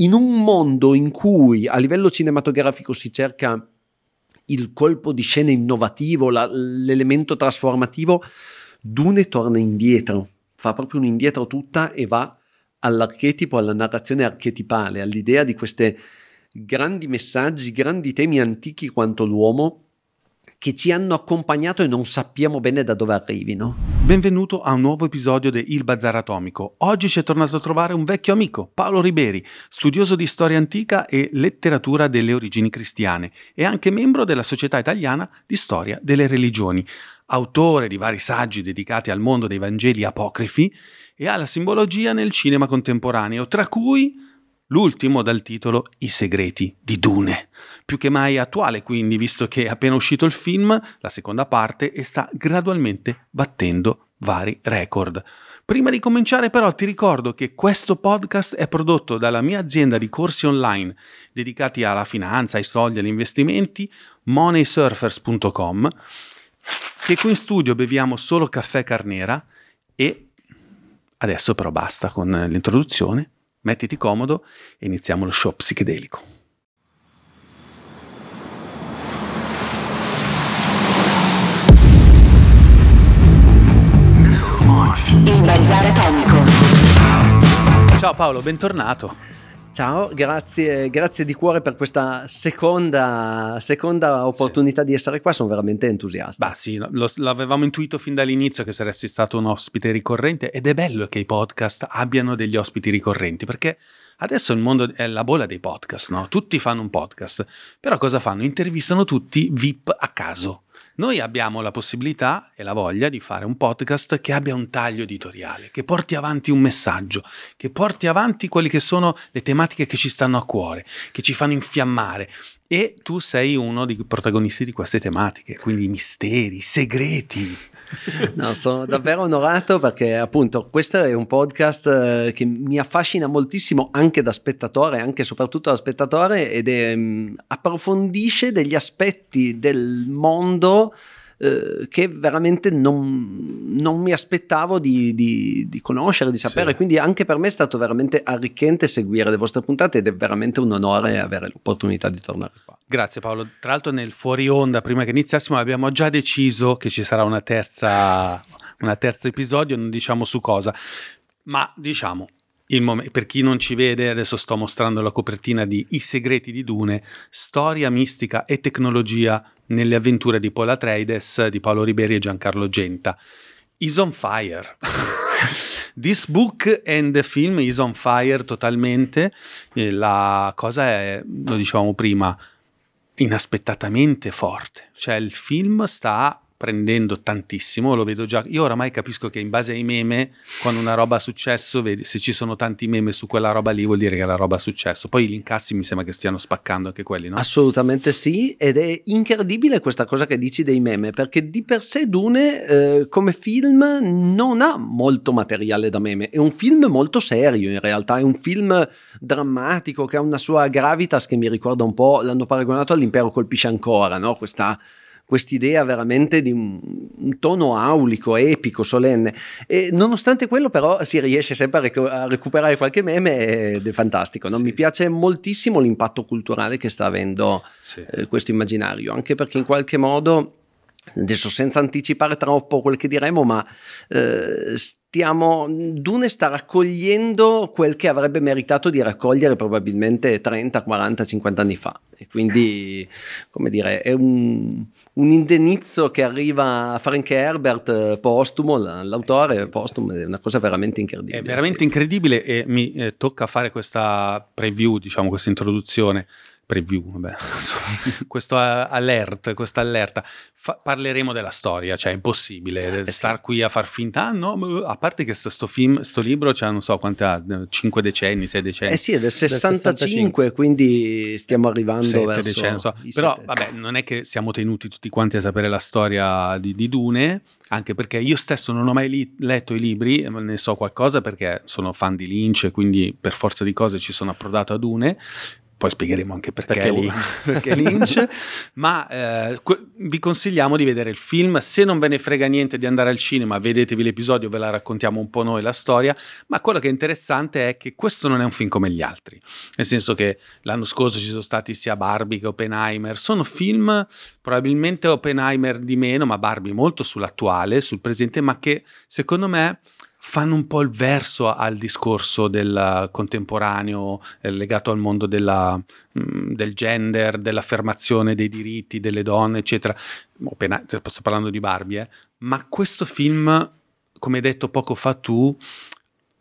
in un mondo in cui a livello cinematografico si cerca il colpo di scena innovativo, la, l'elemento trasformativo, Dune torna indietro, fa proprio un indietro tutta e va all'archetipo, alla narrazione archetipale, all'idea di questi grandi messaggi, grandi temi antichi quanto l'uomo, che ci hanno accompagnato e non sappiamo bene da dove arrivino. Benvenuto a un nuovo episodio di Il Bazar Atomico. Oggi ci è tornato a trovare un vecchio amico, Paolo Riberi, studioso di storia antica e letteratura delle origini cristiane e anche membro della Società Italiana di Storia delle Religioni, autore di vari saggi dedicati al mondo dei Vangeli apocrifi e alla simbologia nel cinema contemporaneo, tra cui l'ultimo dal titolo I segreti di Dune. Più che mai attuale quindi, visto che è appena uscito il film, la seconda parte, e sta gradualmente battendo vari record. Prima di cominciare però ti ricordo che questo podcast è prodotto dalla mia azienda di corsi online dedicati alla finanza, ai soldi, agli investimenti, moneysurfers.com, che qui in studio beviamo solo caffè carnera e adesso però basta con l'introduzione Mettiti comodo e iniziamo lo show psichedelico. Il bazar atomico. Ciao Paolo, bentornato. Ciao, grazie, grazie di cuore per questa seconda, seconda opportunità sì. di essere qua, sono veramente entusiasta. Bah sì, lo, l'avevamo intuito fin dall'inizio che saresti stato un ospite ricorrente ed è bello che i podcast abbiano degli ospiti ricorrenti perché adesso il mondo è la bolla dei podcast, no? Tutti fanno un podcast, però cosa fanno? Intervistano tutti VIP a caso noi abbiamo la possibilità e la voglia di fare un podcast che abbia un taglio editoriale, che porti avanti un messaggio, che porti avanti quelle che sono le tematiche che ci stanno a cuore, che ci fanno infiammare. E tu sei uno dei protagonisti di queste tematiche, quindi misteri, segreti. No, sono davvero onorato perché appunto questo è un podcast eh, che mi affascina moltissimo anche da spettatore, anche e soprattutto da spettatore ed è, mm, approfondisce degli aspetti del mondo eh, che veramente non, non, mi aspettavo di, di, di conoscere, di sapere. Sì. Quindi anche per me è stato veramente arricchente seguire le vostre puntate ed è veramente un onore avere l'opportunità di tornare qua. Grazie Paolo. Tra l'altro nel fuori onda, prima che iniziassimo, abbiamo già deciso che ci sarà una terza, una terza episodio, non diciamo su cosa, ma diciamo Mom- per chi non ci vede, adesso sto mostrando la copertina di I segreti di Dune, storia mistica e tecnologia nelle avventure di Paul Atreides di Paolo Riberi e Giancarlo Genta. Is on fire. This book and the film is on fire totalmente. La cosa è, lo dicevamo prima, inaspettatamente forte. Cioè il film sta prendendo tantissimo, lo vedo già. Io oramai capisco che in base ai meme, quando una roba ha successo, vedi, se ci sono tanti meme su quella roba lì, vuol dire che la roba ha successo. Poi gli incassi mi sembra che stiano spaccando anche quelli, no? Assolutamente sì, ed è incredibile questa cosa che dici dei meme, perché di per sé Dune eh, come film non ha molto materiale da meme, è un film molto serio in realtà, è un film drammatico che ha una sua gravitas che mi ricorda un po', l'hanno paragonato all'impero colpisce ancora, no? Questa quest'idea veramente di un, un, tono aulico, epico, solenne. E nonostante quello, però, si riesce sempre a, recu- a recuperare qualche meme ed è fantastico. No? Sì. Mi piace moltissimo l'impatto culturale che sta avendo sì. eh, questo immaginario, anche perché in qualche modo adesso senza anticipare troppo quel che diremo, ma eh, stiamo, Dune sta raccogliendo quel che avrebbe meritato di raccogliere probabilmente 30, 40, 50 anni fa. E quindi, come dire, è un, un indennizzo che arriva a Frank Herbert eh, postumo, l'autore postumo, è una cosa veramente incredibile. È veramente sì. incredibile e mi eh, tocca fare questa preview, diciamo, questa introduzione preview, vabbè, questo eh, alert, questa allerta, Fa- parleremo della storia, cioè è impossibile eh, star sì. qui a far finta, ah, no, a parte che sto, sto, film, sto libro cioè, non so quante ha, 5 decenni, 6 decenni. Eh sì, è del 65, del 65. quindi stiamo arrivando 7 verso decenni, so. però 7. vabbè, non è che siamo tenuti tutti quanti a sapere la storia di, di Dune, anche perché io stesso non ho mai li- letto i libri, eh, ne so qualcosa perché sono fan di Lynch, quindi per forza di cose ci sono approdato a Dune, poi spiegheremo anche perché, perché, perché Lynch, ma eh, vi consigliamo di vedere il film, se non ve ne frega niente di andare al cinema, vedetevi l'episodio, ve la raccontiamo un po' noi la storia, ma quello che è interessante è che questo non è un film come gli altri, nel senso che l'anno scorso ci sono stati sia Barbie che Oppenheimer, sono film probabilmente Oppenheimer di meno, ma Barbie molto sull'attuale, sul presente, ma che secondo me fanno un po' il verso al discorso del contemporaneo eh, legato al mondo della, mh, mm, del gender, dell'affermazione dei diritti delle donne, eccetera. Appena, sto parlando di Barbie, eh. ma questo film, come hai detto poco fa tu,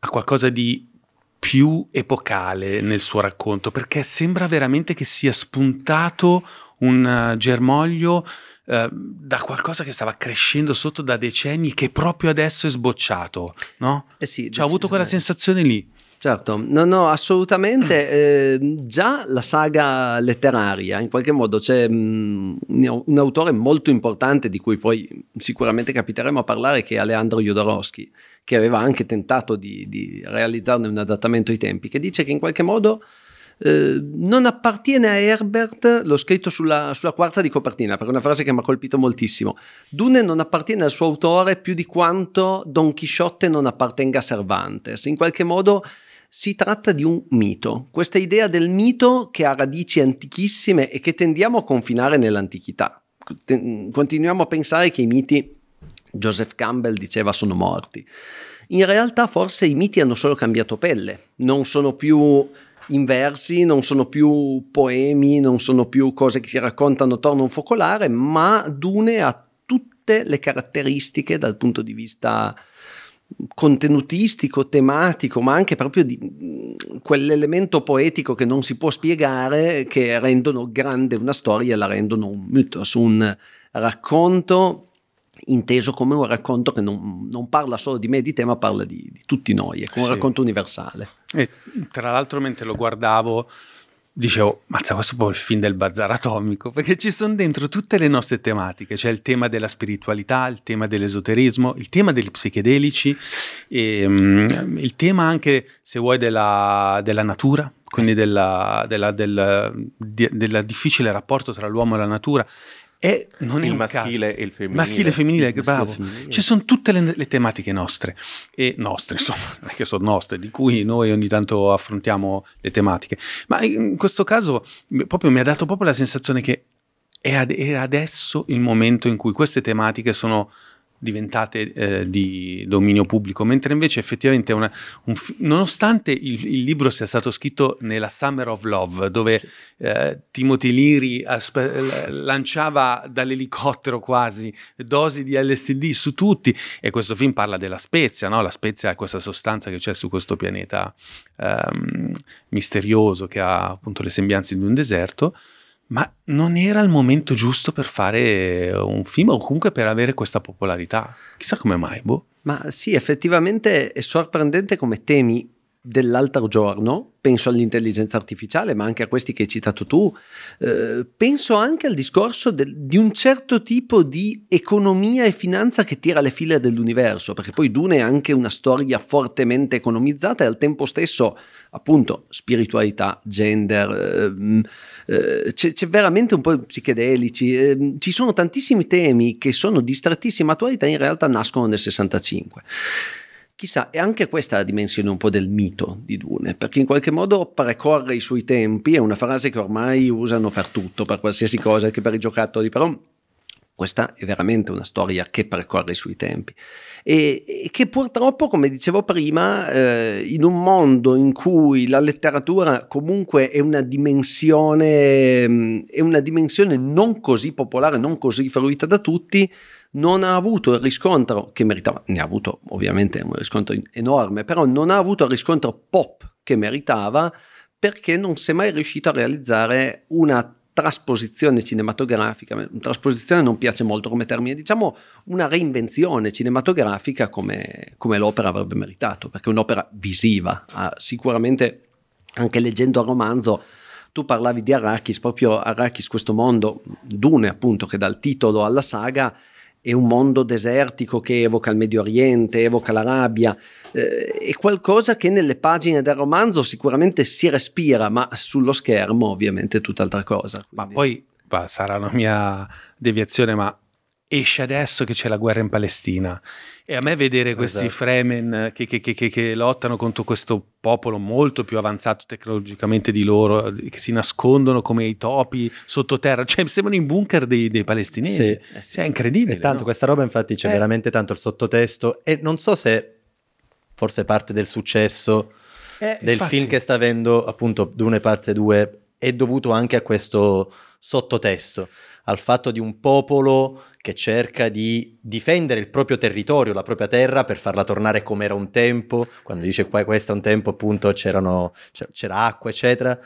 ha qualcosa di più epocale nel suo racconto, perché sembra veramente che sia spuntato un eh, germoglio Ehm, da qualcosa che stava crescendo sotto da decenni che proprio adesso è sbocciato, no? Eh sì, cioè, ho avuto quella sensazione lì. Certo, no, no, assolutamente. Eh, già la saga letteraria, in qualche modo c'è mh, mm, un autore molto importante di cui poi sicuramente capiteremo a parlare, che è Aleandro Jodorowsky, che aveva anche tentato di, di realizzarne un adattamento ai tempi, che dice che in qualche modo eh, non appartiene a Herbert, l'ho scritto sulla, sulla, quarta di copertina, perché è una frase che mi ha colpito moltissimo. Dune non appartiene al suo autore più di quanto Don Chisciotte non appartenga a Cervantes. In qualche modo si tratta di un mito, questa idea del mito che ha radici antichissime e che tendiamo a confinare nell'antichità. Continuiamo a pensare che i miti, Joseph Campbell diceva, sono morti. In realtà forse i miti hanno solo cambiato pelle, non sono più in versi, non sono più poemi, non sono più cose che si raccontano attorno a un focolare, ma Dune ha tutte le caratteristiche dal punto di vista contenutistico, tematico, ma anche proprio di mm, quell'elemento poetico che non si può spiegare, che rendono grande una storia, la rendono un mythos, un racconto inteso come un racconto che non, non parla solo di me e di te, ma parla di, di tutti noi, è un sì. racconto universale. E tra l'altro mentre lo guardavo dicevo, mazza, questo è proprio il film del bazar atomico, perché ci sono dentro tutte le nostre tematiche, c'è cioè il tema della spiritualità, il tema dell'esoterismo, il tema degli psichedelici, e, um, il tema anche, se vuoi, della, della natura, quindi della, della, del, di, difficile rapporto tra l'uomo e la natura. E non il è maschile caso. e il femminile. Maschile e femminile, il bravo. Femminile. Ci sono tutte le, le, tematiche nostre, e nostre insomma, che sono nostre, di cui noi ogni tanto affrontiamo le tematiche. Ma in questo caso proprio, mi ha dato proprio la sensazione che è, ad, è adesso il momento in cui queste tematiche sono diventate eh, di dominio pubblico, mentre invece effettivamente una, un, nonostante il, il, libro sia stato scritto nella Summer of Love, dove sì. eh, Timothy Leary aspe- lanciava dall'elicottero quasi dosi di LSD su tutti, e questo film parla della spezia, no? la spezia è questa sostanza che c'è su questo pianeta ehm, misterioso che ha appunto le sembianze di un deserto, ma non era il momento giusto per fare eh, un film o comunque per avere questa popolarità. Chissà come mai, boh. Ma sì, effettivamente è sorprendente come temi dell'altro giorno, penso all'intelligenza artificiale, ma anche a questi che hai citato tu, eh, penso anche al discorso del, di un certo tipo di economia e finanza che tira le file dell'universo, perché poi Dune è anche una storia fortemente economizzata e al tempo stesso, appunto, spiritualità, gender, eh, eh, c'è, c'è, veramente un po' psichedelici, eh, ci sono tantissimi temi che sono di strettissima attualità in realtà nascono nel 65. Chissà, è anche questa la dimensione un po' del mito di Dune, perché in qualche modo precorre i suoi tempi, è una frase che ormai usano per tutto, per qualsiasi cosa, anche per i giocattoli, però questa è veramente una storia che percorre i suoi tempi e, e che purtroppo, come dicevo prima, eh, in un mondo in cui la letteratura comunque è una, mm, è una dimensione, non così popolare, non così fruita da tutti, non ha avuto il riscontro che meritava, ne ha avuto ovviamente un riscontro enorme, però non ha avuto il riscontro pop che meritava perché non si è mai riuscito a realizzare una trasposizione cinematografica, trasposizione non piace molto come termine, diciamo una reinvenzione cinematografica come, come l'opera avrebbe meritato, perché è un'opera visiva, ha ah, sicuramente anche leggendo il romanzo tu parlavi di Arrakis, proprio Arrakis questo mondo, Dune appunto che dal titolo alla saga è un mondo desertico che evoca il Medio Oriente, evoca l'Arabia, eh, è qualcosa che nelle pagine del romanzo sicuramente si respira, ma sullo schermo ovviamente è tutt'altra cosa. Ma poi bah, sarà una mia deviazione, ma esce adesso che c'è la guerra in Palestina. E a me vedere questi esatto. Fremen eh, che, che, che, che, lottano contro questo popolo molto più avanzato tecnologicamente di loro, eh, che si nascondono come i topi sottoterra, cioè sembrano i bunker dei, dei palestinesi. Sì, cioè, eh sì. Cioè, è incredibile. E tanto no? questa roba infatti c'è eh. veramente tanto il sottotesto e non so se forse parte del successo eh, del infatti. film che sta avendo appunto Dune parte 2 è dovuto anche a questo sottotesto, al fatto di un popolo che cerca di difendere il proprio territorio, la propria terra, per farla tornare come era un tempo, quando dice qua questo è un tempo appunto c'era acqua eccetera,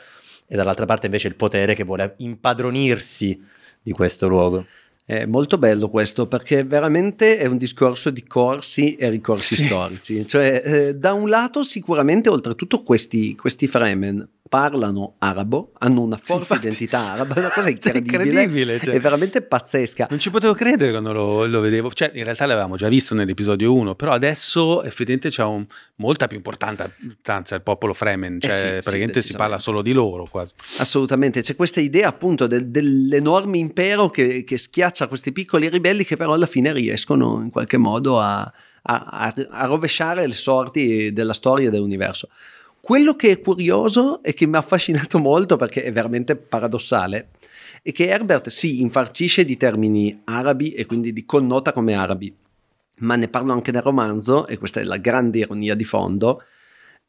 e dall'altra parte invece il potere che vuole impadronirsi di questo luogo. È molto bello questo perché veramente è un discorso di corsi e ricorsi sì. storici. Cioè, eh, da un lato sicuramente oltretutto questi, questi Fremen parlano arabo, hanno una forte sì, identità araba, è una cosa cioè, incredibile, incredibile cioè. è veramente pazzesca. Non ci potevo credere quando lo, lo, vedevo, cioè in realtà l'avevamo già visto nell'episodio 1, però adesso effettivamente c'è un, molta più importante importanza il popolo Fremen, eh cioè eh sì, praticamente sì, si parla solo di loro quasi. Assolutamente, c'è questa idea appunto del, dell'enorme impero che, che schiaccia questi piccoli ribelli che però alla fine riescono in qualche modo a... A, a, rovesciare le sorti della storia e dell'universo. Quello che è curioso e che mi ha affascinato molto perché è veramente paradossale è che Herbert si infarcisce di termini arabi e quindi li connota come arabi, ma ne parlo anche nel romanzo, e questa è la grande ironia di fondo,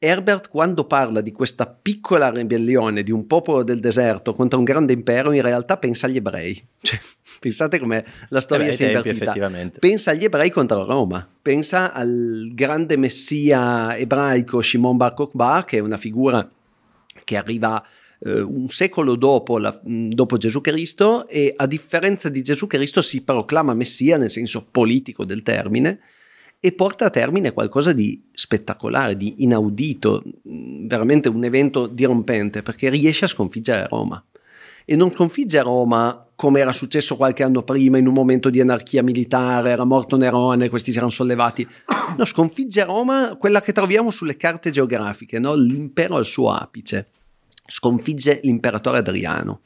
Herbert quando parla di questa piccola ribellione di un popolo del deserto contro un grande impero, in realtà pensa agli ebrei. Cioè, pensate come la storia eh beh, si è invertita. Pensa agli ebrei contro Roma, pensa al grande messia ebraico Shimon Bar Kokhba, che è una figura che arriva eh, un secolo dopo, la, mm, dopo Gesù Cristo e a differenza di Gesù Cristo si proclama messia nel senso politico del termine e porta a termine qualcosa di spettacolare, di inaudito, veramente un evento dirompente perché riesce a sconfiggere Roma. E non sconfigge Roma come era successo qualche anno prima in un momento di anarchia militare, era morto Nerone, questi si erano sollevati. No, sconfigge Roma quella che troviamo sulle carte geografiche, no? l'impero al suo apice. Sconfigge l'imperatore Adriano.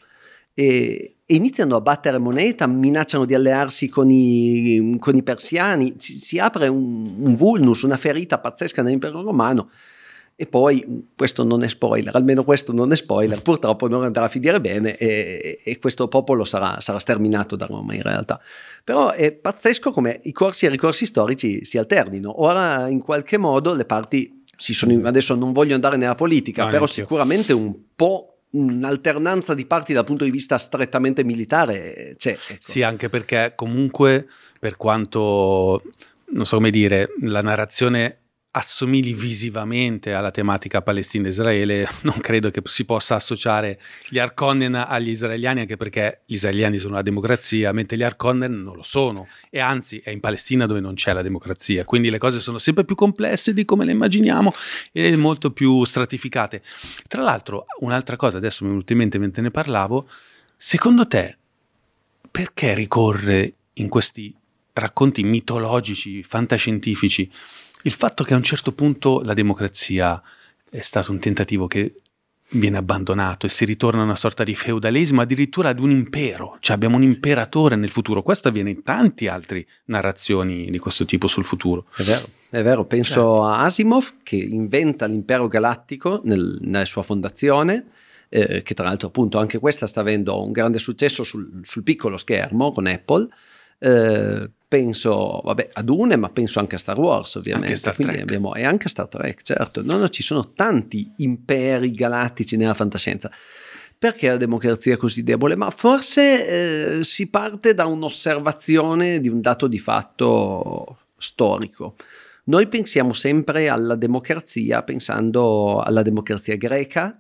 E, e iniziano a battere moneta, minacciano di allearsi con i, con i persiani, si, si apre un, un, vulnus, una ferita pazzesca nell'impero romano. E poi, questo non è spoiler, almeno questo non è spoiler, purtroppo non andrà a finire bene e, e questo popolo sarà, sarà, sterminato da Roma in realtà. Però è pazzesco come i corsi e i ricorsi storici si alternino. Ora in qualche modo le parti si sono... adesso non voglio andare nella politica, no, però sicuramente un po' un'alternanza di parti dal punto di vista strettamente militare c'è. Ecco. Sì, anche perché comunque per quanto, non so come dire, la narrazione assomigli visivamente alla tematica Palestina-Israele, non credo che si possa associare gli Harkonnen agli israeliani, anche perché gli israeliani sono la democrazia, mentre gli Harkonnen non lo sono, e anzi è in Palestina dove non c'è la democrazia, quindi le cose sono sempre più complesse di come le immaginiamo e molto più stratificate. Tra l'altro, un'altra cosa, adesso mi è venuta in mente mentre ne parlavo, secondo te perché ricorre in questi racconti mitologici, fantascientifici, il fatto che a un certo punto la democrazia è stato un tentativo che viene abbandonato e si ritorna a una sorta di feudalesimo, addirittura ad un impero, cioè abbiamo un imperatore nel futuro. Questo avviene in tanti altri narrazioni di questo tipo sul futuro. È vero, è vero. penso certo. a Asimov che inventa l'impero galattico nel, nella sua fondazione. Eh, che tra l'altro appunto anche questa sta avendo un grande successo sul, sul piccolo schermo con Apple, eh, penso vabbè, ad une, ma penso anche a Star Wars, ovviamente. Anche Star Trek. Abbiamo, e anche a Star Trek, certo. No, no, ci sono tanti imperi galattici nella fantascienza. Perché la democrazia è così debole? Ma forse eh, si parte da un'osservazione di un dato di fatto storico. Noi pensiamo sempre alla democrazia pensando alla democrazia greca,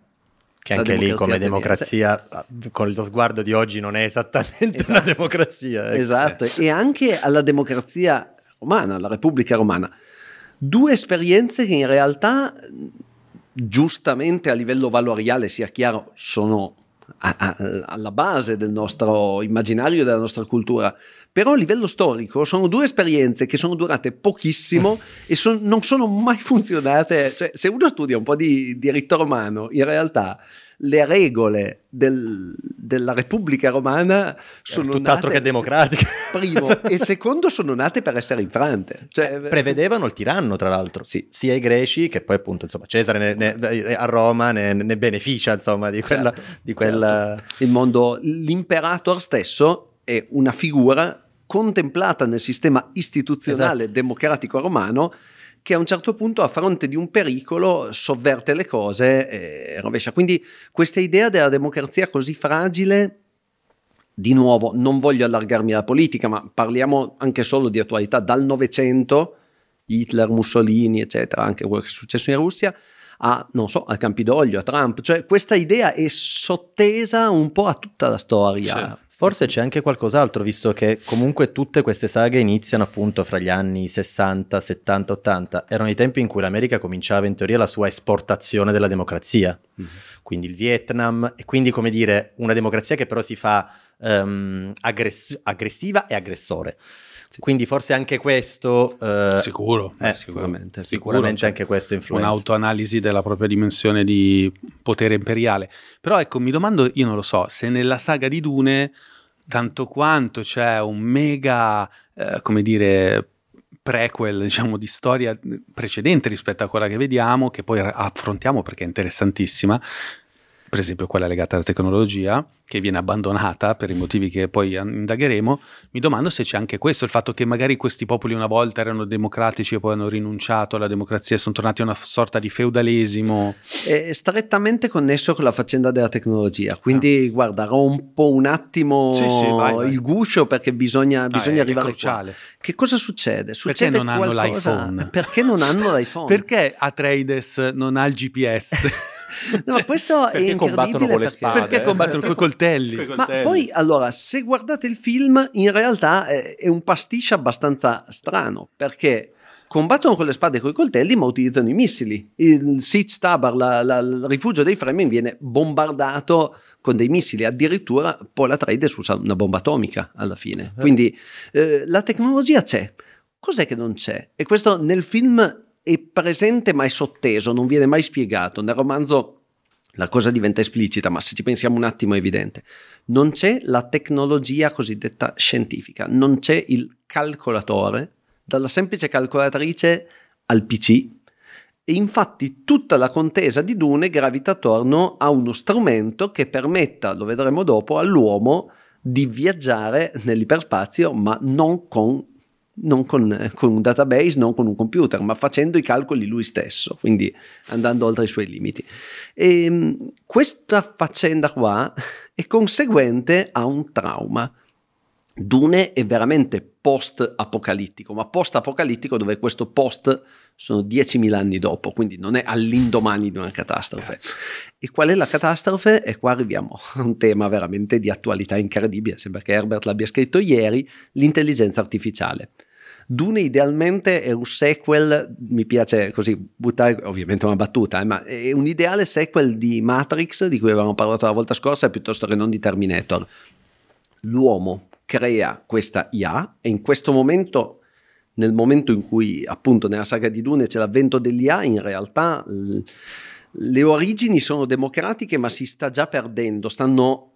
che anche lì come democrazia, con lo sguardo di oggi, non è esattamente esatto. una democrazia. Eh. Esatto, eh. e anche alla democrazia romana, alla Repubblica romana. Due esperienze che in realtà, giustamente a livello valoriale, sia chiaro, sono alla base del nostro immaginario e della nostra cultura. Però a livello storico sono due esperienze che sono durate pochissimo e son, non sono mai funzionate. Cioè, se uno studia un po' di diritto romano, in realtà le regole del, della Repubblica Romana eh, sono tutt'altro nate, che democratiche. primo, e secondo sono nate per essere infrante. Eh, cioè, eh, prevedevano il tiranno, tra l'altro, sì. sia i greci che poi appunto insomma, Cesare ne, ne, eh, a Roma ne, ne, beneficia insomma di certo, quella... Certo, di quella... Certo. Il mondo, l'imperator stesso è una figura contemplata nel sistema istituzionale esatto. democratico romano che a un certo punto a fronte di un pericolo sovverte le cose e rovescia. Quindi questa idea della democrazia così fragile, di nuovo non voglio allargarmi alla politica, ma parliamo anche solo di attualità, dal Novecento, Hitler, Mussolini, eccetera, anche quello che è successo in Russia, a, non so, al Campidoglio, a Trump, cioè questa idea è sottesa un po' a tutta la storia. Sì. Forse c'è anche qualcos'altro, visto che comunque tutte queste saghe iniziano appunto fra gli anni 60, 70, 80. Erano i tempi in cui l'America cominciava in teoria la sua esportazione della democrazia. Mm-hmm. Quindi il Vietnam, e quindi come dire, una democrazia che però si fa um, aggress- aggressiva e aggressore. Sì. Quindi forse anche questo... Eh, Sicuro, eh, sicuramente. Sicuramente sicuro, cioè, anche questo influenza. Un'autoanalisi della propria dimensione di potere imperiale. Però ecco, mi domando, io non lo so, se nella saga di Dune tanto quanto c'è un mega, eh, come dire, prequel, diciamo, di storia precedente rispetto a quella che vediamo, che poi affrontiamo perché è interessantissima, per esempio quella legata alla tecnologia, che viene abbandonata per i motivi che poi indagheremo, mi domando se c'è anche questo, il fatto che magari questi popoli una volta erano democratici e poi hanno rinunciato alla democrazia e sono tornati a una sorta di feudalesimo. È strettamente connesso con la faccenda della tecnologia, quindi ah. guarda, rompo un attimo sì, sì, vai, vai. il guscio perché bisogna, ah, bisogna ah, è, arrivare è Che cosa succede? succede perché non qualcosa? hanno l'iPhone? Perché non hanno l'iPhone? perché Atreides non ha il GPS? No, cioè, questo è incredibile con le spade, perché, perché combattono con i coltelli. Ma poi allora, se guardate il film, in realtà è, eh, è un pasticcio abbastanza strano perché combattono con le spade e con i coltelli, ma utilizzano i missili. Il Siege Tabar, la, la, il rifugio dei Fremen, viene bombardato con dei missili. Addirittura poi la Trades usa una bomba atomica alla fine. Eh. Quindi eh, la tecnologia c'è. Cos'è che non c'è? E questo nel film è presente ma è sotteso, non viene mai spiegato. Nel romanzo la cosa diventa esplicita, ma se ci pensiamo un attimo è evidente. Non c'è la tecnologia cosiddetta scientifica, non c'è il calcolatore, dalla semplice calcolatrice al PC. E infatti tutta la contesa di Dune gravita attorno a uno strumento che permetta, lo vedremo dopo, all'uomo di viaggiare nell'iperspazio, ma non con non con, con, un database, non con un computer, ma facendo i calcoli lui stesso, quindi andando oltre i suoi limiti. E, ehm, questa faccenda qua è conseguente a un trauma. Dune è veramente post-apocalittico, ma post-apocalittico dove questo post sono 10.000 anni dopo, quindi non è all'indomani di una catastrofe. Cazzo. E qual è la catastrofe? E qua arriviamo a un tema veramente di attualità incredibile, sembra che Herbert l'abbia scritto ieri, l'intelligenza artificiale. Dune idealmente è un sequel, mi piace così buttare ovviamente una battuta, eh, ma è un ideale sequel di Matrix di cui avevamo parlato la volta scorsa piuttosto che non di Terminator. L'uomo crea questa IA e in questo momento nel momento in cui appunto nella saga di Dune c'è l'avvento dell'IA, in realtà le origini sono democratiche ma si sta già perdendo, stanno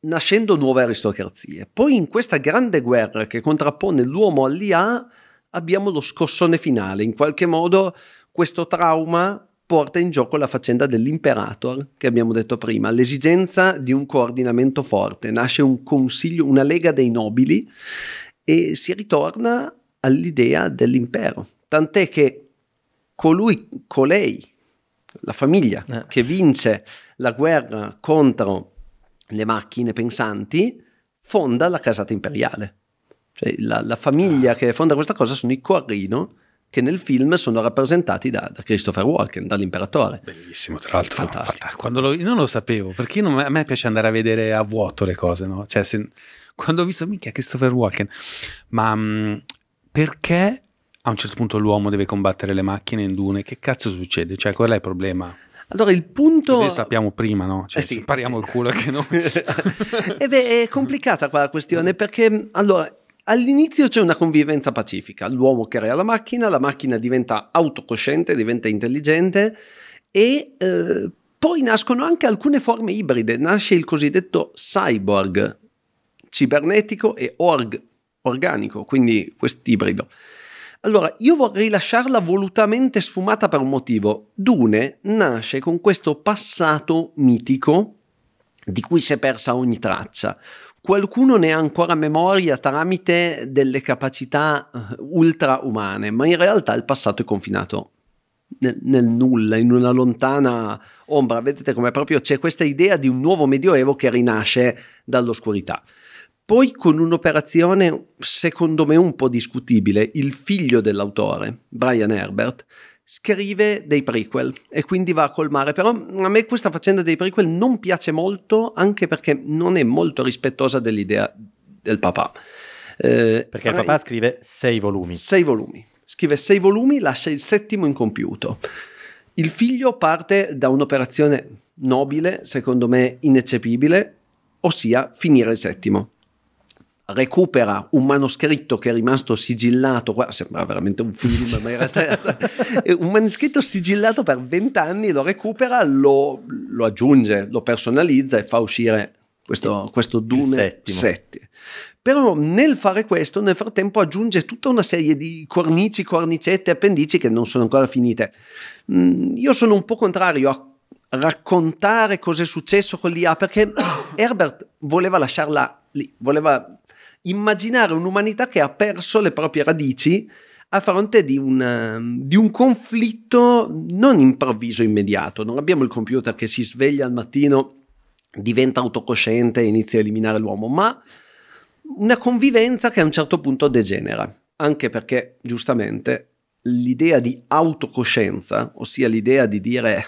nascendo nuove aristocrazie. Poi in questa grande guerra che contrappone l'uomo all'IA abbiamo lo scossone finale, in qualche modo questo trauma porta in gioco la faccenda dell'imperator che abbiamo detto prima, l'esigenza di un coordinamento forte, nasce un consiglio, una lega dei nobili e si ritorna all'idea dell'impero, tant'è che colui, colei, la famiglia eh. che vince la guerra contro le macchine pensanti, fonda la casata imperiale. Cioè, la, la famiglia che fonda questa cosa sono i Corrino, che nel film sono rappresentati da, da Christopher Walken, dall'imperatore. Bellissimo, tra l'altro. Fantastico. No, lo, non lo sapevo, perché non, a me piace andare a vedere a vuoto le cose, no? Cioè, se, quando ho visto, minchia, Christopher Walken, ma mh, mm, perché a un certo punto l'uomo deve combattere le macchine in dune? Che cazzo succede? Cioè, qual è il problema? Allora il punto... Così sappiamo prima, no? Cioè, eh sì, pariamo sì. il culo che noi... e eh beh, è complicata qua la questione perché allora, all'inizio c'è una convivenza pacifica. L'uomo crea la macchina, la macchina diventa autocosciente, diventa intelligente e... Eh, poi nascono anche alcune forme ibride, nasce il cosiddetto cyborg, cibernetico e org, organico, quindi quest'ibrido. ibrido allora, io vorrei lasciarla volutamente sfumata per un motivo. Dune nasce con questo passato mitico di cui si è persa ogni traccia. Qualcuno ne ha ancora memoria tramite delle capacità eh, ultraumane, ma in realtà il passato è confinato nel, nel, nulla, in una lontana ombra. Vedete come proprio c'è questa idea di un nuovo medioevo che rinasce dall'oscurità. Poi con un'operazione secondo me un po' discutibile, il figlio dell'autore, Brian Herbert, scrive dei prequel e quindi va a colmare, però a me questa faccenda dei prequel non piace molto anche perché non è molto rispettosa dell'idea del papà. Eh, perché il papà scrive sei volumi. Sei volumi. Scrive sei volumi, lascia il settimo incompiuto. Il figlio parte da un'operazione nobile, secondo me ineccepibile, ossia finire il settimo recupera un manoscritto che è rimasto sigillato, qua sembra veramente un film, ma in un manoscritto sigillato per vent'anni, lo recupera, lo, lo, aggiunge, lo personalizza e fa uscire questo, questo Dune 7. Però nel fare questo, nel frattempo aggiunge tutta una serie di cornici, cornicette, appendici che non sono ancora finite. Mm, io sono un po' contrario a raccontare cosa è successo con l'IA perché Herbert voleva lasciarla lì, voleva immaginare un'umanità che ha perso le proprie radici a fronte di un, ehm, di un, conflitto non improvviso, immediato. Non abbiamo il computer che si sveglia al mattino, diventa autocosciente e inizia a eliminare l'uomo, ma una convivenza che a un certo punto degenera, anche perché giustamente l'idea di autocoscienza, ossia l'idea di dire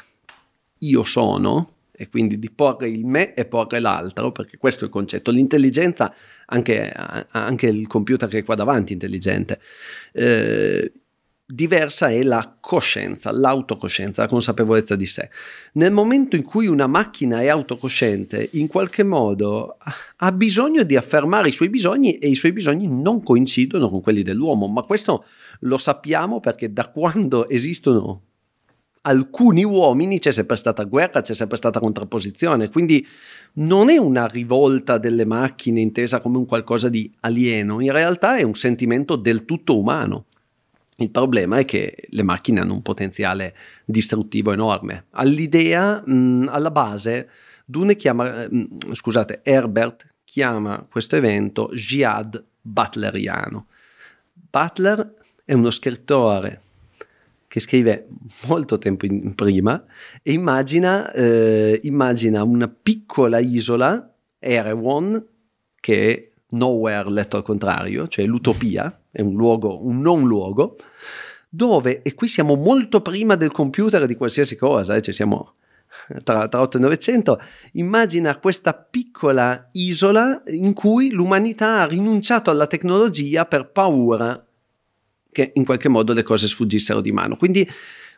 io sono, e quindi di porre il me e porre l'altro, perché questo è il concetto. L'intelligenza, anche, anche il computer che è qua davanti, intelligente. Eh, diversa è la coscienza, l'autocoscienza, la consapevolezza di sé. Nel momento in cui una macchina è autocosciente, in qualche modo ha bisogno di affermare i suoi bisogni e i suoi bisogni non coincidono con quelli dell'uomo, ma questo lo sappiamo perché da quando esistono alcuni uomini c'è sempre stata guerra, c'è sempre stata contrapposizione, quindi non è una rivolta delle macchine intesa come un qualcosa di alieno, in realtà è un sentimento del tutto umano. Il problema è che le macchine hanno un potenziale distruttivo enorme. All'idea, mh, mm, alla base, Dune chiama, mh, mm, scusate, Herbert chiama questo evento jihad butleriano. Butler è uno scrittore che scrive molto tempo in, prima e immagina, eh, immagina una piccola isola, Erewhon, che è nowhere letto al contrario, cioè l'utopia, è un luogo, un non luogo, dove, e qui siamo molto prima del computer di qualsiasi cosa, eh, cioè siamo tra, tra 8 e 900, immagina questa piccola isola in cui l'umanità ha rinunciato alla tecnologia per paura che in qualche modo le cose sfuggissero di mano. Quindi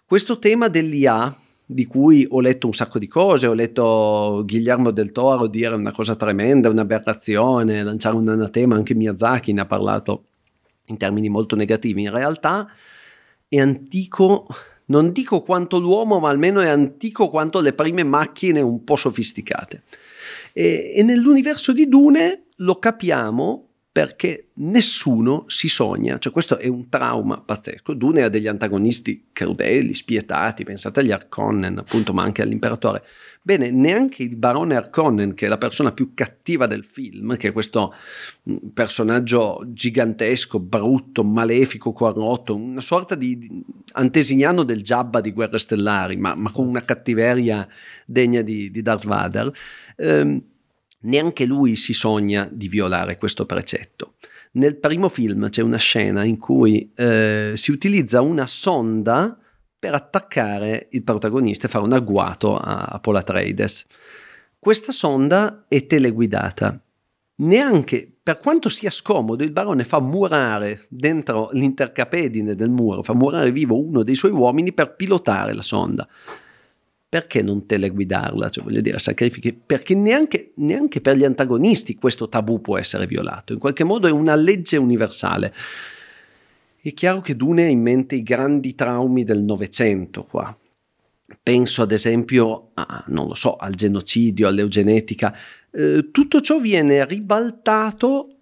questo tema dell'IA di cui ho letto un sacco di cose, ho letto Guillermo del Toro dire una cosa tremenda, un'aberrazione, lanciare un anatema, anche Miyazaki ne ha parlato in termini molto negativi, in realtà è antico, non dico quanto l'uomo, ma almeno è antico quanto le prime macchine un po' sofisticate. E, e nell'universo di Dune lo capiamo perché nessuno si sogna, cioè questo è un trauma pazzesco. Dune ha degli antagonisti crudeli, spietati, pensate agli Arconnen appunto, ma anche all'imperatore. Bene, neanche il barone Arconnen, che è la persona più cattiva del film, che è questo mm, personaggio gigantesco, brutto, malefico, corrotto, una sorta di antesignano del Jabba di Guerre Stellari, ma, ma con esatto. una cattiveria degna di, di Darth Vader. Ehm, Neanche lui si sogna di violare questo precetto. Nel primo film c'è una scena in cui eh, si utilizza una sonda per attaccare il protagonista e fare un agguato a, a Polatreides. Questa sonda è teleguidata. Neanche per quanto sia scomodo, il barone fa murare dentro l'intercapedine del muro, fa murare vivo uno dei suoi uomini per pilotare la sonda perché non teleguidarla? Cioè, voglio dire, sacrifichi, perché neanche, neanche per gli antagonisti questo tabù può essere violato, in qualche modo è una legge universale. È chiaro che Dune ha in mente i grandi traumi del Novecento qua. Penso ad esempio, a, non lo so, al genocidio, all'eugenetica. Eh, tutto ciò viene ribaltato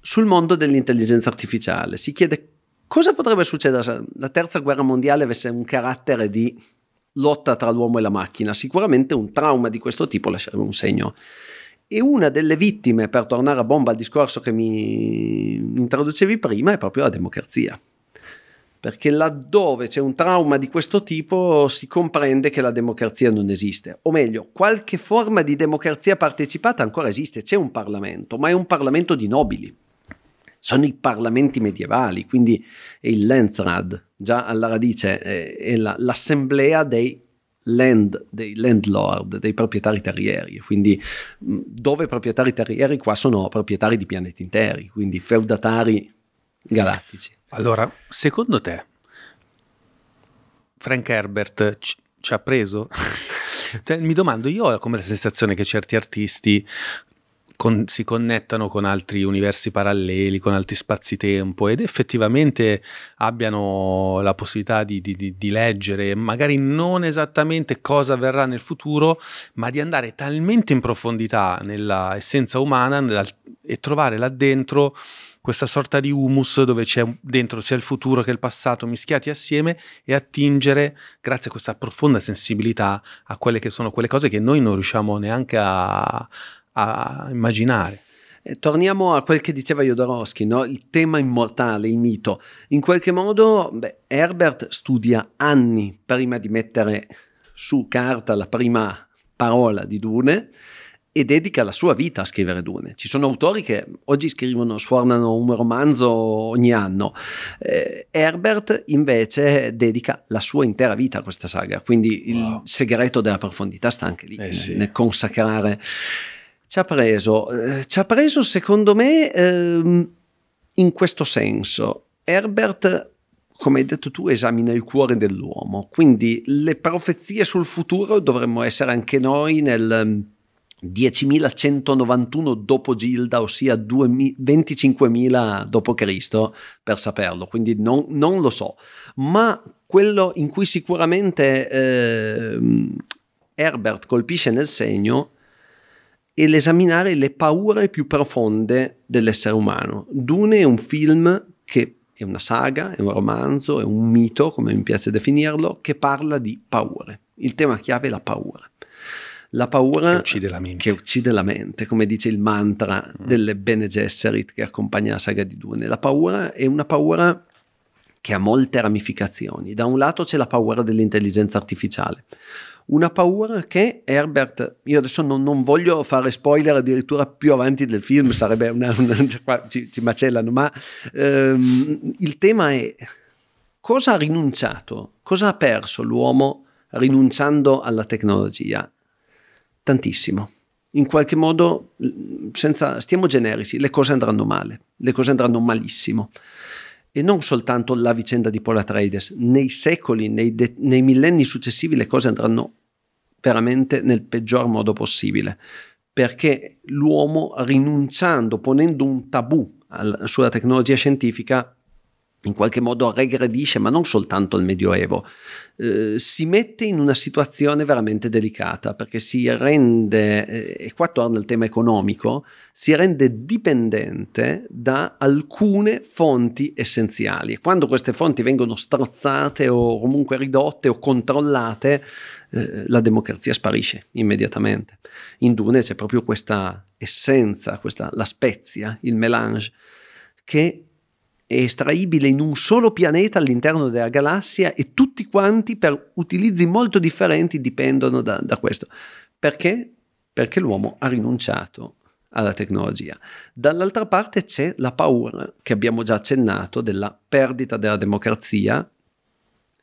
sul mondo dell'intelligenza artificiale. Si chiede cosa potrebbe succedere se la terza guerra mondiale avesse un carattere di lotta tra l'uomo e la macchina. Sicuramente un trauma di questo tipo lascerebbe un segno. E una delle vittime, per tornare a bomba al discorso che mi introducevi prima, è proprio la democrazia. Perché laddove c'è un trauma di questo tipo si comprende che la democrazia non esiste. O meglio, qualche forma di democrazia partecipata ancora esiste. C'è un Parlamento, ma è un Parlamento di nobili sono i parlamenti medievali, quindi il Landsrad, già alla radice è, eh, è la, l'assemblea dei land, dei landlord, dei proprietari terrieri, quindi dove proprietari terrieri qua sono proprietari di pianeti interi, quindi feudatari galattici. Allora, secondo te Frank Herbert ci, ci ha preso? Cioè, mi domando, io ho come la sensazione che certi artisti con, si connettano con altri universi paralleli, con altri spazi-tempo ed effettivamente abbiano la possibilità di, di, di leggere magari non esattamente cosa avverrà nel futuro, ma di andare talmente in profondità nella essenza umana nella, e trovare là dentro questa sorta di humus dove c'è dentro sia il futuro che il passato mischiati assieme e attingere, grazie a questa profonda sensibilità, a quelle che sono quelle cose che noi non riusciamo neanche a, a immaginare. Eh, torniamo a quel che diceva Jodorowsky, no? il tema immortale, il mito. In qualche modo beh, Herbert studia anni prima di mettere su carta la prima parola di Dune e dedica la sua vita a scrivere Dune. Ci sono autori che oggi scrivono, sfornano un romanzo ogni anno. Eh, Herbert invece dedica la sua intera vita a questa saga, quindi wow. il segreto della profondità sta anche lì, eh sì. nel consacrare. Ci ha preso, eh, ci ha preso secondo me eh, in questo senso. Herbert, come hai detto tu, esamina il cuore dell'uomo, quindi le profezie sul futuro dovremmo essere anche noi nel 10.191 mm, dopo Gilda, ossia 25.000 dopo Cristo, per saperlo, quindi non, non, lo so, ma quello in cui sicuramente eh, Herbert colpisce nel segno e l'esaminare le paure più profonde dell'essere umano. Dune è un film che è una saga, è un romanzo, è un mito, come mi piace definirlo, che parla di paure. Il tema chiave è la paura. La paura che uccide la mente, uccide la mente come dice il mantra mm. delle Bene Gesserit che accompagna la saga di Dune. La paura è una paura che ha molte ramificazioni. Da un lato c'è la paura dell'intelligenza artificiale, una paura che Herbert, io adesso non, non voglio fare spoiler addirittura più avanti del film, sarebbe una, una ci, ci, macellano, ma ehm, il tema è cosa ha rinunciato, cosa ha perso l'uomo rinunciando alla tecnologia? Tantissimo. In qualche modo, senza, stiamo generici, le cose andranno male, le cose andranno malissimo e non soltanto la vicenda di Polar Atreides, Nei secoli, nei, de- nei millenni successivi le cose andranno veramente nel peggior modo possibile, perché l'uomo rinunciando, ponendo un tabù alla, sulla tecnologia scientifica, in qualche modo regredisce, ma non soltanto al Medioevo, eh, si mette in una situazione veramente delicata perché si rende, eh, e qua torna il tema economico, si rende dipendente da alcune fonti essenziali e quando queste fonti vengono strozzate o comunque ridotte o controllate, eh, la democrazia sparisce immediatamente. In Dune c'è proprio questa essenza, questa, la spezia, il melange, che è estraibile in un solo pianeta all'interno della galassia e tutti quanti per utilizzi molto differenti dipendono da, da questo. Perché? Perché l'uomo ha rinunciato alla tecnologia. Dall'altra parte c'è la paura che abbiamo già accennato della perdita della democrazia.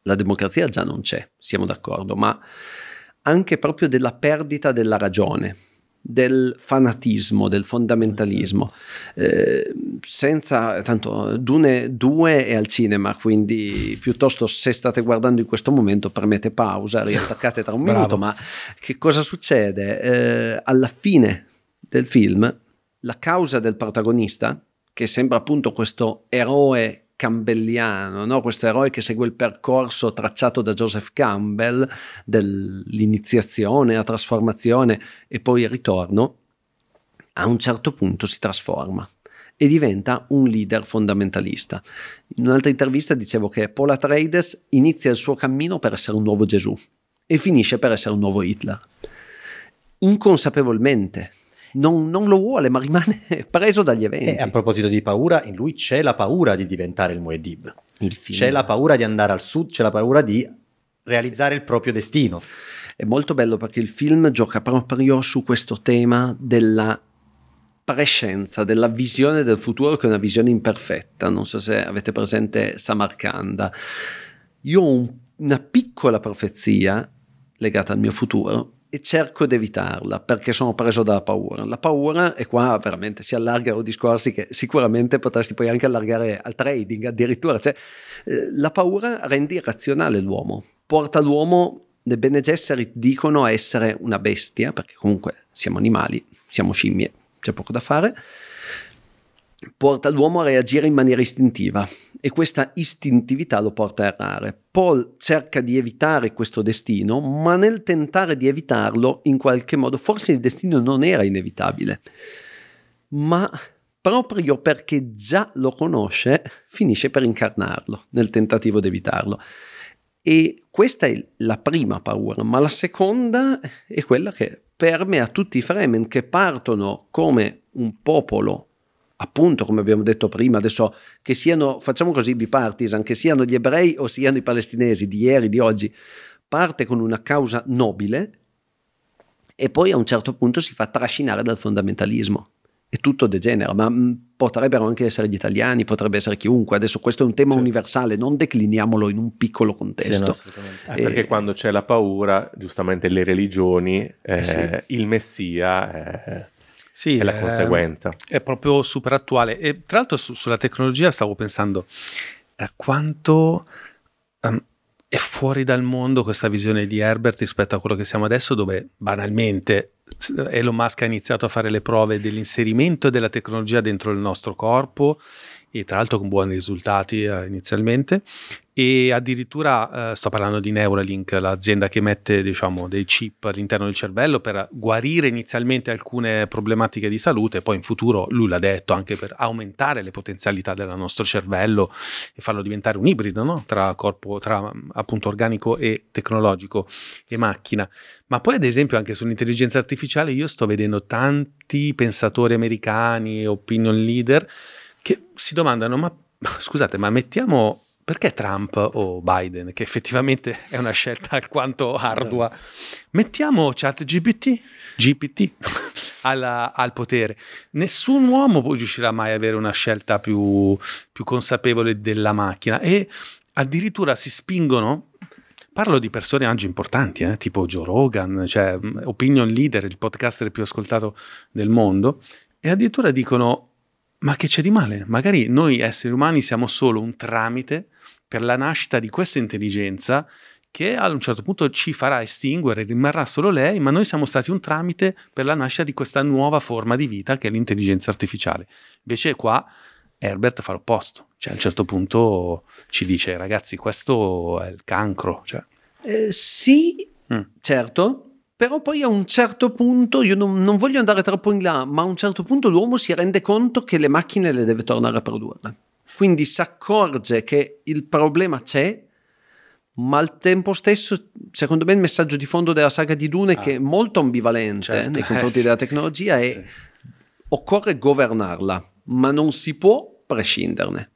La democrazia già non c'è, siamo d'accordo, ma anche proprio della perdita della ragione del fanatismo, del fondamentalismo. Ah, certo. Eh, senza, tanto Dune 2 è al cinema, quindi piuttosto se state guardando in questo momento premete pausa, riattaccate tra un minuto, ma che cosa succede? Eh, alla fine del film la causa del protagonista, che sembra appunto questo eroe campbelliano, no? questo eroe che segue il percorso tracciato da Joseph Campbell dell'iniziazione, la trasformazione e poi il ritorno, a un certo punto si trasforma e diventa un leader fondamentalista. In un'altra intervista dicevo che Paul Atreides inizia il suo cammino per essere un nuovo Gesù e finisce per essere un nuovo Hitler. Inconsapevolmente, non, non lo vuole, ma rimane preso dagli eventi. E a proposito di paura, in lui c'è la paura di diventare il Muedib. C'è la paura di andare al sud, c'è la paura di realizzare il proprio destino. È molto bello perché il film gioca proprio su questo tema della prescienza, della visione del futuro che è una visione imperfetta. Non so se avete presente Samarcanda. Io ho un, una piccola profezia legata al mio futuro, e cerco di evitarla perché sono preso dalla paura. La paura, e qua veramente si allargano discorsi che sicuramente potresti poi anche allargare al trading addirittura, cioè eh, la paura rende irrazionale l'uomo, porta l'uomo, le Bene Gesserit dicono a essere una bestia, perché comunque siamo animali, siamo scimmie, c'è poco da fare, porta l'uomo a reagire in maniera istintiva e questa istintività lo porta a errare. Paul cerca di evitare questo destino, ma nel tentare di evitarlo, in qualche modo, forse il destino non era inevitabile, ma proprio perché già lo conosce, finisce per incarnarlo nel tentativo di evitarlo. E questa è la prima paura, ma la seconda è quella che permea tutti i Fremen che partono come un popolo appunto come abbiamo detto prima, adesso che siano, facciamo così bipartisan, che siano gli ebrei o siano i palestinesi di ieri, di oggi, parte con una causa nobile e poi a un certo punto si fa trascinare dal fondamentalismo e tutto degenera, ma mm, potrebbero anche essere gli italiani, potrebbe essere chiunque. Adesso questo è un tema certo. universale, non decliniamolo in un piccolo contesto. Sì, no, eh, perché quando c'è la paura, giustamente le religioni, eh, sì. Eh, il Messia... Eh, sì, è la ehm, conseguenza. È proprio super attuale. E tra l'altro su, sulla tecnologia stavo pensando a eh, quanto um, è fuori dal mondo questa visione di Herbert rispetto a quello che siamo adesso, dove banalmente Elon Musk ha iniziato a fare le prove dell'inserimento della tecnologia dentro il nostro corpo e tra l'altro con buoni risultati eh, inizialmente e addirittura eh, sto parlando di Neuralink, l'azienda che mette diciamo, dei chip all'interno del cervello per guarire inizialmente alcune problematiche di salute, poi in futuro lui l'ha detto anche per aumentare le potenzialità del nostro cervello e farlo diventare un ibrido no? tra corpo, tra appunto organico e tecnologico e macchina. Ma poi ad esempio anche sull'intelligenza artificiale io sto vedendo tanti pensatori americani, opinion leader che si domandano ma scusate ma mettiamo perché Trump o Biden, che effettivamente è una scelta alquanto ardua, mettiamo ChatGPT GPT, alla, al potere? Nessun uomo riuscirà mai ad avere una scelta più, più consapevole della macchina e addirittura si spingono parlo di personaggi importanti, eh, tipo Joe Rogan, cioè opinion leader, il podcaster più ascoltato del mondo, e addirittura dicono: Ma che c'è di male? Magari noi esseri umani siamo solo un tramite per la nascita di questa intelligenza che a un certo punto ci farà estinguere, rimarrà solo lei, ma noi siamo stati un tramite per la nascita di questa nuova forma di vita che è l'intelligenza artificiale. Invece qua Herbert fa l'opposto, cioè a un certo punto ci dice ragazzi questo è il cancro. Cioè. Eh, sì, mm. certo, però poi a un certo punto, io non, non, voglio andare troppo in là, ma a un certo punto l'uomo si rende conto che le macchine le deve tornare a produrre. Quindi si accorge che il problema c'è, ma al tempo stesso, secondo me, il messaggio di fondo della saga di Dune ah, che è molto ambivalente certo, nei eh, confronti eh, della tecnologia sì. è occorre governarla, ma non si può prescinderne.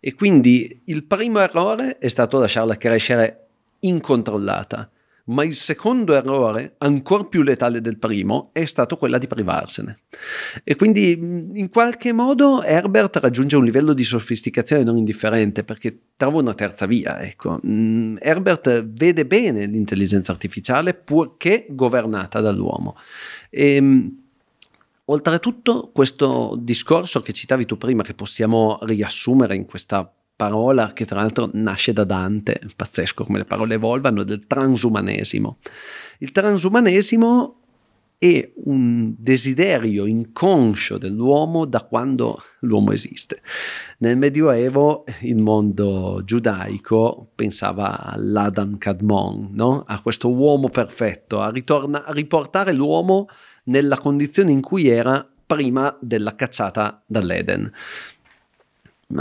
E quindi il primo errore è stato lasciarla crescere incontrollata ma il secondo errore, ancora più letale del primo, è stato quello di privarsene. E quindi in qualche modo Herbert raggiunge un livello di sofisticazione non indifferente perché trova una terza via. Ecco. Herbert vede bene l'intelligenza artificiale purché governata dall'uomo. E, ehm, Oltretutto, questo discorso che citavi tu prima, che possiamo riassumere in questa parola che tra l'altro nasce da Dante, pazzesco come le parole evolvano, del transumanesimo. Il transumanesimo è un desiderio inconscio dell'uomo da quando l'uomo esiste. Nel Medioevo il mondo giudaico pensava all'Adam Cadmon, no? a questo uomo perfetto, a, ritorna- a riportare l'uomo nella condizione in cui era prima della cacciata dall'Eden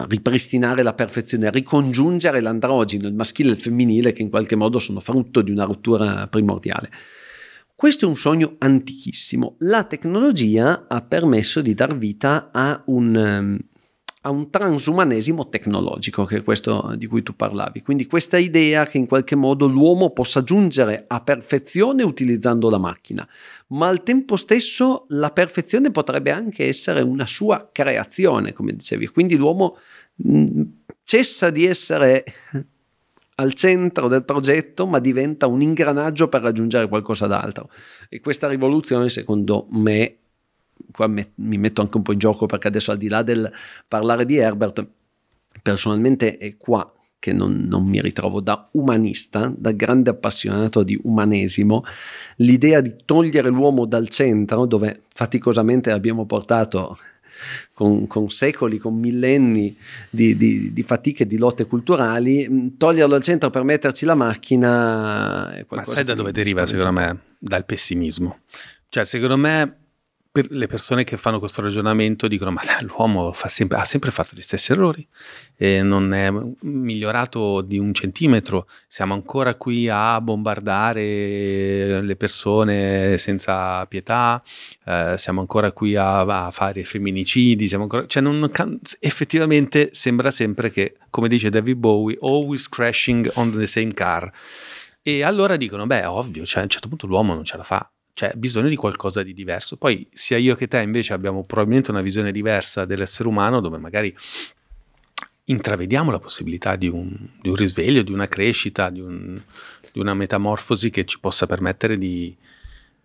ripristinare la perfezione, ricongiungere l'androgeno, il maschile e il femminile che in qualche modo sono frutto di una rottura primordiale. Questo è un sogno antichissimo. La tecnologia ha permesso di dar vita a un, ehm, a un transumanesimo tecnologico, che è questo di cui tu parlavi. Quindi questa idea che in qualche modo l'uomo possa giungere a perfezione utilizzando la macchina ma al tempo stesso la perfezione potrebbe anche essere una sua creazione, come dicevi. Quindi l'uomo mm, cessa di essere al centro del progetto, ma diventa un ingranaggio per raggiungere qualcosa d'altro. E questa rivoluzione, secondo me, qua me, mi metto anche un po' in gioco perché adesso al di là del parlare di Herbert, personalmente è qua che non, non, mi ritrovo, da umanista, da grande appassionato di umanesimo, l'idea di togliere l'uomo dal centro, dove faticosamente abbiamo portato con, con secoli, con millenni di, di, di fatiche, di lotte culturali, toglierlo dal centro per metterci la macchina. È Ma sai da dove deriva, secondo me? Dal pessimismo. Cioè, secondo me per le persone che fanno questo ragionamento dicono ma l'uomo sempre, ha sempre fatto gli stessi errori, eh, non è migliorato di un centimetro, siamo ancora qui a bombardare le persone senza pietà, eh, siamo ancora qui a, a fare femminicidi, ancora, cioè non, effettivamente sembra sempre che, come dice David Bowie, always crashing on the same car. E allora dicono, beh, ovvio, cioè, a un certo punto l'uomo non ce la fa, c'è cioè, bisogno di qualcosa di diverso. Poi sia io che te invece abbiamo probabilmente una visione diversa dell'essere umano dove magari intravediamo la possibilità di un, di un risveglio, di una crescita, di, un, di, una metamorfosi che ci possa permettere di,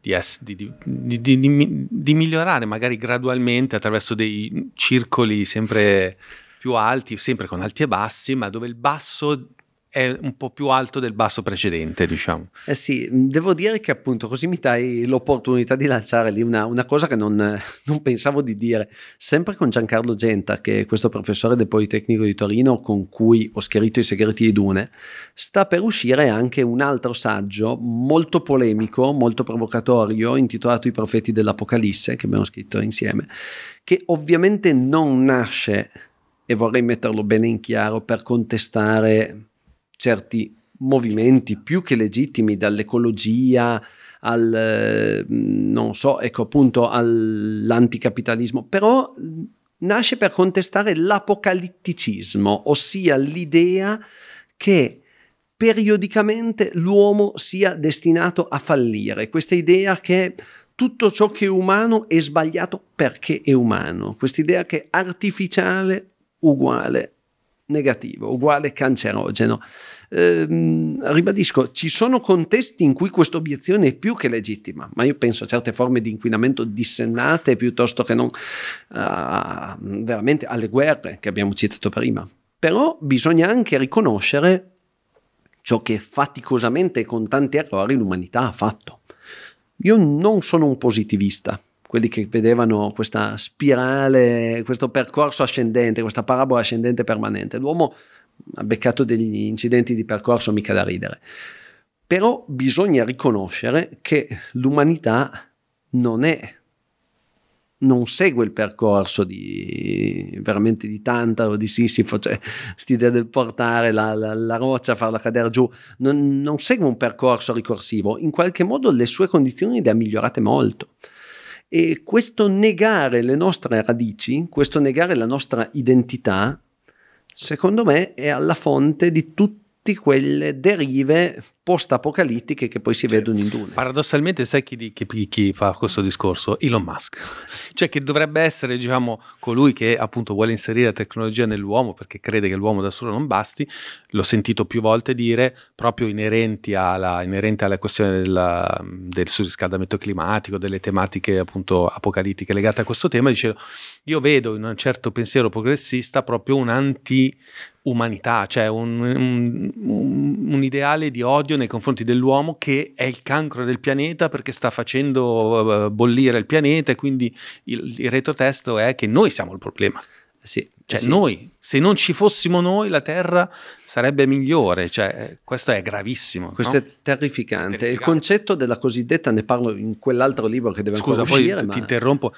di migliorare magari gradualmente attraverso dei circoli sempre più alti, sempre con alti e bassi, ma dove il basso è un po' più alto del basso precedente, diciamo. Eh sì, devo dire che appunto così mi dai l'opportunità di lanciare lì una, una cosa che non, non, pensavo di dire. Sempre con Giancarlo Genta, che è questo professore del Politecnico di Torino con cui ho scritto I segreti di Dune, sta per uscire anche un altro saggio molto polemico, molto provocatorio, intitolato I profeti dell'Apocalisse, che abbiamo scritto insieme, che ovviamente non nasce, e vorrei metterlo bene in chiaro, per contestare certi movimenti più che legittimi dall'ecologia al mm, non so, ecco appunto all'anticapitalismo, però mm, nasce per contestare l'apocalitticismo, ossia l'idea che periodicamente l'uomo sia destinato a fallire, questa idea che tutto ciò che è umano è sbagliato perché è umano, questa idea che artificiale uguale negativo, uguale cancerogeno. Ehm, ribadisco, ci sono contesti in cui questa obiezione è più che legittima, ma io penso a certe forme di inquinamento dissennate piuttosto che non uh, veramente alle guerre che abbiamo citato prima. Però bisogna anche riconoscere ciò che faticosamente e con tanti errori l'umanità ha fatto. Io non sono un positivista, quelli che vedevano questa spirale, questo percorso ascendente, questa parabola ascendente permanente. L'uomo ha beccato degli incidenti di percorso mica da ridere. Però bisogna riconoscere che l'umanità non è non segue il percorso di veramente di Tantalo, di Sisifo, cioè quest'idea del portare la, la, la, roccia, farla cadere giù, non, non, segue un percorso ricorsivo, in qualche modo le sue condizioni le ha migliorate molto. E questo negare le nostre radici, questo negare la nostra identità, secondo me è alla fonte di tutto tutte quelle derive post-apocalittiche che poi si sì. vedono in Dune. Paradossalmente, sai chi, chi, chi, fa questo discorso? Elon Musk, cioè che dovrebbe essere, diciamo, colui che appunto vuole inserire la tecnologia nell'uomo perché crede che l'uomo da solo non basti. L'ho sentito più volte dire proprio inerenti alla, inerente alla questione della, del surriscaldamento climatico, delle tematiche appunto apocalittiche legate a questo tema. Dice io vedo in un certo pensiero progressista proprio un'anti-umanità, cioè un, un, un, ideale di odio nei confronti dell'uomo che è il cancro del pianeta perché sta facendo eh, bollire il pianeta e quindi il, il retrotesto è che noi siamo il problema. Sì, cioè sì. noi, se non ci fossimo noi, la Terra sarebbe migliore. Cioè, eh, questo è gravissimo. Questo no? è terrificante. terrificante. Il concetto della cosiddetta, ne parlo in quell'altro libro che deve Scusa, ancora uscire. Scusa, poi ma... ti interrompo.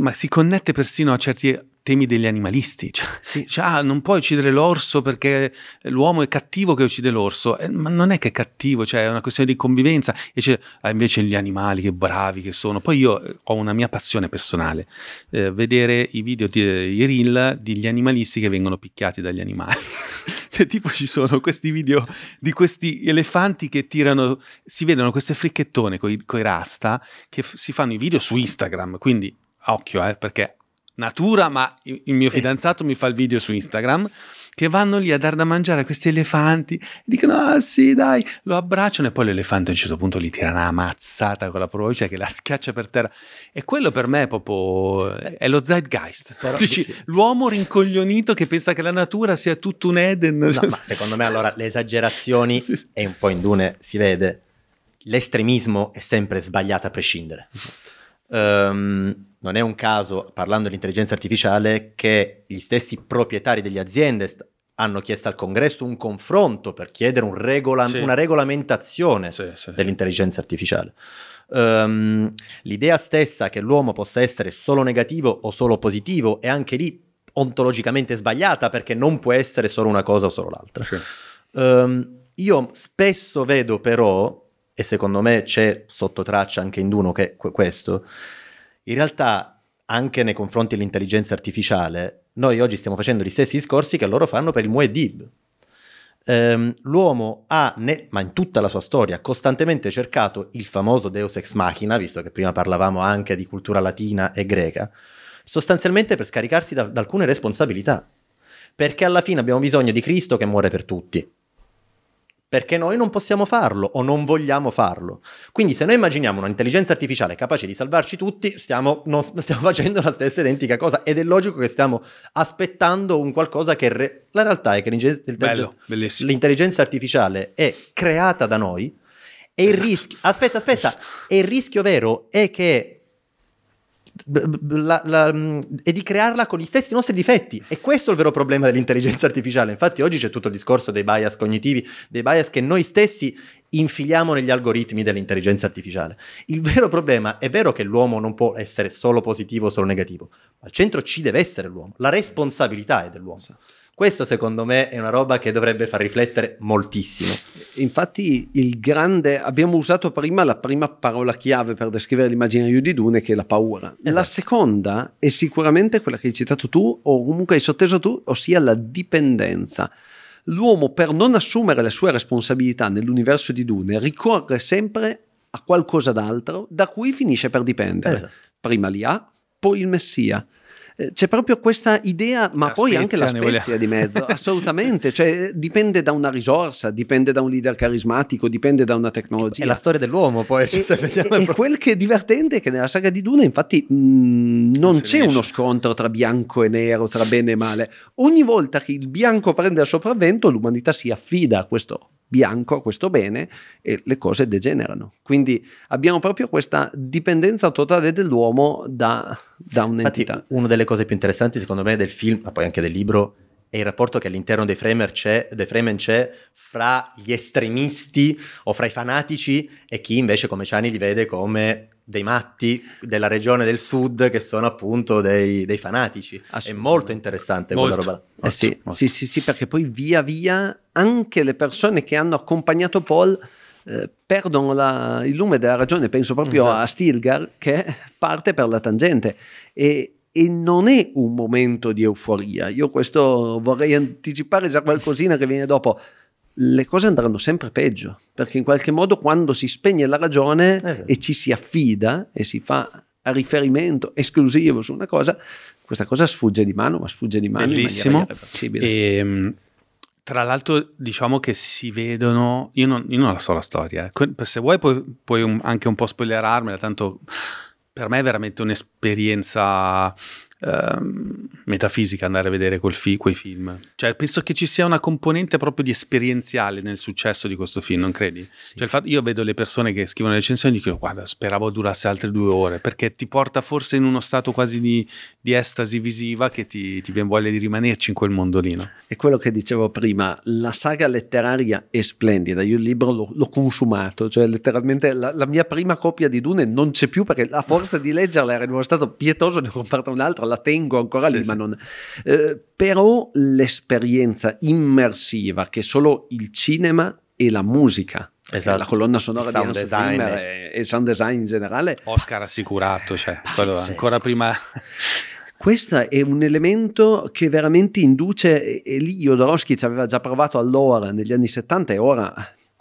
Ma si connette persino a certi temi degli animalisti. Cioè, sì. cioè, ah, non puoi uccidere l'orso perché l'uomo è cattivo che uccide l'orso. Eh, ma non è che è cattivo, cioè, è una questione di convivenza. E ah, invece gli animali, che bravi che sono. Poi io eh, ho una mia passione personale, eh, vedere i video, di, eh, i reel degli animalisti che vengono picchiati dagli animali. cioè, tipo ci sono questi video di questi elefanti che tirano, si vedono queste fricchettone con i rasta che f- si fanno i video su Instagram, quindi occhio eh, perché natura, ma il mio fidanzato mi fa il video su Instagram, che vanno lì a dar da mangiare a questi elefanti, e dicono ah sì dai, lo abbracciano e poi l'elefante a un certo punto gli tira una mazzata con la provoce che la schiaccia per terra. E quello per me è proprio, è lo zeitgeist, Però, Dici, sì. l'uomo rincoglionito che pensa che la natura sia tutto un Eden. No, ma secondo me allora le esagerazioni, sì. e un po' in Dune si vede, l'estremismo è sempre sbagliato a prescindere. Sì. Esatto. Um, ehm, non è un caso, parlando dell'intelligenza artificiale, che gli stessi proprietari delle aziende st- hanno chiesto al congresso un confronto per chiedere un regola- sì. una regolamentazione sì, sì. dell'intelligenza artificiale. Um, l'idea stessa che l'uomo possa essere solo negativo o solo positivo è anche lì ontologicamente sbagliata perché non può essere solo una cosa o solo l'altra. Um, io spesso vedo però, e secondo me c'è sotto traccia anche in Duno che, questo, in realtà, anche nei confronti dell'intelligenza artificiale, noi oggi stiamo facendo gli stessi discorsi che loro fanno per il Muedib. Um, ehm, l'uomo ha, ne, ma in tutta la sua storia, costantemente cercato il famoso Deus ex machina, visto che prima parlavamo anche di cultura latina e greca, sostanzialmente per scaricarsi da, da alcune responsabilità. Perché alla fine abbiamo bisogno di Cristo che muore per tutti perché noi non possiamo farlo o non vogliamo farlo. Quindi se noi immaginiamo un'intelligenza artificiale capace di salvarci tutti, stiamo, non, stiamo facendo la stessa identica cosa ed è logico che stiamo aspettando un qualcosa che... Re... La realtà è che l'intelligenza, Bello, l'intelligenza artificiale è creata da noi e esatto. il rischio... Aspetta, aspetta, e il rischio vero è che la, la, mm, e di crearla con gli stessi nostri difetti. E questo è il vero problema dell'intelligenza artificiale. Infatti oggi c'è tutto il discorso dei bias cognitivi, dei bias che noi stessi infiliamo negli algoritmi dell'intelligenza artificiale. Il vero problema è vero che l'uomo non può essere solo positivo o solo negativo, al centro ci deve essere l'uomo, la responsabilità è dell'uomo. Esatto. Questo secondo me è una roba che dovrebbe far riflettere moltissimo. Infatti il grande, abbiamo usato prima la prima parola chiave per descrivere l'immaginario di Dune che è la paura. Esatto. La seconda è sicuramente quella che hai citato tu o comunque hai sotteso tu, ossia la dipendenza. L'uomo per non assumere le sue responsabilità nell'universo di Dune ricorre sempre a qualcosa d'altro da cui finisce per dipendere. Esatto. Prima l'IA, poi il Messia, eh, c'è proprio questa idea, ma la poi anche la spezia di mezzo, assolutamente, cioè dipende da una risorsa, dipende da un leader carismatico, dipende da una tecnologia. È la storia dell'uomo poi. E, e, e quel che è divertente è che nella saga di Duna infatti mh, mm, non c'è riesce. uno scontro tra bianco e nero, tra bene e male. Ogni volta che il bianco prende il sopravvento l'umanità si affida a questo bianco a questo bene e le cose degenerano. Quindi abbiamo proprio questa dipendenza totale dell'uomo da, da un'entità. Infatti, una delle cose più interessanti secondo me del film, ma poi anche del libro, è il rapporto che all'interno dei, framer c'è, dei Fremen c'è fra gli estremisti o fra i fanatici e chi invece come Ciani li vede come dei matti della regione del sud che sono appunto dei, dei fanatici. È molto interessante molto. quella roba. Molto, eh sì, sì, sì, sì, perché poi via via anche le persone che hanno accompagnato Paul eh, perdono la, il lume della ragione, penso proprio esatto. a Stilgar che parte per la tangente e, e non è un momento di euforia. Io questo vorrei anticipare già qualcosina che viene dopo le cose andranno sempre peggio, perché in qualche modo quando si spegne la ragione esatto. e ci si affida e si fa riferimento esclusivo su una cosa, questa cosa sfugge di mano, ma sfugge di mano Bellissimo. E, ehm, tra l'altro diciamo che si vedono, io non, io non la so la storia, eh. se vuoi puoi, puoi un, anche un po' spoilerarmela, tanto per me è veramente un'esperienza Ehm, metafisica andare a vedere fi- quei film. Cioè, penso che ci sia una componente proprio di esperienziale nel successo di questo film, non credi? Sì. Cioè, fatto, io vedo le persone che scrivono le recensioni e dicono guarda, speravo durasse altre due ore, perché ti porta forse in uno stato quasi di, di estasi visiva che ti, ti viene voglia di rimanerci in quel mondolino. È quello che dicevo prima, la saga letteraria è splendida, io il libro l'ho, l'ho consumato, cioè letteralmente la, la, mia prima copia di Dune non c'è più perché a forza di leggerla era in uno stato pietoso, ne ho comprata un'altra, la tengo ancora sì, lì, sì. ma non... Eh, però l'esperienza immersiva che solo il cinema e la musica Esatto. La colonna sonora il di Hans Zimmer e il sound design in generale. Oscar assicurato, cioè, pazzesco, ancora prima... Questo è un elemento che veramente induce, e lì Jodorowsky ci aveva già provato allora, negli anni 70 e ora,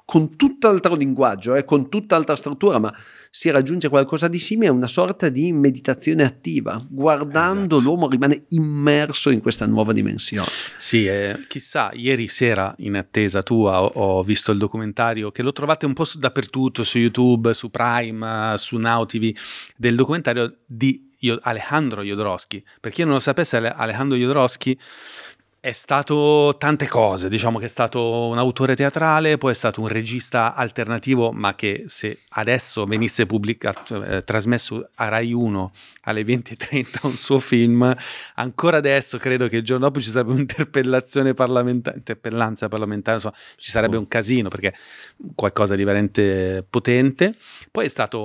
con tutt'altro linguaggio, eh, con tutt'altra struttura, ma si raggiunge qualcosa di simile a una sorta di meditazione attiva. Guardando esatto. l'uomo rimane immerso in questa nuova dimensione. Sì, eh, chissà, ieri sera in attesa tua ho, ho, visto il documentario che lo trovate un po' dappertutto, su YouTube, su Prime, su Now TV, del documentario di Alejandro Jodorowsky. Per chi non lo sapesse, Alejandro Jodorowsky è stato tante cose, diciamo che è stato un autore teatrale, poi è stato un regista alternativo, ma che se adesso venisse pubblicato, eh, trasmesso a Rai 1 alle 20.30 un suo film, ancora adesso credo che il giorno dopo ci sarebbe un'interpellazione parlamentare, interpellanza parlamentare, insomma, ci sarebbe un casino perché qualcosa di veramente potente. Poi è stato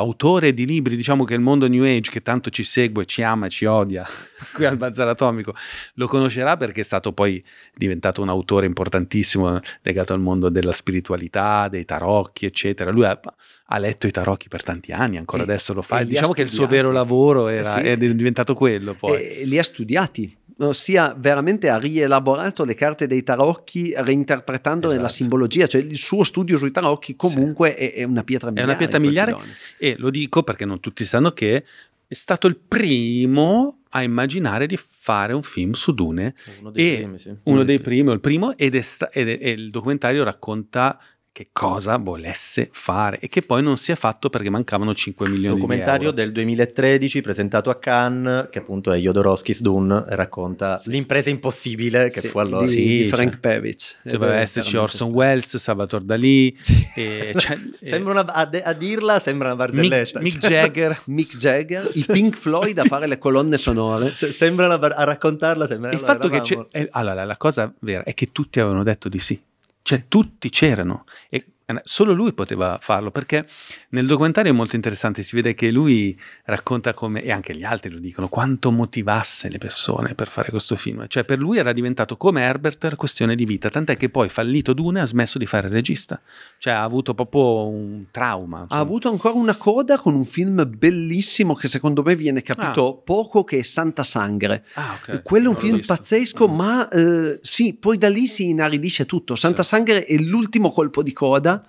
autore di libri, diciamo che il mondo New Age, che tanto ci segue, ci ama, ci odia, qui al Bazar Atomico, lo conoscerà perché che è stato poi diventato un autore importantissimo eh, legato al mondo della spiritualità, dei tarocchi, eccetera. Lui ha, ha letto i tarocchi per tanti anni, ancora e, adesso lo fa. Diciamo che il suo vero lavoro era, eh sì. è diventato quello poi. E li ha studiati ossia veramente ha rielaborato le carte dei tarocchi reinterpretando esatto. la simbologia, cioè il suo studio sui tarocchi comunque sì. è, è, una pietra miliare. È una pietra miliare e lo dico perché non tutti sanno che è stato il primo a immaginare di fare un film su Dune. Uno dei e primi, sì. Uno dei mm. primi, il primo, ed, sta, ed è, il documentario racconta che cosa volesse fare e che poi non si è fatto perché mancavano 5 milioni di euro. Documentario del 2013 presentato a Cannes, che appunto è Jodorowsky's Dune, racconta l'impresa impossibile che sì, fu allora. Di, sì, di cioè, Frank cioè, Pevic. Doveva esserci Orson Welles, Salvatore Dalì. e, cioè, sembra una, a, de, a, dirla sembra una barzelletta. Mick, Mick cioè, Jagger. Mick Jagger, i Pink Floyd a fare le colonne sonore. Cioè, sembra una, a raccontarla sembra Il fatto che... È, allora, la cosa vera è che tutti avevano detto di sì cioè tutti c'erano e eh, solo lui poteva farlo perché nel documentario è molto interessante, si vede che lui racconta come, e anche gli altri lo dicono, quanto motivasse le persone per fare questo film. Cioè per lui era diventato come Herbert questione di vita, tant'è che poi fallito Dune ha smesso di fare il regista, cioè ha avuto proprio un trauma. Insomma. Ha avuto ancora una coda con un film bellissimo che secondo me viene ah. capito ah. poco che è Santa Sangre. Ah, okay. Quello è un film visto. pazzesco, mm. ma eh, sì, poi da lì si inaridisce tutto. Santa sì. Sangre è l'ultimo colpo di coda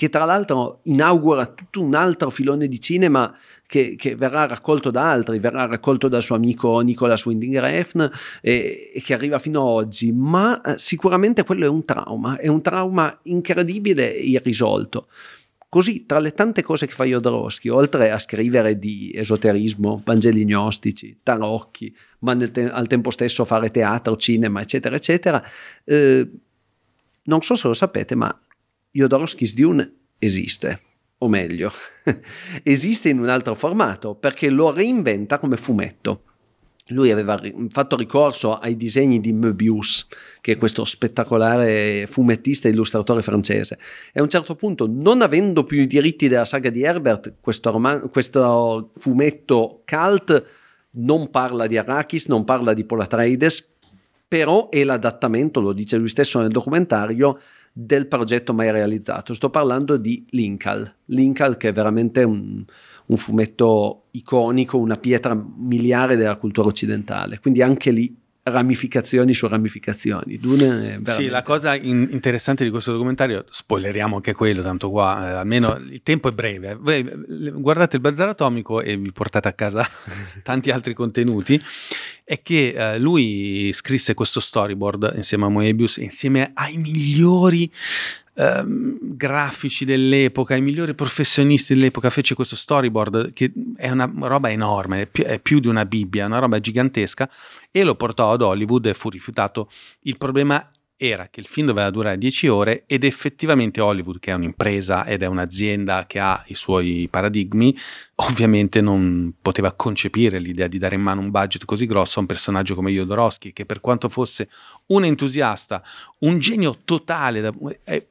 che tra l'altro inaugura tutto un altro filone di cinema che, che, verrà raccolto da altri, verrà raccolto dal suo amico Nicolas Winding Refn e, e, che arriva fino ad oggi, ma eh, sicuramente quello è un trauma, è un trauma incredibile e irrisolto. Così, tra le tante cose che fa Jodorowsky, oltre a scrivere di esoterismo, Vangeli gnostici, tarocchi, ma te- al tempo stesso fare teatro, cinema, eccetera, eccetera, eh, non so se lo sapete, ma Jodorowsky's Dune esiste, o meglio, esiste in un altro formato perché lo reinventa come fumetto. Lui aveva fatto ricorso ai disegni di Möbius, che è questo spettacolare fumettista e illustratore francese, e a un certo punto, non avendo più i diritti della saga di Herbert, questo, roman- questo fumetto cult non parla di Arrakis, non parla di Polatraides, però è l'adattamento, lo dice lui stesso nel documentario, del progetto mai realizzato. Sto parlando di Linkal. Linkal che è veramente un, un fumetto iconico, una pietra miliare della cultura occidentale. Quindi anche lì ramificazioni su ramificazioni. Dune Sì, la cosa in- interessante di questo documentario, spoileriamo anche quello, tanto qua, eh, almeno il tempo è breve. Voi eh, guardate il Bazar Atomico e vi portate a casa tanti altri contenuti, è che eh, lui scrisse questo storyboard insieme a Moebius, insieme ai migliori ehm, grafici dell'epoca, i migliori professionisti dell'epoca, fece questo storyboard che è una roba enorme, è più, è più di una Bibbia, una roba gigantesca e lo portò ad Hollywood e fu rifiutato. Il problema era che il film doveva durare 10 ore ed effettivamente Hollywood, che è un'impresa ed è un'azienda che ha i suoi paradigmi, ovviamente non poteva concepire l'idea di dare in mano un budget così grosso a un personaggio come Jodorowsky, che per quanto fosse un entusiasta, un genio totale,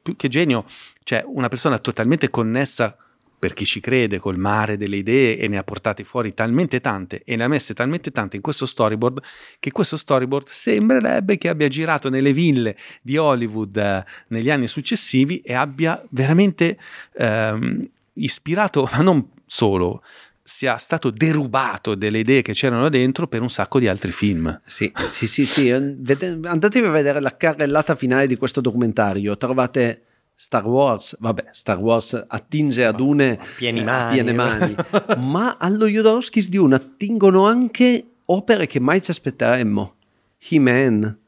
più che genio, cioè una persona totalmente connessa per chi ci crede, col mare delle idee e ne ha portate fuori talmente tante e ne ha messe talmente tante in questo storyboard che questo storyboard sembrerebbe che abbia girato nelle ville di Hollywood eh, negli anni successivi e abbia veramente ehm, ispirato, ma non solo, sia stato derubato delle idee che c'erano dentro per un sacco di altri film. Sì, sì, sì, sì. andatevi a vedere la carrellata finale di questo documentario, trovate Star Wars, vabbè, Star Wars attinge ad une piene eh, mani, piene mani ma allo Jodorowsky di un attingono anche opere che mai ci aspetteremmo. He-Man,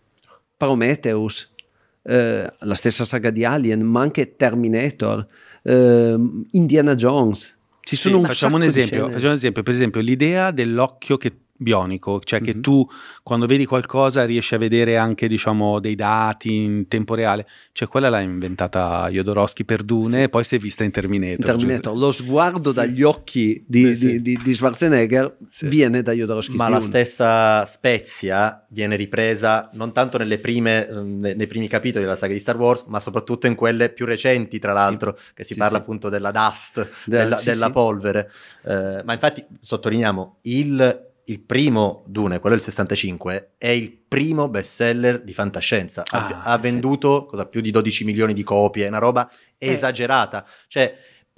Prometheus, eh, la stessa saga di Alien, ma anche Terminator, eh, Indiana Jones. Ci sono sì, un facciamo, un esempio, facciamo un esempio, per esempio l'idea dell'occhio che bionico, cioè mm-hmm. che tu quando vedi qualcosa riesci a vedere anche diciamo, dei dati in tempo reale, cioè quella l'ha inventata Jodorowsky per Dune sì. e poi si è vista in Terminator. Terminator. Lo sguardo sì. dagli occhi di, sì, di, di, di Schwarzenegger viene da Jodorowsky. Ma la Dune. stessa spezia viene ripresa non tanto prime, nei primi capitoli della saga di Star Wars, ma soprattutto in quelle più recenti tra l'altro, che si parla appunto della dust, della, della polvere. Eh, ma infatti sottolineiamo il il primo Dune, quello del 65, è il primo bestseller di fantascienza. Ah, ha, venduto sì. cosa, più di 12 milioni di copie, una roba eh. esagerata. Cioè,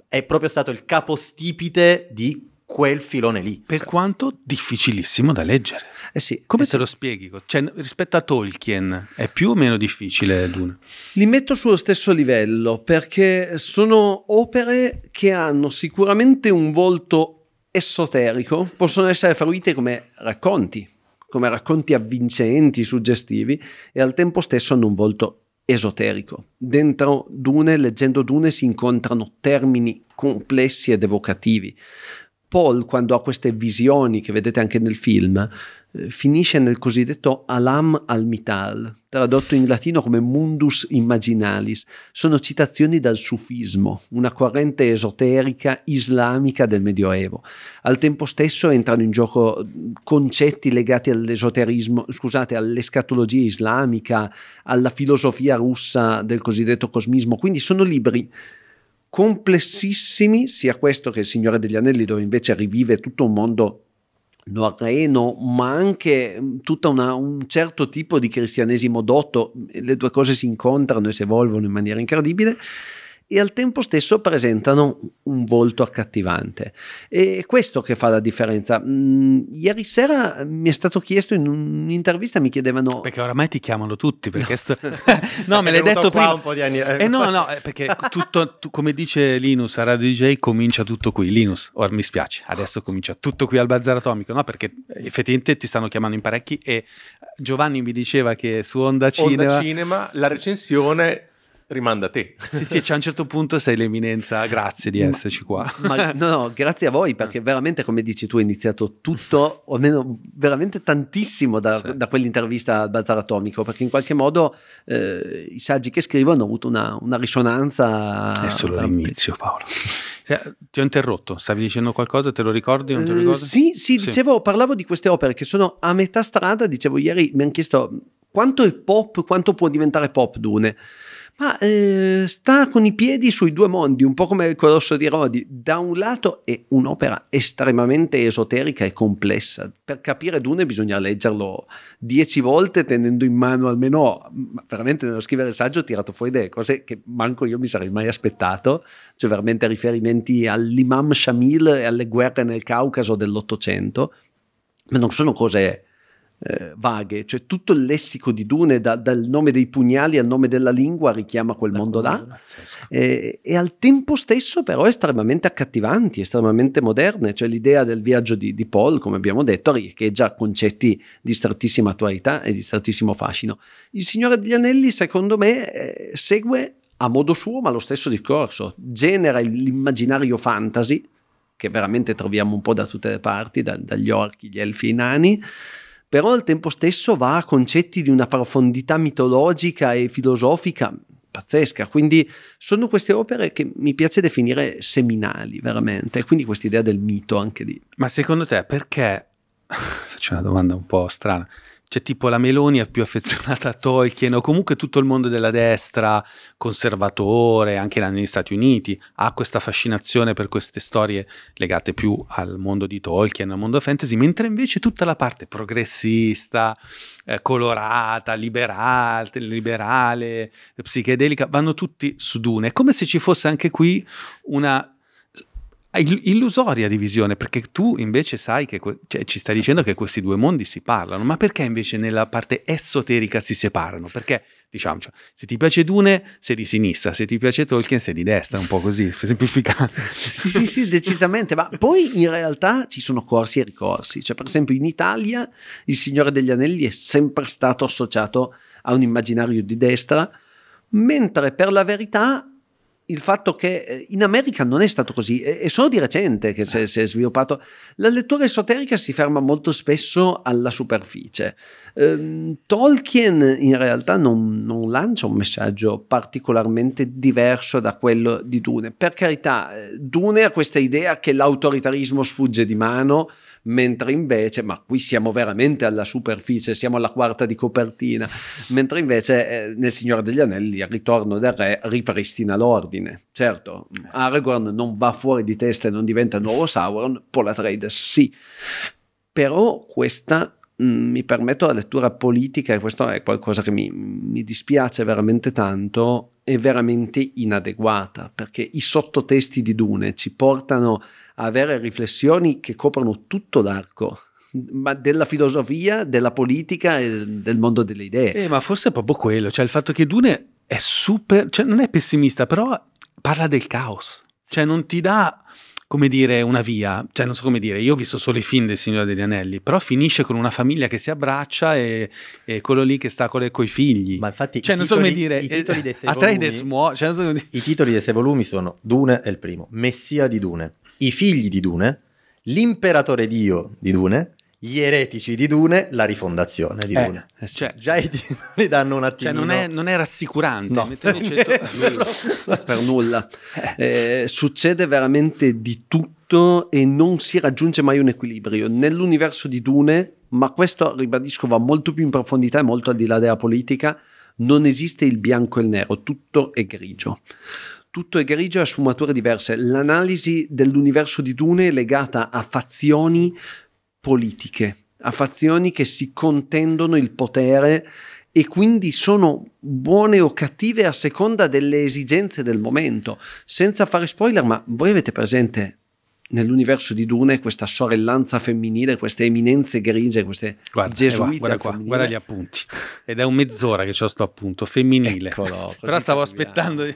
è proprio stato il capostipite di quel filone lì. Per quanto difficilissimo da leggere. Eh sì, Come eh te sì. lo spieghi? Cioè, rispetto a Tolkien è più o meno difficile Dune? Li metto sullo stesso livello perché sono opere che hanno sicuramente un volto esoterico possono essere fruite come racconti, come racconti avvincenti, suggestivi e al tempo stesso hanno un volto esoterico. Dentro Dune, leggendo Dune, si incontrano termini complessi ed evocativi. Paul, quando ha queste visioni che vedete anche nel film, eh, finisce nel cosiddetto Alam al-Mital, tradotto in latino come Mundus immaginalis. Sono citazioni dal sufismo, una corrente esoterica islamica del Medioevo. Al tempo stesso entrano in gioco concetti legati all'esoterismo, scusate, all'escatologia islamica, alla filosofia russa del cosiddetto cosmismo. Quindi sono libri complessissimi, sia questo che Il Signore degli Anelli, dove invece rivive tutto un mondo norreno, ma anche mm, tutto un certo tipo di cristianesimo dotto, le due cose si incontrano e si evolvono in maniera incredibile e al tempo stesso presentano un volto accattivante. È questo che fa la differenza. Mm, ieri sera mi è stato chiesto in un'intervista, mi chiedevano... Perché oramai ti chiamano tutti, perché... Sto... no, me l'hai detto prima... un po' di anni... Eh, eh no, no, eh, perché tutto, tu, come dice Linus a Radio DJ, comincia tutto qui. Linus, ora mi spiace, adesso comincia tutto qui al Bazar Atomico, no? Perché effettivamente ti stanno chiamando in parecchi e Giovanni mi diceva che su Onda Cinema... Onda Cinema, la recensione rimanda a te. Sì, sì, cioè a un certo punto sei l'eminenza, grazie di esserci qua. Ma, no, no, grazie a voi perché veramente come dici tu è iniziato tutto, o almeno veramente tantissimo da, sì. da quell'intervista al Bazar Atomico, perché in qualche modo eh, i saggi che scrivo hanno avuto una, una risonanza. È solo l'inizio Paolo. Ti ho interrotto, stavi dicendo qualcosa, te lo ricordi? Te lo eh, ricordi? Uh, sì, sì, sì, dicevo, parlavo di queste opere che sono a metà strada, dicevo ieri, mi hanno chiesto quanto è pop, quanto può diventare pop Dune ma eh, sta con i piedi sui due mondi, un po' come il Colosso di Rodi. Da un lato è un'opera estremamente esoterica e complessa. Per capire Dune bisogna leggerlo dieci volte tenendo in mano almeno, veramente nello scrivere il saggio ho tirato fuori delle cose che manco io mi sarei mai aspettato, cioè veramente riferimenti all'imam Shamil e alle guerre nel Caucaso dell'Ottocento, ma non sono cose eh, vaghe, cioè tutto il lessico di Dune, da, dal nome dei pugnali al nome della lingua, richiama quel da mondo là, eh, e al tempo stesso però estremamente accattivanti, estremamente moderne, cioè l'idea del viaggio di, di Paul, come abbiamo detto, riecheggia concetti di strettissima attualità e di strettissimo fascino. Il Signore degli Anelli, secondo me, eh, segue a modo suo, ma lo stesso discorso, genera l'immaginario fantasy, che veramente troviamo un po' da tutte le parti, da, dagli orchi, gli elfi, i nani, però al tempo stesso va a concetti di una profondità mitologica e filosofica pazzesca. Quindi sono queste opere che mi piace definire seminali, veramente. Quindi questa idea del mito anche lì. Ma secondo te perché, faccio una domanda un po' strana, cioè tipo la Meloni è più affezionata a Tolkien o comunque tutto il mondo della destra conservatore, anche negli Stati Uniti, ha questa fascinazione per queste storie legate più al mondo di Tolkien, al mondo fantasy, mentre invece tutta la parte progressista, eh, colorata, liberale, liberale, psichedelica, vanno tutti su Dune. È come se ci fosse anche qui una Ah, illusoria divisione, perché tu invece sai che cioè, ci stai dicendo che questi due mondi si parlano, ma perché invece nella parte esoterica si separano? Perché diciamo, cioè, se ti piace Dune sei di sinistra, se ti piace Tolkien sei di destra, un po' così, semplificando. sì, sì, sì, decisamente, ma poi in realtà ci sono corsi e ricorsi, cioè per esempio in Italia Il Signore degli Anelli è sempre stato associato a un immaginario di destra, mentre per la verità il fatto che eh, in America non è stato così, è solo di recente che si è, eh. si è sviluppato. La lettura esoterica si ferma molto spesso alla superficie. Ehm, Tolkien in realtà non, non, lancia un messaggio particolarmente diverso da quello di Dune. Per carità, eh, Dune ha questa idea che l'autoritarismo sfugge di mano, mentre invece, ma qui siamo veramente alla superficie, siamo alla quarta di copertina, mentre invece eh, nel Signore degli Anelli il ritorno del re ripristina l'ordine. Certo, Aragorn non va fuori di testa e non diventa nuovo Sauron, Paul sì. Però questa mm, mi permetto la lettura politica e questo è qualcosa che mi, mi, dispiace veramente tanto, è veramente inadeguata perché i sottotesti di Dune ci portano avere riflessioni che coprono tutto l'arco ma della filosofia, della politica e del mondo delle idee. Eh, ma forse è proprio quello, cioè il fatto che Dune è super, cioè non è pessimista, però parla del caos, cioè non ti dà come dire, una via, cioè non so come dire, io ho visto solo i film del Signore degli Anelli, però finisce con una famiglia che si abbraccia e, e quello lì che sta con, le, con figli. Ma infatti, cioè, non titoli, so come dire, i titoli dei eh, sei, volumi, cioè, so dire. I titoli dei sei volumi sono Dune è il primo, Messia di Dune, i figli di Dune, l'imperatore dio di Dune, gli eretici di Dune, la rifondazione di eh, Dune. Eh cioè, Già i titoli danno un cioè, attimino... Cioè non, è, non è rassicurante, no. nulla, per nulla. Eh. eh, succede veramente di tutto e non si raggiunge mai un equilibrio. Nell'universo di Dune, ma questo ribadisco va molto più in profondità e molto al di là della politica, non esiste il bianco e il nero, tutto è grigio tutto è grigio a sfumature diverse. L'analisi dell'universo di Dune è legata a fazioni politiche, a fazioni che si contendono il potere e quindi sono buone o cattive a seconda delle esigenze del momento. Senza fare spoiler, ma voi avete presente nell'universo di Dune questa sorellanza femminile, queste eminenze grigie, queste guarda, eh, gesuite. Eh, guarda, qua, guarda gli appunti. Ed è un mezz'ora che ho sto appunto, femminile. Eccolo, Però stavo aspettando, di...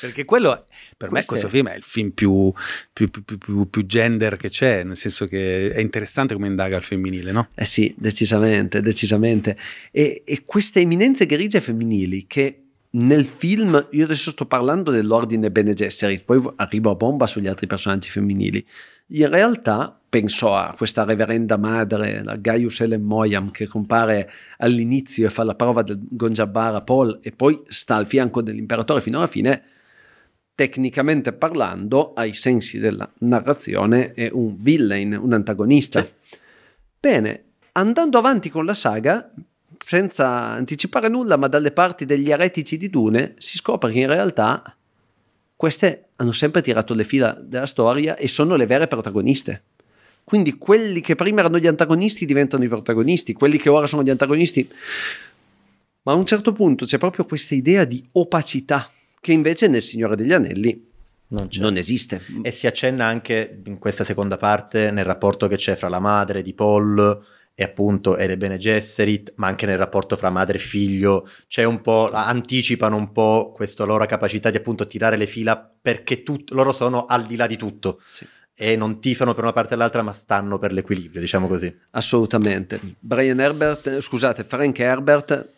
perché quello, per Queste... me questo film è il film più, più, più, più, più gender che c'è, nel senso che è interessante come indaga il femminile, no? Eh sì, decisamente, decisamente. E, e queste eminenze grigie femminili che nel film io adesso sto parlando dell'ordine Bene Gesserit, poi arrivo a bomba sugli altri personaggi femminili. In realtà penso a questa reverenda madre, la Gaius Ellen Moyam, che compare all'inizio e fa la prova del a Paul e poi sta al fianco dell'imperatore fino alla fine, tecnicamente parlando, ai sensi della narrazione, è un villain, un antagonista. Sì. Bene, andando avanti con la saga, senza anticipare nulla, ma dalle parti degli eretici di Dune si scopre che in realtà queste hanno sempre tirato le fila della storia e sono le vere protagoniste. Quindi quelli che prima erano gli antagonisti diventano i protagonisti, quelli che ora sono gli antagonisti. Ma a un certo punto c'è proprio questa idea di opacità che invece nel Signore degli Anelli non, non, esiste. E si accenna anche in questa seconda parte nel rapporto che c'è fra la madre di Paul e appunto Ere Bene Gesserit, ma anche nel rapporto fra madre e figlio, c'è cioè un po', anticipano un po' questa loro capacità di appunto tirare le fila perché tut- loro sono al di là di tutto. Sì. E non tifano per una parte o l'altra, ma stanno per l'equilibrio, diciamo così. Assolutamente. Brian Herbert, scusate, Frank Herbert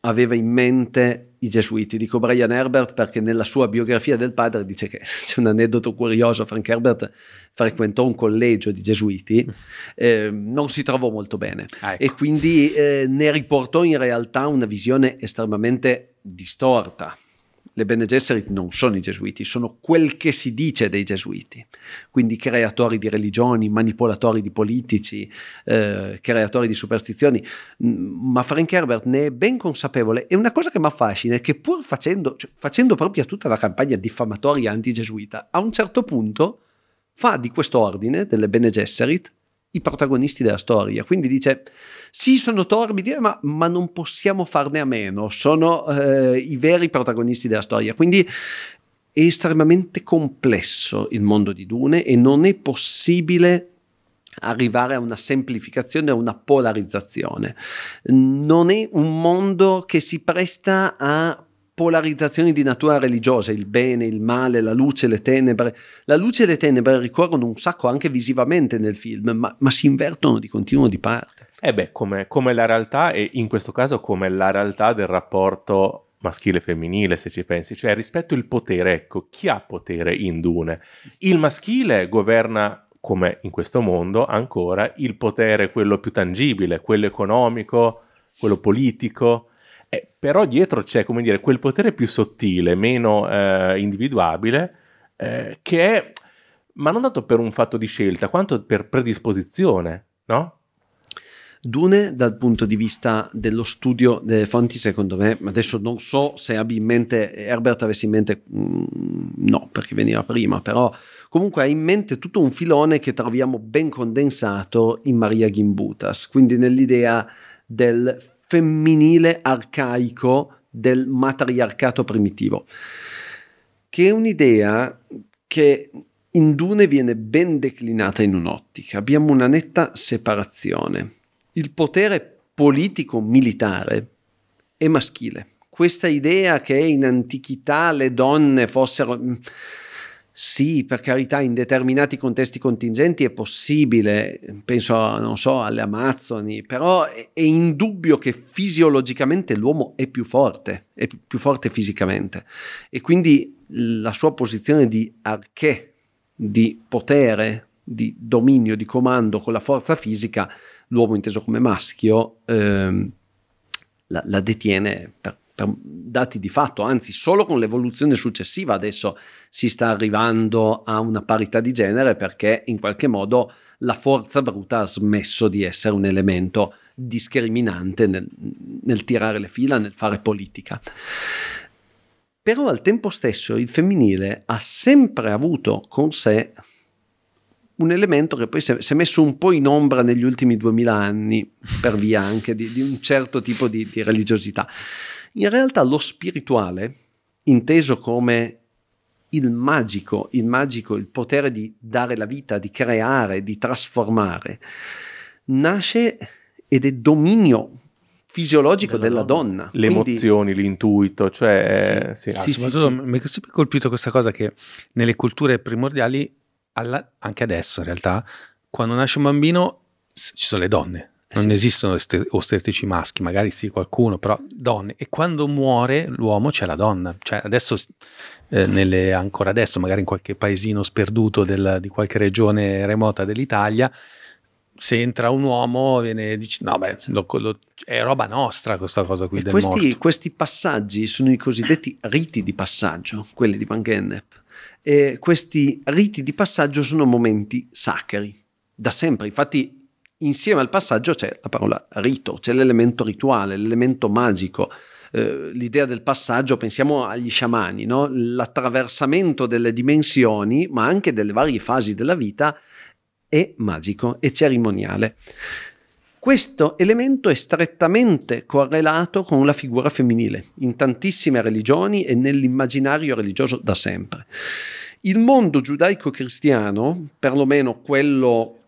aveva in mente i gesuiti. Dico Brian Herbert perché nella sua biografia del padre dice che c'è un aneddoto curioso. Frank Herbert frequentò un collegio di gesuiti, eh, non si trovò molto bene ah, ecco. e quindi eh, ne riportò in realtà una visione estremamente distorta. Le Bene Gesserit non sono i gesuiti, sono quel che si dice dei gesuiti, quindi creatori di religioni, manipolatori di politici, eh, creatori di superstizioni, ma Frank Herbert ne è ben consapevole e una cosa che mi affascina è che pur facendo, cioè, facendo proprio tutta la campagna diffamatoria anti-gesuita, a un certo punto fa di questo ordine delle Bene Gesserit, i protagonisti della storia. Quindi dice: Sì, sono torbidi, ma, ma non possiamo farne a meno. Sono eh, i veri protagonisti della storia. Quindi è estremamente complesso il mondo di Dune e non è possibile arrivare a una semplificazione, a una polarizzazione. Non è un mondo che si presta a polarizzazioni di natura religiosa, il bene, il male, la luce, le tenebre. La luce e le tenebre ricorrono un sacco anche visivamente nel film, ma, ma si invertono di continuo di parte. E eh beh, come, come la realtà, e in questo caso come la realtà del rapporto maschile e femminile, se ci pensi, cioè rispetto al potere, ecco, chi ha potere in Dune? Il maschile governa, come in questo mondo ancora, il potere, quello più tangibile, quello economico, quello politico, eh, però dietro c'è, come dire, quel potere più sottile, meno eh, individuabile, eh, che è, ma non tanto per un fatto di scelta, quanto per predisposizione, no? Dune dal punto di vista dello studio delle fonti, secondo me, adesso non so se abbia in mente, Herbert avesse in mente, mh, mm, no, perché veniva prima, però comunque ha in mente tutto un filone che troviamo ben condensato in Maria Gimbutas, quindi nell'idea del femminile arcaico del matriarcato primitivo, che è un'idea che in Dune viene ben declinata in un'ottica. Abbiamo una netta separazione. Il potere politico-militare è maschile. Questa idea che in antichità le donne fossero mm, sì, per carità, in determinati contesti contingenti è possibile, penso, a, non so, alle Amazzoni, però è, è indubbio che fisiologicamente l'uomo è più forte, è più forte fisicamente e quindi la sua posizione di archè, di potere, di dominio, di comando con la forza fisica, l'uomo inteso come maschio, ehm, la, la, detiene per dati di fatto, anzi solo con l'evoluzione successiva adesso si sta arrivando a una parità di genere perché in qualche modo la forza bruta ha smesso di essere un elemento discriminante nel, nel tirare le fila, nel fare politica. Però al tempo stesso il femminile ha sempre avuto con sé un elemento che poi si è messo un po' in ombra negli ultimi duemila anni per via anche di, di un certo tipo di, di religiosità. In realtà lo spirituale, inteso come il magico, il magico, il potere di dare la vita, di creare, di trasformare, nasce ed è dominio fisiologico della, della donna. donna. Le Quindi... emozioni, l'intuito, cioè... Sì, eh, sì, ah, sì sì, mi è sempre colpito questa cosa che nelle culture primordiali, alla, anche adesso in realtà, quando nasce un bambino ci sono le donne, eh non sì. esistono ostetrici maschi, magari sì qualcuno, però donne. E quando muore l'uomo c'è la donna. Cioè adesso, eh, nelle, ancora adesso, magari in qualche paesino sperduto del, di qualche regione remota dell'Italia, se entra un uomo viene dice no beh lo, lo, è roba nostra questa cosa qui e del questi, morto. questi passaggi sono i cosiddetti riti di passaggio quelli di Van e questi riti di passaggio sono momenti sacri da sempre infatti insieme al passaggio c'è la parola rito, c'è l'elemento rituale, l'elemento magico. Eh, l'idea del passaggio, pensiamo agli sciamani, no? l'attraversamento delle dimensioni, ma anche delle varie fasi della vita, è magico è cerimoniale. Questo elemento è strettamente correlato con la figura femminile in tantissime religioni e nell'immaginario religioso da sempre. Il mondo giudaico-cristiano, perlomeno quello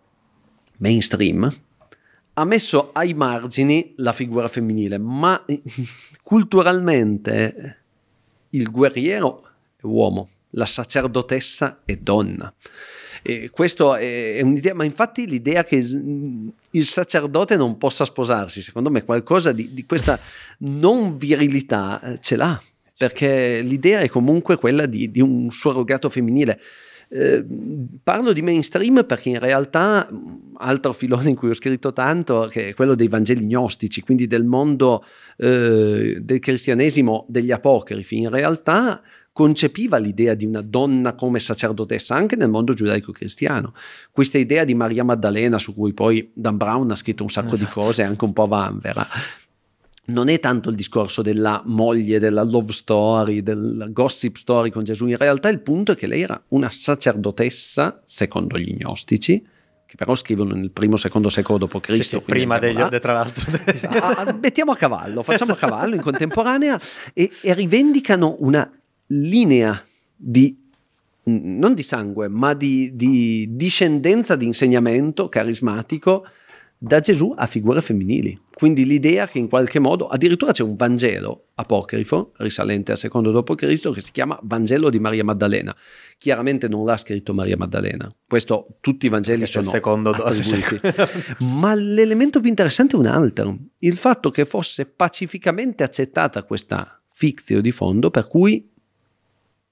mainstream, ha messo ai margini la figura femminile, ma culturalmente il guerriero è uomo, la sacerdotessa è donna. E questo è, un'idea, ma infatti l'idea che il sacerdote non possa sposarsi, secondo me qualcosa di, di questa non virilità eh, ce l'ha, perché l'idea è comunque quella di, di un surrogato femminile Ehm, parlo di mainstream perché in realtà mm, altro filone in cui ho scritto tanto che è quello dei Vangeli gnostici, quindi del mondo eh, del cristianesimo degli apocrifi. In realtà concepiva l'idea di una donna come sacerdotessa anche nel mondo giudaico-cristiano. Questa idea di Maria Maddalena, su cui poi Dan Brown ha scritto un sacco esatto. di cose, anche un po' vanvera, non è tanto il discorso della moglie, della love story, del gossip story con Gesù, in realtà il punto è che lei era una sacerdotessa, secondo gli gnostici, che però scrivono nel primo secondo secolo dopo Cristo. Sì, sì, prima degli Ode, tra l'altro. Esatto. Ah, mettiamo a cavallo, facciamo a cavallo in contemporanea e, e rivendicano una linea di non di sangue, ma di, di discendenza di insegnamento carismatico da Gesù a figure femminili. Quindi l'idea che in qualche modo, addirittura c'è un Vangelo apocrifo, risalente al secondo d.C., che si chiama Vangelo di Maria Maddalena. Chiaramente non l'ha scritto Maria Maddalena, questo tutti i Vangeli sono secondo attribuiti. Ma l'elemento più interessante è un altro, il fatto che fosse pacificamente accettata questa fizio di fondo per cui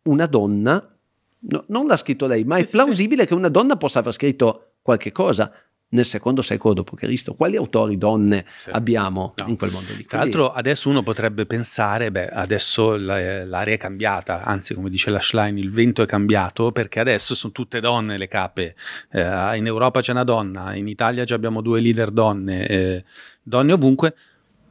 una donna, no, non l'ha scritto lei, ma sì, è plausibile sì, sì. che una donna possa aver scritto qualche cosa, nel secondo secolo dopo d.C. Quali autori donne sì. abbiamo no. in quel mondo lì? Tra l'altro adesso uno potrebbe pensare, beh, adesso l'area è cambiata, anzi come dice la Schlein, il vento è cambiato perché adesso sono tutte donne le cape, eh, in Europa c'è una donna, in Italia già abbiamo due leader donne, eh, donne ovunque,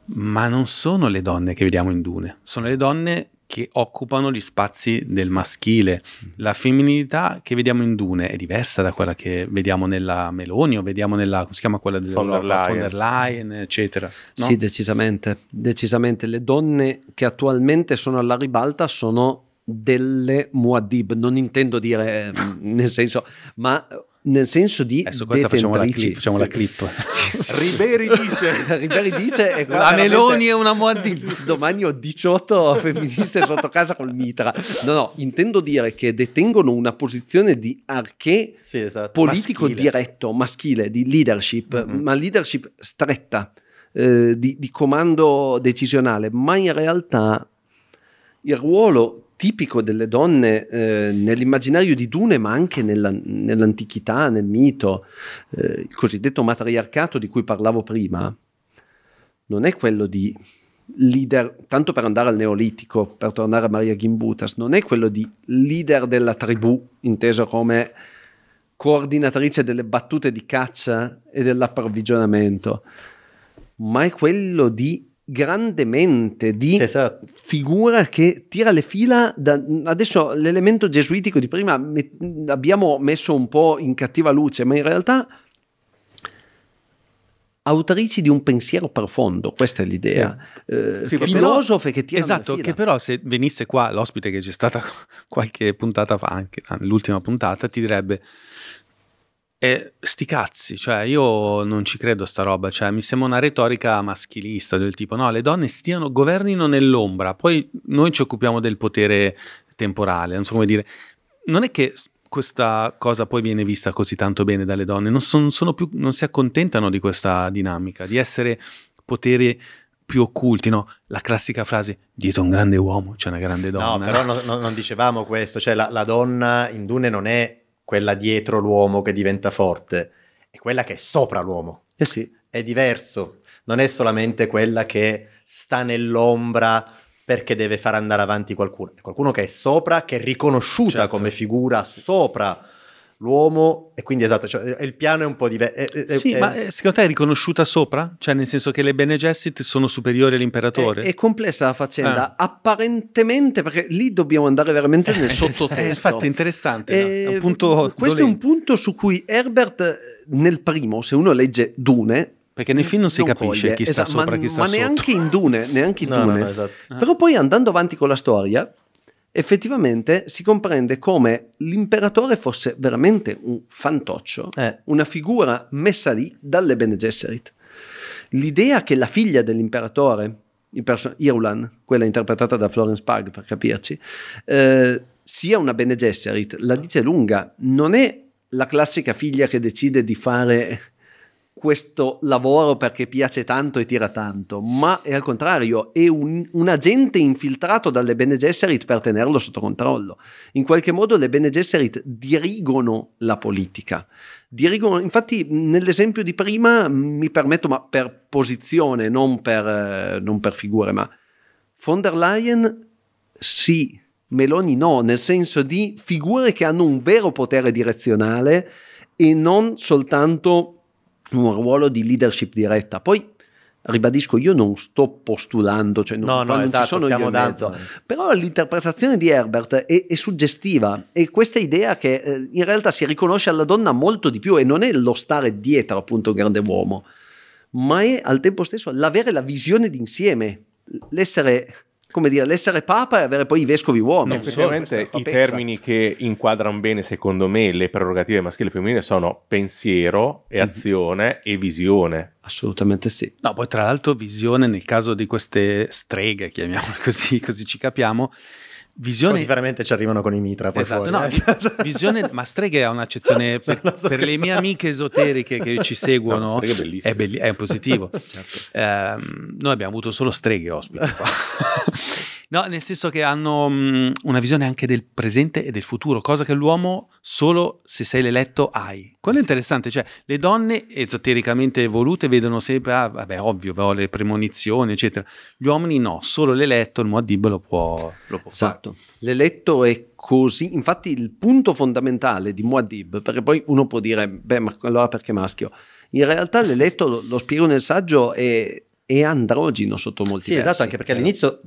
ma non sono le donne che vediamo in Dune, sono le donne che occupano gli spazi del maschile. Mm. La femminilità che vediamo in Dune è diversa da quella che vediamo nella Meloni o vediamo nella, come si chiama quella della von der Leyen, eccetera. No? Sì, decisamente, decisamente. Le donne che attualmente sono alla ribalta sono delle Muad'Dib, non intendo dire eh, nel senso, ma nel senso di Adesso eh, questa facciamo la clip. Facciamo la clip. Riberi dice. Riberi dice la Meloni è una muaddina. Domani ho 18 femministe sotto casa col mitra. No, no, intendo dire che detengono una posizione di arché sì, esatto. politico maschile. diretto, maschile, di leadership, mm-hmm. ma leadership stretta, eh, di, di comando decisionale, ma in realtà il ruolo tipico delle donne eh, nell'immaginario di Dune, ma anche nella, nell'antichità, nel mito, eh, il cosiddetto matriarcato di cui parlavo prima, non è quello di leader, tanto per andare al Neolitico, per tornare a Maria Gimbutas, non è quello di leader della tribù, inteso come coordinatrice delle battute di caccia e dell'approvvigionamento, ma è quello di grandemente di esatto. figura che tira le fila. Da, adesso l'elemento gesuitico di prima me, abbiamo messo un po' in cattiva luce, ma in realtà autrici di un pensiero profondo, questa è l'idea. Eh, sì, filosofe però, che tirano Esatto, che però se venisse qua l'ospite che c'è stata qualche puntata fa, anche l'ultima puntata, ti direbbe e sti cazzi, cioè io non ci credo a sta roba, cioè mi sembra una retorica maschilista del tipo no, le donne stiano, governino nell'ombra, poi noi ci occupiamo del potere temporale, non so come dire. Non è che questa cosa poi viene vista così tanto bene dalle donne, non, son, più, non si accontentano di questa dinamica, di essere potere più occulti, no? La classica frase dietro un grande uomo c'è una grande donna. No, però no, no, non dicevamo questo, cioè la, la donna in Dune non è quella dietro l'uomo che diventa forte, è quella che è sopra l'uomo. Eh sì. È diverso, non è solamente quella che sta nell'ombra perché deve far andare avanti qualcuno, è qualcuno che è sopra, che è riconosciuta certo. come figura sopra l'uomo e quindi esatto, cioè, il piano è un po' diverso. Sì, è, ma eh, secondo te è riconosciuta sopra? Cioè nel senso che le Bene Gessit sono superiori all'imperatore? È, è complessa la faccenda, ah. apparentemente perché lì dobbiamo andare veramente nel eh, eh, sottotesto. Eh, infatti è interessante, eh, no? è Questo dolente. è un punto su cui Herbert nel primo, se uno legge Dune, perché nei film non si non capisce coglie. chi sta esatto, sopra e chi sta sotto. Ma neanche in Dune, neanche in no, Dune. No, no, esatto. Però poi andando avanti con la storia, effettivamente si comprende come l'imperatore fosse veramente un fantoccio, eh. una figura messa lì dalle Bene Gesserit. L'idea che la figlia dell'imperatore, perso- Irulan, quella interpretata da Florence Pug per capirci, eh, sia una Bene Gesserit, la dice lunga, non è la classica figlia che decide di fare questo lavoro perché piace tanto e tira tanto, ma è al contrario, è un, un agente infiltrato dalle Bene Gesserit per tenerlo sotto controllo. In qualche modo le Bene Gesserit dirigono la politica. Dirigono, infatti nell'esempio di prima mi permetto, ma per posizione, non per, eh, non per figure, ma von der Leyen sì, Meloni no, nel senso di figure che hanno un vero potere direzionale e non soltanto su un ruolo di leadership diretta. Poi ribadisco, io non sto postulando, cioè non, no, no, non esatto, ci sono io in mezzo, dando. però l'interpretazione di Herbert è, è suggestiva e questa idea che eh, in realtà si riconosce alla donna molto di più e non è lo stare dietro appunto un grande uomo, ma è al tempo stesso l'avere la visione d'insieme, l'essere come dire, l'essere papa e avere poi i vescovi uomini. effettivamente i termini che inquadrano bene, secondo me, le prerogative maschile e femminile sono pensiero e mm-hmm. azione mm-hmm. e visione. Assolutamente sì. No, poi tra l'altro visione nel caso di queste streghe, chiamiamole così, così ci capiamo, Visione... Così veramente ci arrivano con i mitra poi esatto, fuori, no, eh. visione... ma streghe è un'accezione per, no, per le mie amiche esoteriche che ci seguono no, è, bellissimo. è, belli- è positivo certo. eh, noi abbiamo avuto solo streghe ospiti qua No, nel senso che hanno mh, mm, una visione anche del presente e del futuro, cosa che l'uomo solo se sei l'eletto hai. Quello è interessante, cioè le donne esotericamente evolute vedono sempre, ah, vabbè, ovvio, ho le premonizioni, eccetera. Gli uomini no, solo l'eletto, il Muad'Dib lo può, lo può esatto. Fare. L'eletto è così, infatti il punto fondamentale di Muad'Dib, perché poi uno può dire, beh, ma allora perché maschio? In realtà l'eletto, lo, lo spiego nel saggio, è e androgeno sotto molti sì, esatto, anche perché all'inizio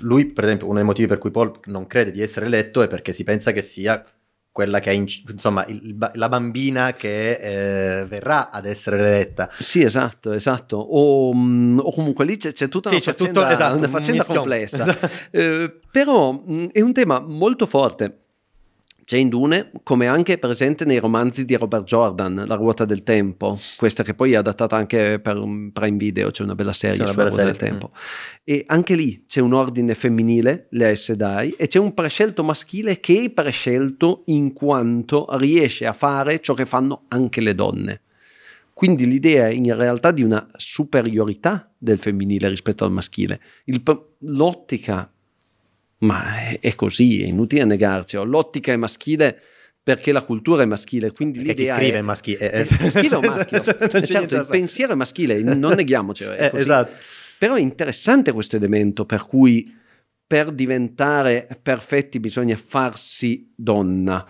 lui, per esempio, uno dei motivi per cui Paul non crede di essere eletto è perché si pensa che sia quella che è, in, insomma, il, la bambina che eh, verrà ad essere eletta. Sì, esatto, esatto. O, o comunque lì c'è, c'è tutta sì, una, c'è faccenda, tutto, esatto, una faccenda complessa. Esatto. Eh, però è un tema molto forte c'è in Dune, come anche presente nei romanzi di Robert Jordan, La ruota del tempo, questa che poi è adattata anche per un Prime Video, c'è una bella serie sulla ruota serie. del tempo. Mm. E anche lì c'è un ordine femminile, le Sedai, e c'è un prescelto maschile che è prescelto in quanto riesce a fare ciò che fanno anche le donne. Quindi l'idea è in realtà di una superiorità del femminile rispetto al maschile. Il, l'ottica ma è, è così, è inutile negarci. L'ottica è maschile perché la cultura è maschile, quindi perché l'idea eh, eh. Eh, chi scrive è maschile. È maschile o maschile? certo, il pensiero è maschile, non neghiamocelo. È esatto. Però è interessante questo elemento per cui per diventare perfetti bisogna farsi donna.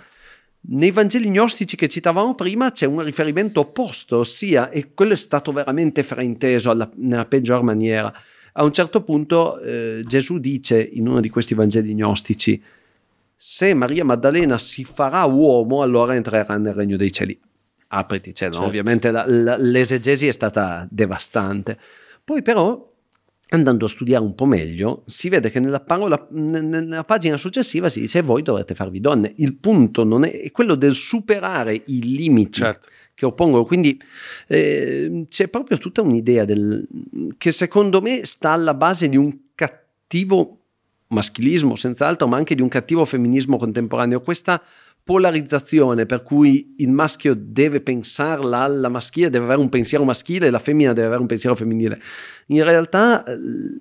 Nei Vangeli gnostici che citavamo prima c'è un riferimento opposto, ossia, e quello è stato veramente frainteso alla, nella peggior maniera, a un certo punto eh, Gesù dice in uno di questi Vangeli gnostici, se Maria Maddalena si farà uomo, allora entrerà nel regno dei cieli. Apriti cielo, certo. ovviamente la, la, l'esegesi è stata devastante. Poi però andando a studiare un po' meglio, si vede che nella, parola, nella, pagina successiva si dice voi dovrete farvi donne. Il punto non è, è quello del superare i limiti certo che oppongono. Quindi eh, c'è proprio tutta un'idea del, che secondo me sta alla base di un cattivo maschilismo, senz'altro, ma anche di un cattivo femminismo contemporaneo. Questa polarizzazione per cui il maschio deve pensarla alla maschile, deve avere un pensiero maschile e la femmina deve avere un pensiero femminile. In realtà eh,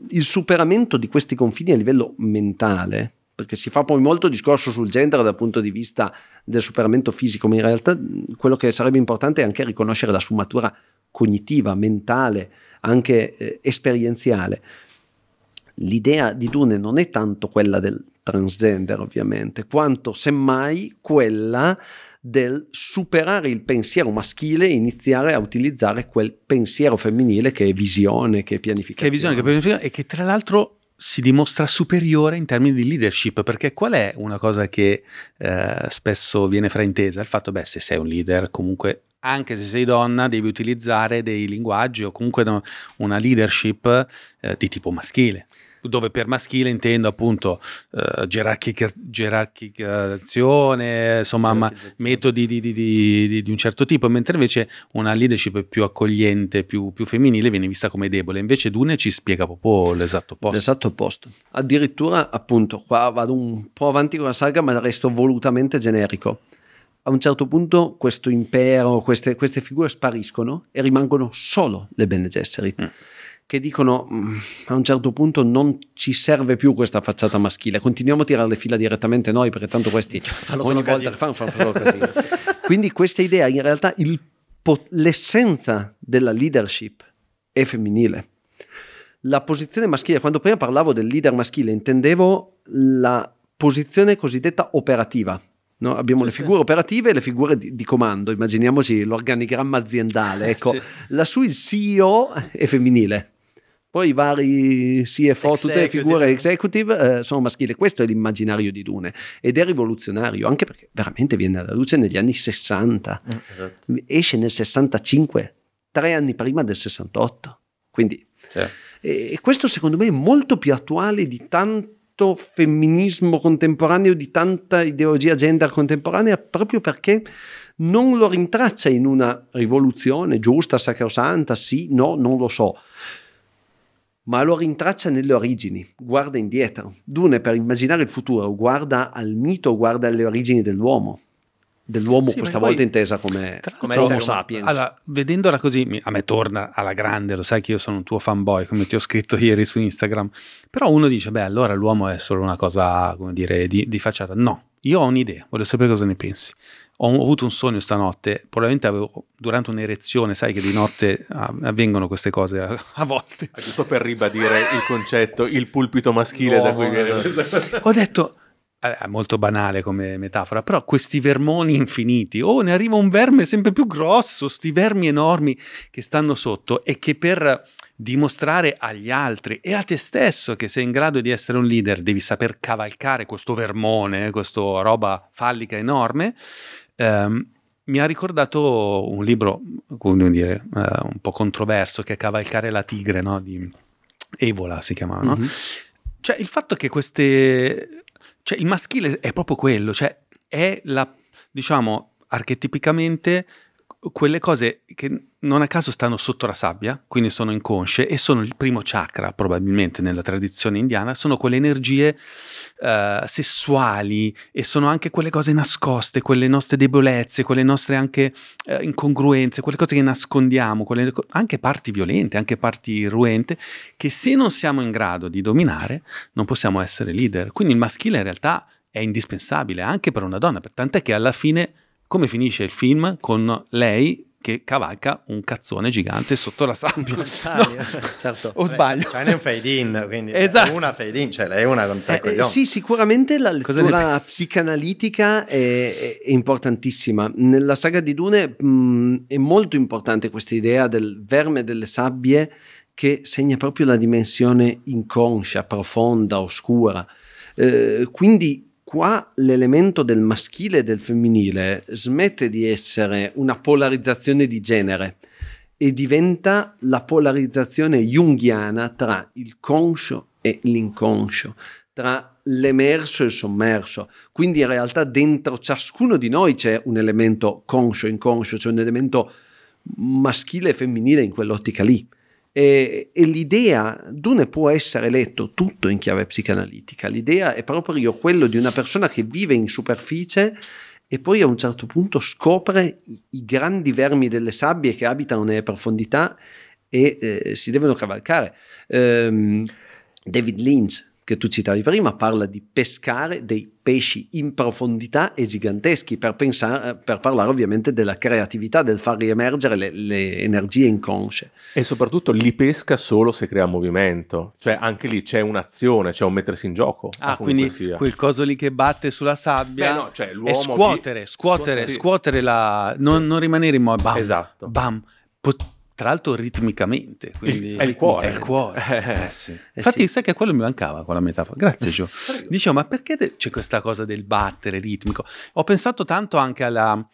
il superamento di questi confini a livello mentale perché si fa poi molto discorso sul gender dal punto di vista del superamento fisico, ma in realtà quello che sarebbe importante è anche riconoscere la sfumatura cognitiva, mentale, anche eh, esperienziale. L'idea di Dune non è tanto quella del transgender, ovviamente, quanto semmai quella del superare il pensiero maschile e iniziare a utilizzare quel pensiero femminile che è visione, che è pianificazione. Che è visione, che è pianificazione e che tra l'altro si dimostra superiore in termini di leadership, perché qual è una cosa che eh, spesso viene fraintesa? Il fatto, beh, se sei un leader, comunque, anche se sei donna, devi utilizzare dei linguaggi o comunque una leadership eh, di tipo maschile dove per maschile intendo appunto eh, gerarchica, gerarchizzazione, insomma ma, metodi di, di, di, di, un certo tipo, mentre invece una leadership più accogliente, più, più femminile viene vista come debole, invece Dune ci spiega proprio l'esatto opposto. L'esatto opposto. Addirittura appunto qua vado un po' avanti con la saga ma resto volutamente generico a un certo punto questo impero, queste, queste, figure spariscono e rimangono solo le Bene Gesserit. Mm che dicono mm, a un certo punto non ci serve più questa facciata maschile, continuiamo a tirare le fila direttamente noi perché tanto questi fanno ogni volta fanno, fanno, fanno casino. Quindi questa idea in realtà il, l'essenza della leadership è femminile. La posizione maschile, quando prima parlavo del leader maschile intendevo la posizione cosiddetta operativa, No, abbiamo sì, le figure operative e le figure di, di, comando, immaginiamoci l'organigramma aziendale. Ecco, sì. lassù il CEO è femminile. Poi i vari CFO, tutte le figure executive eh, sono maschili. Questo è l'immaginario di Dune ed è rivoluzionario, anche perché veramente viene alla luce negli anni 60. Mm, esatto. Esce nel 65, tre anni prima del 68. Quindi, certo. e, e questo secondo me è molto più attuale di tanto femminismo contemporaneo, di tanta ideologia gender contemporanea, proprio perché non lo rintraccia in una rivoluzione giusta, sacrosanta, sì, no, non lo so, ma lo rintraccia nelle origini, guarda indietro. Dune per immaginare il futuro guarda al mito, guarda alle origini dell'uomo, dell'uomo sì, questa volta poi, intesa come, come Homo sapiens. Allora, vedendola così, a me torna alla grande, lo sai che io sono un tuo fanboy, come ti ho scritto ieri su Instagram, però uno dice, beh, allora l'uomo è solo una cosa, come dire, di, di facciata. No, io ho un'idea, voglio sapere cosa ne pensi. Ho, ho avuto un sogno stanotte, probabilmente avevo, durante un'erezione, sai che di notte avvengono queste cose a, a volte. Ah, giusto per ribadire il concetto, il pulpito maschile no, da cui viene questa cosa. Ho detto, è molto banale come metafora, però questi vermoni infiniti, oh ne arriva un verme sempre più grosso, sti vermi enormi che stanno sotto e che per dimostrare agli altri e a te stesso che sei in grado di essere un leader, devi saper cavalcare questo vermone, questa roba fallica enorme, ehm, mi ha ricordato un libro, come dire, eh, un po' controverso, che è Cavalcare la tigre, no? di Evola si chiamava, no? mm-hmm. Cioè il fatto che queste cioè, il maschile è proprio quello, cioè è la, diciamo, archetipicamente quelle cose che non a caso stanno sotto la sabbia, quindi sono inconsce e sono il primo chakra probabilmente nella tradizione indiana, sono quelle energie uh, sessuali e sono anche quelle cose nascoste, quelle nostre debolezze, quelle nostre anche uh, incongruenze, quelle cose che nascondiamo, quelle, anche parti violente, anche parti ruente, che se non siamo in grado di dominare non possiamo essere leader. Quindi il maschile in realtà è indispensabile anche per una donna, tant'è che alla fine come finisce il film con lei che cavalca un cazzone gigante sotto la sabbia. No, certo. O Beh, sbaglio? Cioè, un fade in, quindi esatto. è una fade in, cioè lei è una con eh, eh, Sì, sicuramente la lettura psicanalitica è, è, importantissima. Nella saga di Dune mh, mm, è molto importante questa idea del verme delle sabbie che segna proprio la dimensione inconscia, profonda, oscura. Eh, quindi qua l'elemento del maschile e del femminile smette di essere una polarizzazione di genere e diventa la polarizzazione junghiana tra il conscio e l'inconscio, tra l'emerso e il sommerso. Quindi in realtà dentro ciascuno di noi c'è un elemento conscio, inconscio, c'è cioè un elemento maschile e femminile in quell'ottica lì. E, e, l'idea, Dune può essere letto tutto in chiave psicanalitica, l'idea è proprio quella di una persona che vive in superficie e poi a un certo punto scopre i, i grandi vermi delle sabbie che abitano nelle profondità e eh, si devono cavalcare. Um, David Lynch che tu citavi prima parla di pescare dei pesci in profondità e giganteschi per, pensare, per parlare ovviamente della creatività, del far riemergere le, le, energie inconsce. E soprattutto li pesca solo se crea movimento, cioè anche lì c'è un'azione, c'è un mettersi in gioco. Ah, quindi sia. quel coso lì che batte sulla sabbia Beh, no, cioè, è scuotere, scuotere, scuotere, sì. scuotere la... non, sì. non rimanere immobile, bam, esatto. bam, tra l'altro ritmicamente. Quindi è il cuore. È il cuore. Eh, eh, eh sì. Infatti, sì. sai che quello mi mancava con la metafora. Grazie, eh, Gio. Dicevo, ma perché de- c'è questa cosa del battere ritmico? Ho pensato tanto anche alla,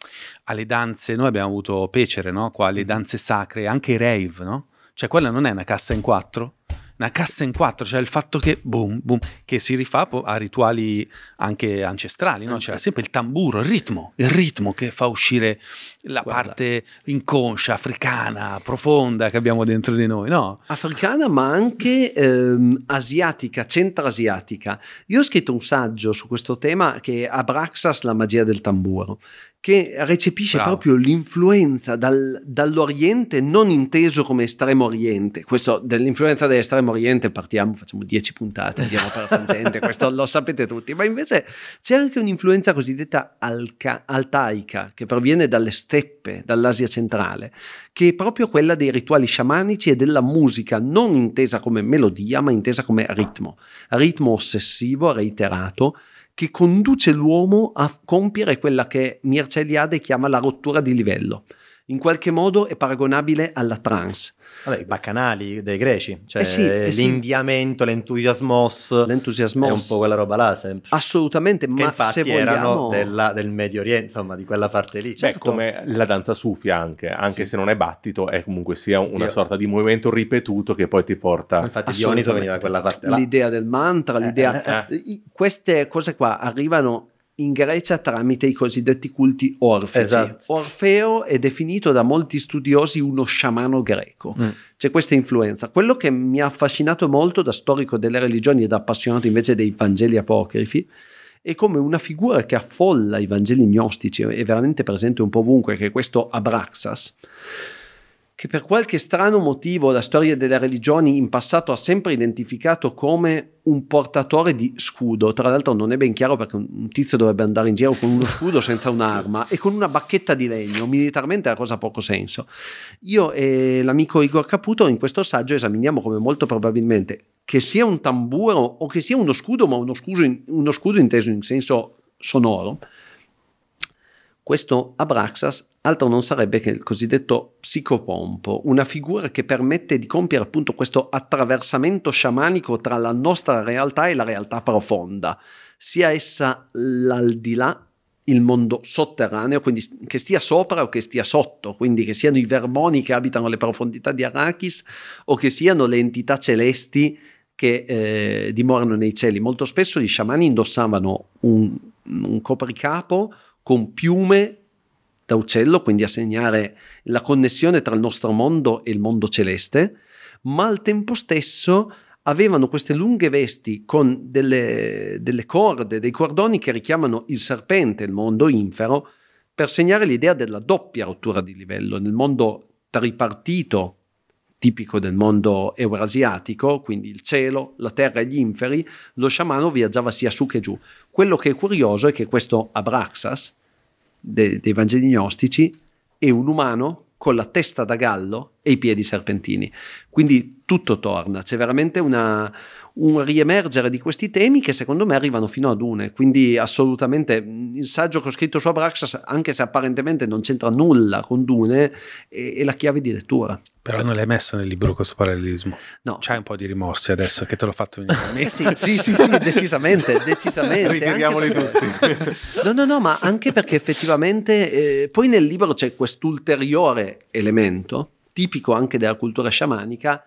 alle danze. Noi abbiamo avuto Pecere, no? Qua, le mm-hmm. danze sacre, anche i rave, no? Cioè, quella non è una cassa in quattro, una cassa in quattro, cioè il fatto che, boom, boom, che si rifà a rituali anche ancestrali, no? c'era sempre il tamburo, il ritmo, il ritmo che fa uscire la Guarda. parte inconscia, africana, profonda che abbiamo dentro di noi, no? Africana ma anche ehm, asiatica, centrasiatica. Io ho scritto un saggio su questo tema che è Abraxas, la magia del tamburo che recepisce Bravo. proprio l'influenza dal, dall'Oriente non inteso come estremo Oriente. Questo dell'influenza dell'estremo Oriente partiamo, facciamo 10 puntate, andiamo per la tangente, questo lo sapete tutti, ma invece c'è anche un'influenza cosiddetta alca, altaica che proviene dalle steppe, dall'Asia centrale, che è proprio quella dei rituali sciamanici e della musica, non intesa come melodia, ma intesa come ritmo, ritmo ossessivo, reiterato che conduce l'uomo a compiere quella che Mircea Eliade chiama la rottura di livello, in qualche modo è paragonabile alla trance. Vabbè, i baccanali dei greci, cioè eh sì, eh sì. l'entusiasmos, l'entusiasmos, è un po' quella roba là sempre. Assolutamente, che ma infatti vogliamo... erano della, del Medio Oriente, insomma, di quella parte lì. Certo. Beh, come la danza sufia anche, anche sì. se non è battito, è comunque sia una Dio. sorta di movimento ripetuto che poi ti porta... Infatti Dioniso veniva da quella parte là. L'idea del mantra, l'idea... Eh, eh, eh. queste cose qua arrivano in Grecia tramite i cosiddetti culti orfici. Esatto. Orfeo è definito da molti studiosi uno sciamano greco. Mm. C'è questa influenza. Quello che mi ha affascinato molto da storico delle religioni e da appassionato invece dei Vangeli apocrifi è come una figura che affolla i Vangeli gnostici, è veramente presente un po' ovunque, che è questo Abraxas che per qualche strano motivo la storia delle religioni in passato ha sempre identificato come un portatore di scudo. Tra l'altro non è ben chiaro perché un tizio dovrebbe andare in giro con uno scudo senza un'arma e con una bacchetta di legno. Militarmente la cosa ha poco senso. Io e l'amico Igor Caputo in questo saggio esaminiamo come molto probabilmente che sia un tamburo o che sia uno scudo, ma uno, scudo, in, uno scudo inteso in senso sonoro, questo Abraxas altro non sarebbe che il cosiddetto psicopompo, una figura che permette di compiere appunto questo attraversamento sciamanico tra la nostra realtà e la realtà profonda, sia essa l'aldilà il mondo sotterraneo, quindi che stia sopra o che stia sotto, quindi che siano i vermoni che abitano le profondità di Arrakis o che siano le entità celesti che eh, dimorano nei cieli. Molto spesso gli sciamani indossavano un, un copricapo con piume da uccello, quindi a segnare la connessione tra il nostro mondo e il mondo celeste, ma al tempo stesso avevano queste lunghe vesti con delle, delle corde, dei cordoni che richiamano il serpente, il mondo infero, per segnare l'idea della doppia rottura di livello nel mondo tripartito tipico del mondo eurasiatico, quindi il cielo, la terra e gli inferi, lo sciamano viaggiava sia su che giù. Quello che è curioso è che questo Abraxas de, dei Vangeli gnostici è un umano con la testa da gallo e i piedi serpentini. Quindi tutto torna, c'è veramente una, un riemergere di questi temi che secondo me arrivano fino a Dune, quindi assolutamente il saggio che ho scritto su Abraxas, anche se apparentemente non c'entra nulla con Dune, è, è la chiave di lettura. Però non l'hai messo nel libro questo parallelismo. No. C'hai un po' di rimorsi adesso che te l'ho fatto venire. sì, sì, sì, sì, decisamente, decisamente. Ritiriamoli perché... tutti. no, no, no, ma anche perché effettivamente eh, poi nel libro c'è quest'ulteriore elemento, tipico anche della cultura sciamanica,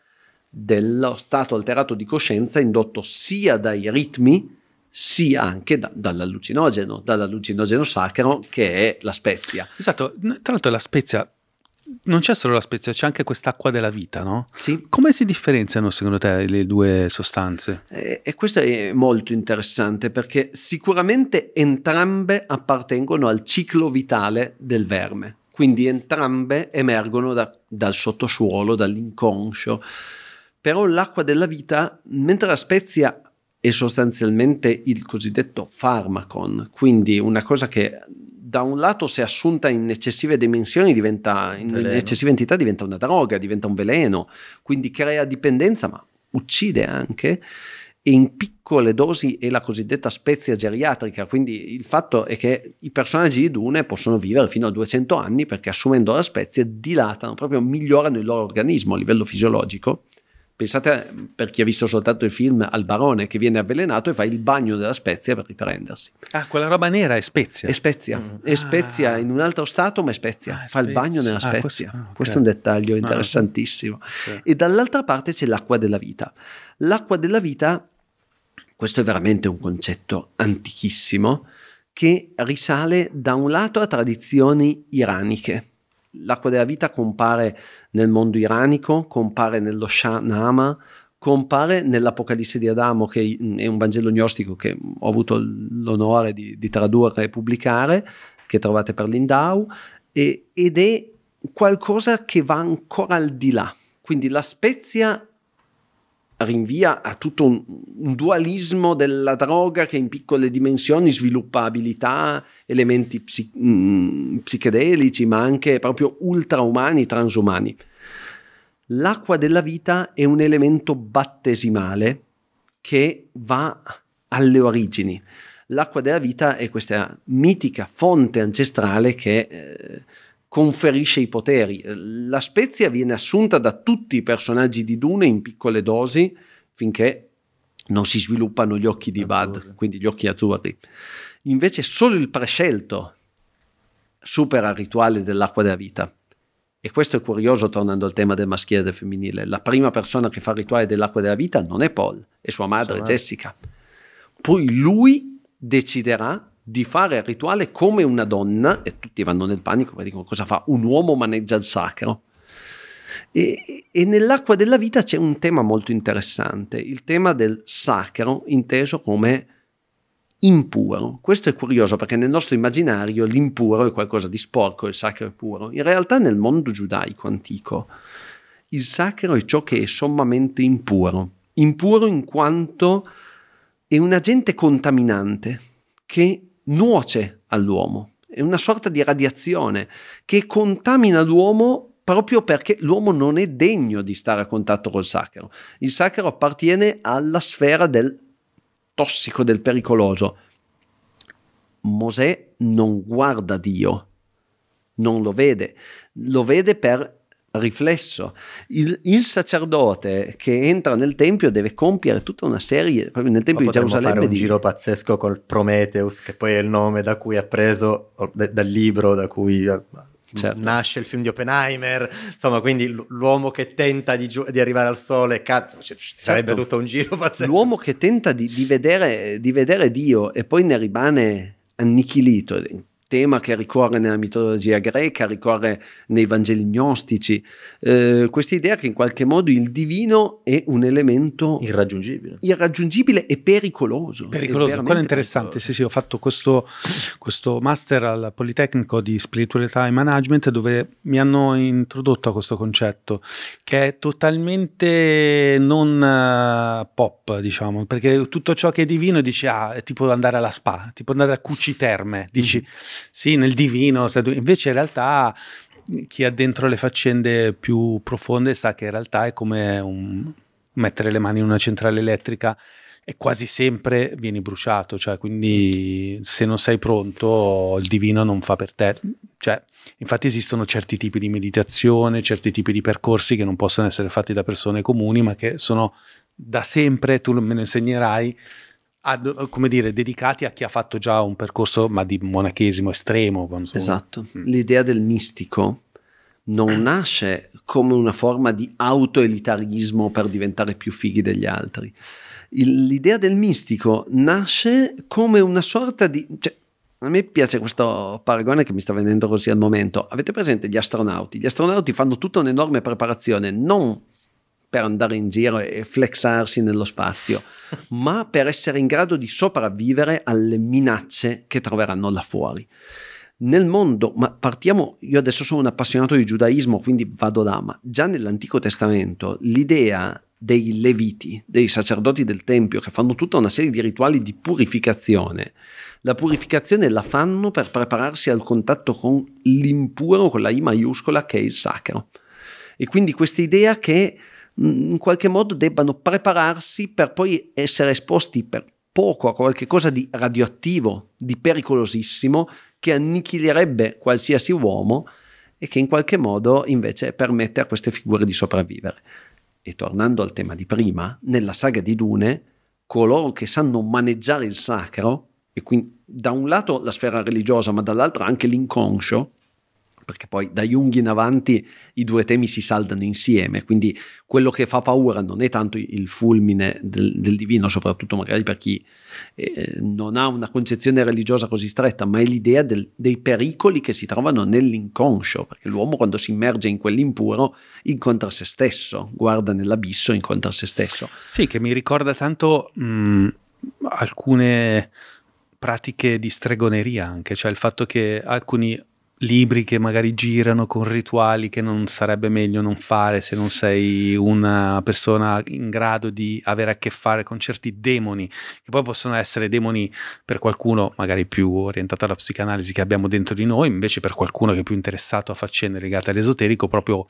dello stato alterato di coscienza indotto sia dai ritmi sia anche da, dall'allucinogeno, dall'allucinogeno sacro che è la spezia. Esatto, tra l'altro la spezia, non c'è solo la spezia, c'è anche quest'acqua della vita, no? Sì. Come si differenziano secondo te le due sostanze? E, e questo è molto interessante perché sicuramente entrambe appartengono al ciclo vitale del verme, quindi entrambe emergono da, dal sottosuolo, dall'inconscio però l'acqua della vita, mentre la spezia è sostanzialmente il cosiddetto farmacon, quindi una cosa che da un lato se assunta in eccessive dimensioni diventa, in veleno. eccessiva entità diventa una droga, diventa un veleno, quindi crea dipendenza ma uccide anche e in piccole dosi è la cosiddetta spezia geriatrica, quindi il fatto è che i personaggi di Dune possono vivere fino a 200 anni perché assumendo la spezia dilatano, proprio migliorano il loro organismo a livello fisiologico Pensate, per chi ha visto soltanto il film, al barone che viene avvelenato e fa il bagno della spezia per riprendersi. Ah, quella roba nera è spezia. È spezia, mm. è spezia ah. in un altro stato, ma è spezia. Ah, è fa il bagno nella ah, spezia. Ah, questo, okay. questo, è un dettaglio ah. interessantissimo. Sì. E dall'altra parte c'è l'acqua della vita. L'acqua della vita, questo è veramente un concetto antichissimo, che risale da un lato a tradizioni iraniche l'acqua della vita compare nel mondo iranico, compare nello Shahnama, compare nell'Apocalisse di Adamo, che è un Vangelo gnostico che ho avuto l'onore di, di tradurre e pubblicare, che trovate per l'Indau, e, ed è qualcosa che va ancora al di là. Quindi la spezia rinvia a tutto un, un, dualismo della droga che in piccole dimensioni sviluppa abilità, elementi psi, mh, mm, psichedelici, ma anche proprio ultraumani, transumani. L'acqua della vita è un elemento battesimale che va alle origini. L'acqua della vita è questa mitica fonte ancestrale che eh, conferisce i poteri. Eh, la Spezia viene assunta da tutti i personaggi di Dune in piccole dosi finché non si sviluppano gli occhi di azzurri. Bud, quindi gli occhi azzurri. Invece solo il prescelto supera il rituale dell'acqua della vita. E questo è curioso tornando al tema del maschile e del femminile. La prima persona che fa il rituale dell'acqua della vita non è Paul, è sua madre Sarà. Jessica. Poi lui deciderà di fare il rituale come una donna, e tutti vanno nel panico perché dicono cosa fa? Un uomo maneggia il sacro. E, e, nell'acqua della vita c'è un tema molto interessante, il tema del sacro inteso come impuro. Questo è curioso perché nel nostro immaginario l'impuro è qualcosa di sporco, il sacro è puro. In realtà nel mondo giudaico antico il sacro è ciò che è sommamente impuro. Impuro in quanto è un agente contaminante che nuoce all'uomo, è una sorta di radiazione che contamina l'uomo proprio perché l'uomo non è degno di stare a contatto col sacro. Il sacro appartiene alla sfera del tossico, del pericoloso. Mosè non guarda Dio, non lo vede, lo vede per riflesso. Il, il, sacerdote che entra nel tempio deve compiere tutta una serie, proprio nel tempio di Gerusalemme. fare un di... giro pazzesco col Prometheus, che poi è il nome da cui ha preso, dal libro da cui eh, Certo. nasce il film di Oppenheimer, insomma, quindi l'uomo che tenta di, giu- di arrivare al sole, cazzo, ci certo. sarebbe tutto un giro pazzesco. L'uomo che tenta di, di, vedere, di vedere Dio e poi ne rimane annichilito, tema che ricorre nella mitologia greca, ricorre nei Vangeli gnostici, eh, questa idea che in qualche modo il divino è un elemento irraggiungibile, irraggiungibile e pericoloso. Pericoloso, quello è interessante, pericoloso. sì sì, ho fatto questo, questo master al Politecnico di Spiritualità e Management dove mi hanno introdotto a questo concetto che è totalmente non uh, pop, diciamo, perché tutto ciò che è divino dici, ah, è tipo andare alla spa, tipo andare a cuciterme, dici... Mm-hmm sì, nel divino, invece in realtà chi ha dentro le faccende più profonde sa che in realtà è come un, mettere le mani in una centrale elettrica e quasi sempre vieni bruciato, cioè quindi se non sei pronto il divino non fa per te. Cioè, infatti esistono certi tipi di meditazione, certi tipi di percorsi che non possono essere fatti da persone comuni, ma che sono da sempre, tu me lo insegnerai, ad, eh, come dire, dedicati a chi ha fatto già un percorso ma di monachesimo estremo. So. Esatto, mm. l'idea del mistico non nasce come una forma di autoelitarismo per diventare più fighi degli altri. Il, l'idea del mistico nasce come una sorta di... Cioè, a me piace questo paragone che mi sta venendo così al momento. Avete presente gli astronauti? Gli astronauti fanno tutta un'enorme preparazione, non per andare in giro e flexarsi nello spazio, ma per essere in grado di sopravvivere alle minacce che troveranno là fuori. Nel mondo, ma partiamo, io adesso sono un appassionato di giudaismo, quindi vado là, ma già nell'Antico Testamento l'idea dei leviti, dei sacerdoti del Tempio, che fanno tutta una serie di rituali di purificazione, la purificazione la fanno per prepararsi al contatto con l'impuro, con la I maiuscola, che è il sacro. E quindi questa idea che Mm, in qualche modo debbano prepararsi per poi essere esposti per poco a qualcosa di radioattivo, di pericolosissimo, che annichilerebbe qualsiasi uomo e che in qualche modo invece permette a queste figure di sopravvivere. E tornando al tema di prima, nella saga di Dune, coloro che sanno maneggiare il sacro, e quindi da un lato la sfera religiosa, ma dall'altro anche l'inconscio, perché poi da Jung in avanti i due temi si saldano insieme, quindi quello che fa paura non è tanto il fulmine del, del divino, soprattutto magari per chi eh, non ha una concezione religiosa così stretta, ma è l'idea del, dei pericoli che si trovano nell'inconscio, perché l'uomo quando si immerge in quell'impuro incontra se stesso, guarda nell'abisso, incontra se stesso. Sì, che mi ricorda tanto mh, mm, alcune pratiche di stregoneria anche, cioè il fatto che alcuni libri che magari girano con rituali che non sarebbe meglio non fare se non sei una persona in grado di avere a che fare con certi demoni, che poi possono essere demoni per qualcuno magari più orientato alla psicanalisi che abbiamo dentro di noi, invece per qualcuno che è più interessato a faccende legate all'esoterico, proprio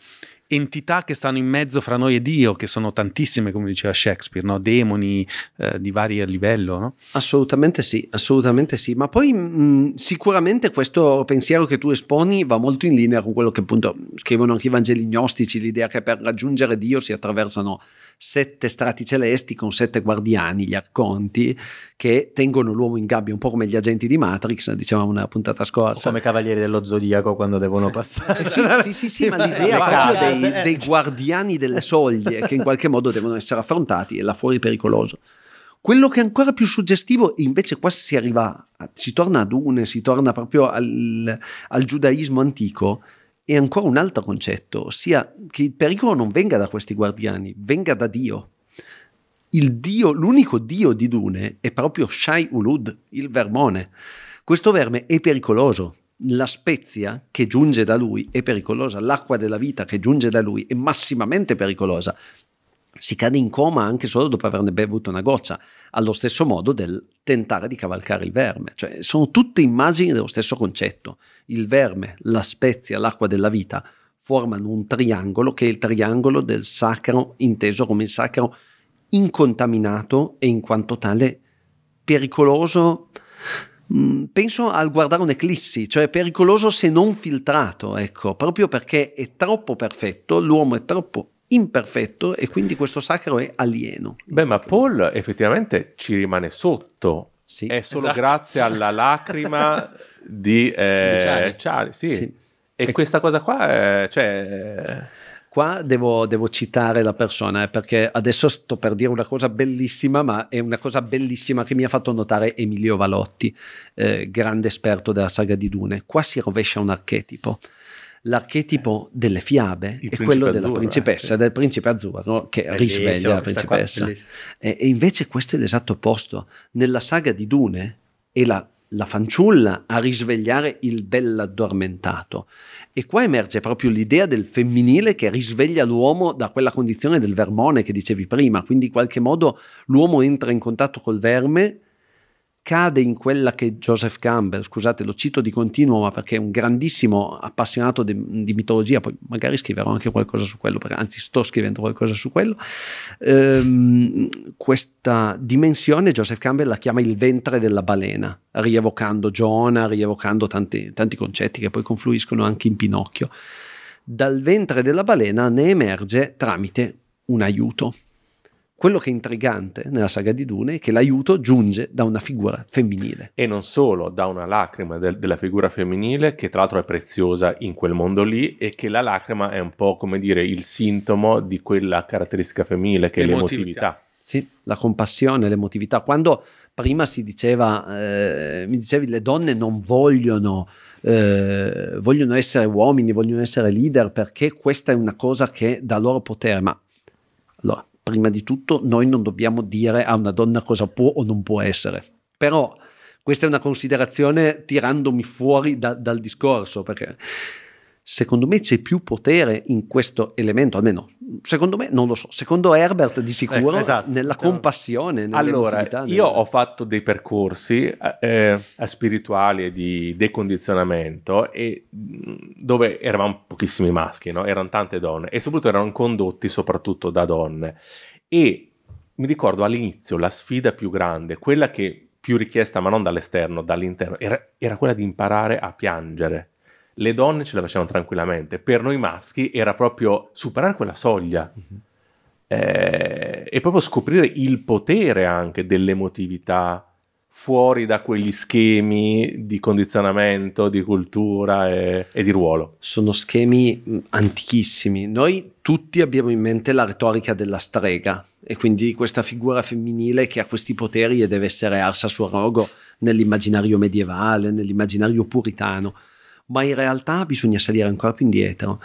entità che stanno in mezzo fra noi e Dio, che sono tantissime, come diceva Shakespeare, no? demoni eh, di vario livello. No? Assolutamente sì, assolutamente sì. Ma poi mh, mm, sicuramente questo pensiero che tu esponi va molto in linea con quello che appunto scrivono anche i Vangeli gnostici, l'idea che per raggiungere Dio si attraversano sette strati celesti con sette guardiani, gli arconti, che tengono l'uomo in gabbia, un po' come gli agenti di Matrix, dicevamo una puntata scorsa. O come cavalieri dello zodiaco quando devono passare. sì, sì, sì, sì ma l'idea proprio dei, dei guardiani delle soglie che in qualche modo devono essere affrontati e là fuori pericoloso. Quello che è ancora più suggestivo, invece qua si arriva, si torna ad une, si torna proprio al, al giudaismo antico, è ancora un altro concetto, ossia che il pericolo non venga da questi guardiani, venga da Dio il dio, l'unico dio di Dune è proprio Shai Ulud, il vermone. Questo verme è pericoloso. La spezia che giunge da lui è pericolosa, l'acqua della vita che giunge da lui è massimamente pericolosa. Si cade in coma anche solo dopo averne bevuto una goccia, allo stesso modo del tentare di cavalcare il verme. Cioè, sono tutte immagini dello stesso concetto. Il verme, la spezia, l'acqua della vita formano un triangolo che è il triangolo del sacro, inteso come il sacro incontaminato e in quanto tale pericoloso. Mm, penso al guardare un'eclissi, cioè pericoloso se non filtrato, ecco, proprio perché è troppo perfetto, l'uomo è troppo imperfetto e quindi questo sacro è alieno. Beh, ma Paul effettivamente ci rimane sotto, sì, è solo esatto. grazie alla lacrima di, eh, di Charlie. Charlie sì. Sì. E, e, ecco. questa cosa qua, è, eh, cioè... Qua devo, devo citare la persona eh, perché adesso sto per dire una cosa bellissima, ma è una cosa bellissima che mi ha fatto notare Emilio Valotti, eh, grande esperto della saga di Dune. Qua si rovescia un archetipo l'archetipo eh. delle fiabe Il è quello della azzurro, principessa, eh, del principe azzurro che bellissimo, risveglia la principessa. Qua, e, e, invece questo è l'esatto opposto. Nella saga di Dune è la la fanciulla a risvegliare il dell'addormentato. E qua emerge proprio l'idea del femminile che risveglia l'uomo da quella condizione del vermone che dicevi prima, quindi in qualche modo l'uomo entra in contatto col verme cade in quella che Joseph Campbell, scusate lo cito di continuo ma perché è un grandissimo appassionato di, di mitologia, poi magari scriverò anche qualcosa su quello, perché, anzi sto scrivendo qualcosa su quello, ehm, questa dimensione Joseph Campbell la chiama il ventre della balena, rievocando Giona, rievocando tanti, tanti concetti che poi confluiscono anche in Pinocchio. Dal ventre della balena ne emerge tramite un aiuto quello che è intrigante nella saga di Dune è che l'aiuto giunge da una figura femminile. E non solo, da una lacrima del, della figura femminile, che tra l'altro è preziosa in quel mondo lì, e che la lacrima è un po' come dire il sintomo di quella caratteristica femminile che l'emotività. è l'emotività. Sì, la compassione, l'emotività. Quando prima si diceva, eh, mi dicevi, le donne non vogliono, eh, vogliono essere uomini, vogliono essere leader perché questa è una cosa che dà loro potere, ma allora prima di tutto noi non dobbiamo dire a una donna cosa può o non può essere, però questa è una considerazione tirandomi fuori da, dal discorso, perché Secondo me c'è più potere in questo elemento, almeno secondo me, non lo so, secondo Herbert di sicuro, eh, esatto. nella eh. compassione. Allora, nelle... io ho fatto dei percorsi eh, eh spirituali e di decondizionamento e, mm, dove eravamo pochissimi maschi, no? erano tante donne e soprattutto erano condotti soprattutto da donne. E mi ricordo all'inizio la sfida più grande, quella che più richiesta ma non dall'esterno, dall'interno, era, era quella di imparare a piangere le donne ce la facevano tranquillamente, per noi maschi era proprio superare quella soglia. Mm -hmm. eh, e proprio scoprire il potere anche dell'emotività fuori da quegli schemi di condizionamento, di cultura e, e, di ruolo. Sono schemi mm, antichissimi. Noi tutti abbiamo in mente la retorica della strega e quindi questa figura femminile che ha questi poteri e deve essere arsa a rogo nell'immaginario medievale, nell'immaginario puritano ma in realtà bisogna salire ancora più indietro,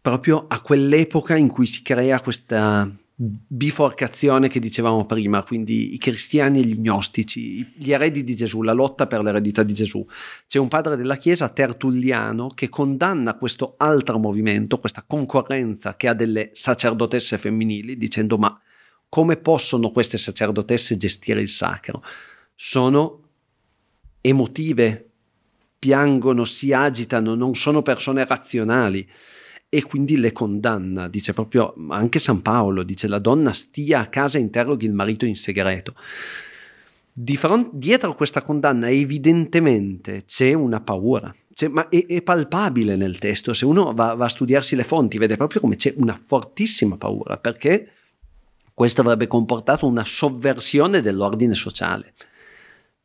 proprio a quell'epoca in cui si crea questa biforcazione che dicevamo prima, quindi i cristiani e gli gnostici, gli eredi di Gesù, la lotta per l'eredità di Gesù. C'è un padre della Chiesa, Tertulliano, che condanna questo altro movimento, questa concorrenza che ha delle sacerdotesse femminili, dicendo ma come possono queste sacerdotesse gestire il sacro? Sono emotive, piangono, si agitano, non sono persone razionali e quindi le condanna, dice proprio anche San Paolo, dice la donna stia a casa e interroghi il marito in segreto. Di fronte, dietro questa condanna evidentemente c'è una paura, c'è, ma è, è, palpabile nel testo, se uno va, va a studiarsi le fonti vede proprio come c'è una fortissima paura, perché questo avrebbe comportato una sovversione dell'ordine sociale,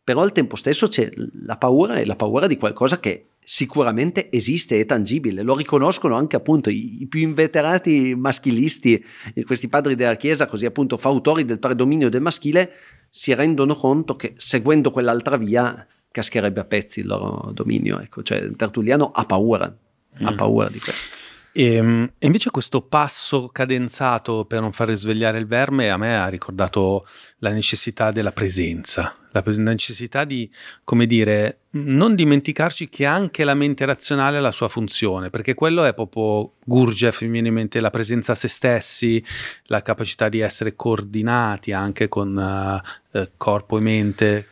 però al tempo stesso c'è la paura e la paura di qualcosa che sicuramente esiste, è tangibile, lo riconoscono anche appunto i, i più inveterati maschilisti, questi padri della Chiesa, così appunto fautori del predominio del maschile, si rendono conto che seguendo quell'altra via cascherebbe a pezzi il loro dominio, ecco, cioè Tertulliano ha paura, mm. ha paura di questo. Ehm, e, invece questo passo cadenzato per non far risvegliare il verme a me ha ricordato la necessità della presenza, la, necessità di, come dire, non dimenticarci che anche la mente razionale ha la sua funzione, perché quello è proprio Gurdjieff, mi viene in mente la presenza a se stessi, la capacità di essere coordinati anche con uh, corpo e mente,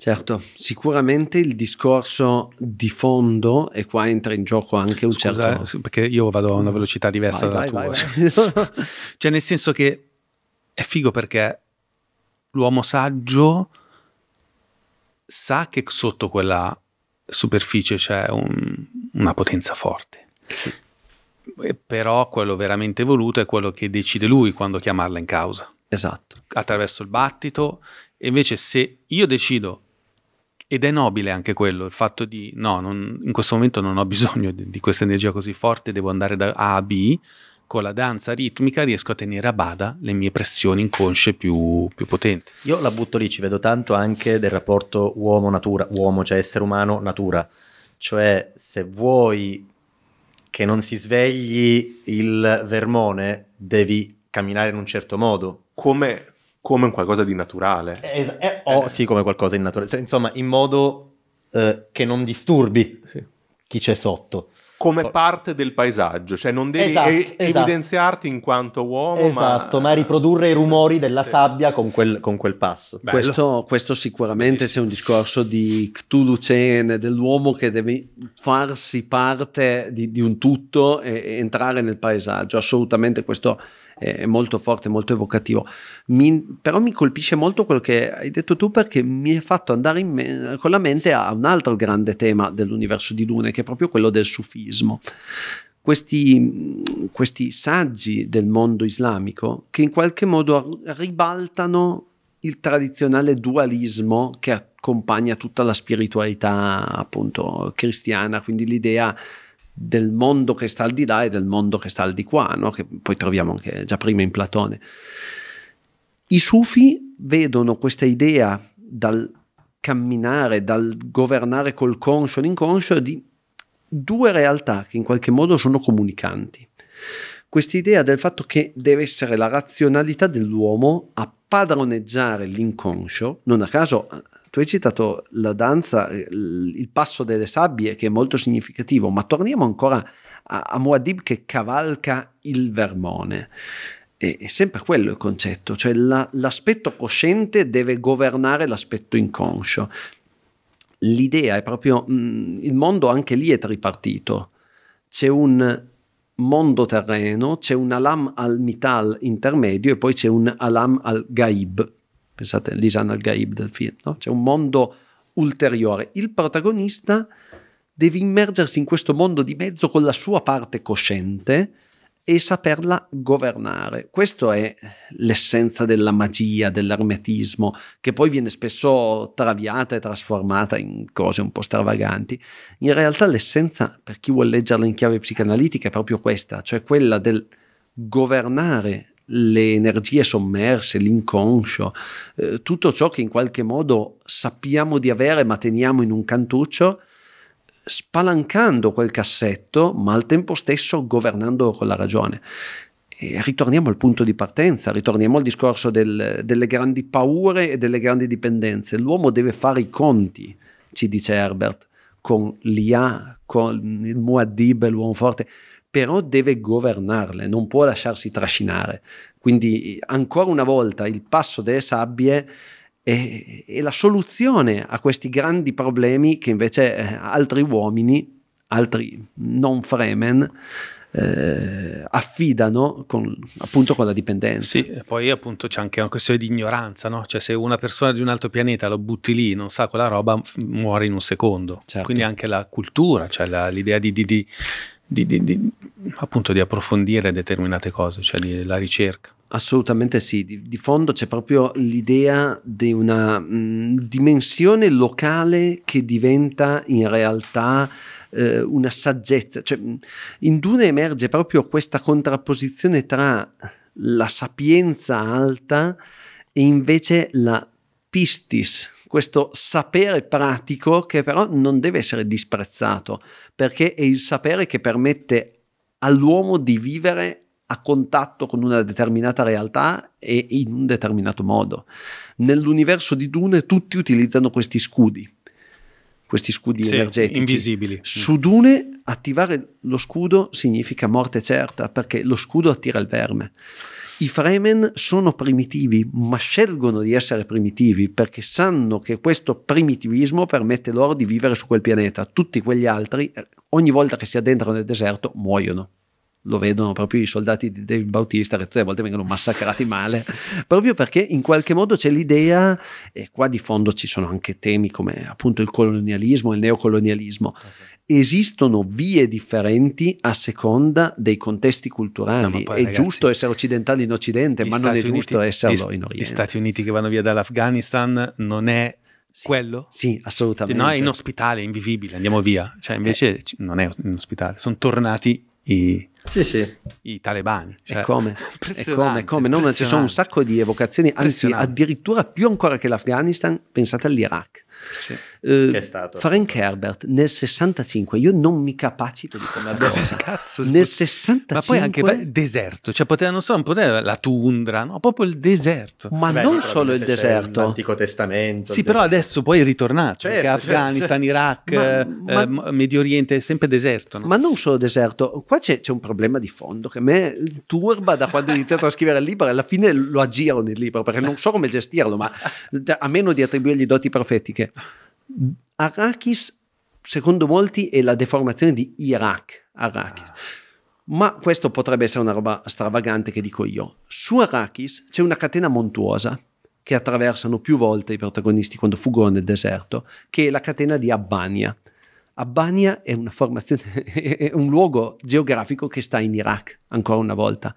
Certo, sicuramente il discorso di fondo, e qua entra in gioco anche un Scusa, certo... Eh, perché io vado a una mm. velocità diversa vai, dalla vai, tua. Vai, cioè nel senso che è figo perché l'uomo saggio sa che sotto quella superficie c'è un, una potenza forte. Sì. Però quello veramente voluto è quello che decide lui quando chiamarla in causa. Esatto. Attraverso il battito. E invece se io decido ed è nobile anche quello, il fatto di no, non, in questo momento non ho bisogno di, di questa energia così forte, devo andare da A a B, con la danza ritmica riesco a tenere a bada le mie pressioni inconsce più, più, potenti. Io la butto lì, ci vedo tanto anche del rapporto uomo-natura, uomo cioè essere umano-natura, cioè se vuoi che non si svegli il vermone devi camminare in un certo modo. Come, come un qualcosa di naturale. Eh, eh, o eh, eh, oh, sì, come qualcosa di naturale. Cioè, insomma, in modo eh, che non disturbi sì. chi c'è sotto. Come For- parte del paesaggio, cioè non devi esatto, e- esatto. evidenziarti in quanto uomo. Esatto, ma, ma riprodurre i rumori della sì. sabbia con quel, con quel passo. Questo, questo, sicuramente c'è un discorso di Cthulhu-Cene, dell'uomo che deve farsi parte di, di un tutto e, e entrare nel paesaggio. Assolutamente questo è molto forte, molto evocativo. Mi, però mi colpisce molto quello che hai detto tu perché mi hai fatto andare me- con la mente a un altro grande tema dell'universo di Dune, che è proprio quello del sufismo. Questi, questi saggi del mondo islamico che in qualche modo ribaltano il tradizionale dualismo che accompagna tutta la spiritualità appunto cristiana, quindi l'idea del mondo che sta al di là e del mondo che sta al di qua, no? che poi troviamo anche già prima in Platone. I sufi vedono questa idea dal camminare, dal governare col conscio e l'inconscio di due realtà che in qualche modo sono comunicanti. Quest'idea del fatto che deve essere la razionalità dell'uomo a padroneggiare l'inconscio, non a caso tu hai citato la danza, eh, il passo delle sabbie che è molto significativo, ma torniamo ancora a, a Muad'Dib che cavalca il vermone. E, è, sempre quello il concetto, cioè la, l'aspetto cosciente deve governare l'aspetto inconscio. L'idea è proprio, mh, mm, il mondo anche lì è tripartito, c'è un mondo terreno, c'è un alam al mital intermedio e poi c'è un alam al gaib Pensate a Lisan al-Gaib del film, no? c'è un mondo ulteriore. Il protagonista deve immergersi in questo mondo di mezzo con la sua parte cosciente e saperla governare. Questa è l'essenza della magia, dell'ermetismo, che poi viene spesso traviata e trasformata in cose un po' stravaganti. In realtà l'essenza, per chi vuole leggerla in chiave psicanalitica, è proprio questa, cioè quella del governare le energie sommerse, l'inconscio, eh, tutto ciò che in qualche modo sappiamo di avere ma teniamo in un cantuccio, spalancando quel cassetto ma al tempo stesso governandolo con la ragione. E ritorniamo al punto di partenza, ritorniamo al discorso del, delle grandi paure e delle grandi dipendenze. L'uomo deve fare i conti, ci dice Herbert, con l'IA, con il Muad'Dib, l'uomo forte però deve governarle, non può lasciarsi trascinare. Quindi ancora una volta il passo delle sabbie è, è la soluzione a questi grandi problemi che invece eh, altri uomini, altri non fremen, eh, affidano con, appunto con la dipendenza. Sì, poi appunto c'è anche una questione di ignoranza, no? Cioè se una persona di un altro pianeta lo butti lì, non sa quella roba, muore in un secondo. Certo. Quindi anche la cultura, cioè la, l'idea di, di, di di, di, di, appunto di approfondire determinate cose, cioè di, la ricerca. Assolutamente sì, di, di, fondo c'è proprio l'idea di una mh, mm, dimensione locale che diventa in realtà eh, una saggezza. Cioè, mm, in Dune emerge proprio questa contrapposizione tra la sapienza alta e invece la pistis, questo sapere pratico che però non deve essere disprezzato, perché è il sapere che permette all'uomo di vivere a contatto con una determinata realtà e in un determinato modo. Nell'universo di Dune tutti utilizzano questi scudi, questi scudi sì, energetici. Invisibili. Su Dune attivare lo scudo significa morte certa, perché lo scudo attira il verme. I Fremen sono primitivi, ma scelgono di essere primitivi perché sanno che questo primitivismo permette loro di vivere su quel pianeta. Tutti quegli altri, eh, ogni volta che si addentrano nel deserto, muoiono lo vedono proprio i soldati di David Bautista che tutte le volte vengono massacrati male, proprio perché in qualche modo c'è l'idea, e qua di fondo ci sono anche temi come appunto il colonialismo, e il neocolonialismo. Okay esistono vie differenti a seconda dei contesti culturali. No, ah, poi, è ragazzi, giusto essere occidentali in Occidente, ma Stati non è Uniti, giusto esserlo gli, in Oriente. Gli Stati Uniti che vanno via dall'Afghanistan non è sì, quello? Sì, assolutamente. No, è inospitale, invivibile, andiamo via. Cioè, invece eh. non è inospitale, sono tornati i, sì, sì. i talebani. Cioè, e come? E come, come? No, ci sono un sacco di evocazioni, anzi addirittura più ancora che l'Afghanistan, pensate all'Iraq. Sì è eh, stato? Frank Herbert nel 65, io non mi capacito di questa Ma cosa. Cazzo, nel 65 Ma poi anche deserto, cioè poteva, non so, non poteva la tundra, no, proprio il deserto. Ma Beh, non solo il deserto. L'Antico Testamento. Sì, però adesso poi è ritornato, certo, perché certo, Afghanistan, certo. Iraq, ma, eh, ma, eh, Medio Oriente è sempre deserto, no? Ma non solo deserto, qua c'è, c'è un problema di fondo che a me turba da quando ho iniziato a scrivere il libro, alla fine lo aggiro nel libro perché non so come gestirlo, ma cioè, a meno di attribuirgli doti profetiche. Arrakis, secondo molti, è la deformazione di Iraq. Arrakis. Ah. Ma questo potrebbe essere una roba stravagante che dico io. Su Arrakis c'è una catena montuosa che attraversano più volte i protagonisti quando fuggono nel deserto, che è la catena di Abbania. Abbania è, è un luogo geografico che sta in Iraq, ancora una volta.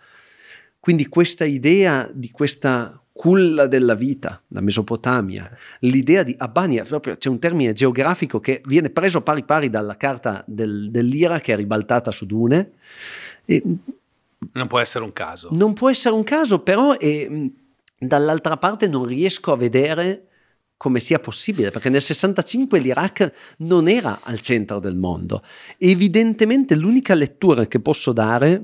Quindi questa idea di questa culla della vita, la Mesopotamia, l'idea di Abania, proprio c'è un termine geografico che viene preso pari pari dalla carta del, dell'Iraq che è ribaltata su Dune. E, non può essere un caso. Non può essere un caso, però e, mm, dall'altra parte non riesco a vedere come sia possibile, perché nel 65 l'Iraq non era al centro del mondo. Evidentemente l'unica lettura che posso dare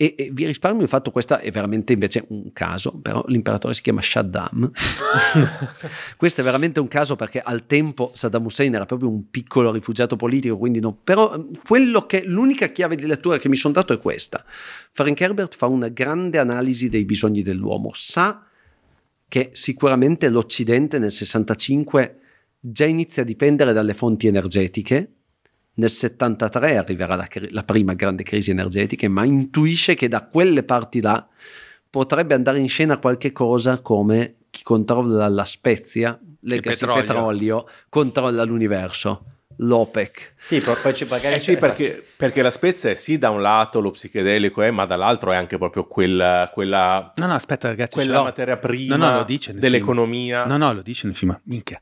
e, e, vi risparmio il fatto, questo è veramente invece un caso, però l'imperatore si chiama Shaddam. questo è veramente un caso perché al tempo Saddam Hussein era proprio un piccolo rifugiato politico, quindi no. Però mm, che, l'unica chiave di lettura che mi sono dato è questa. Frank Herbert fa una grande analisi dei bisogni dell'uomo, sa che sicuramente l'Occidente nel 65 già inizia a dipendere dalle fonti energetiche nel 73 arriverà la, la prima grande crisi energetica, ma intuisce che da quelle parti là potrebbe andare in scena qualche cosa come chi controlla la spezia, legacy petrolio. petrolio, controlla l'universo. L'OPEC. Sì, poi ci eh sì, esatto. perché, perché, la spezia è sì da un lato lo psichedelico è, ma dall'altro è anche proprio quella... quella no, no, aspetta ragazzi. Quella materia prima no, no, dell'economia. Film. No, no, lo dice nel film. Minchia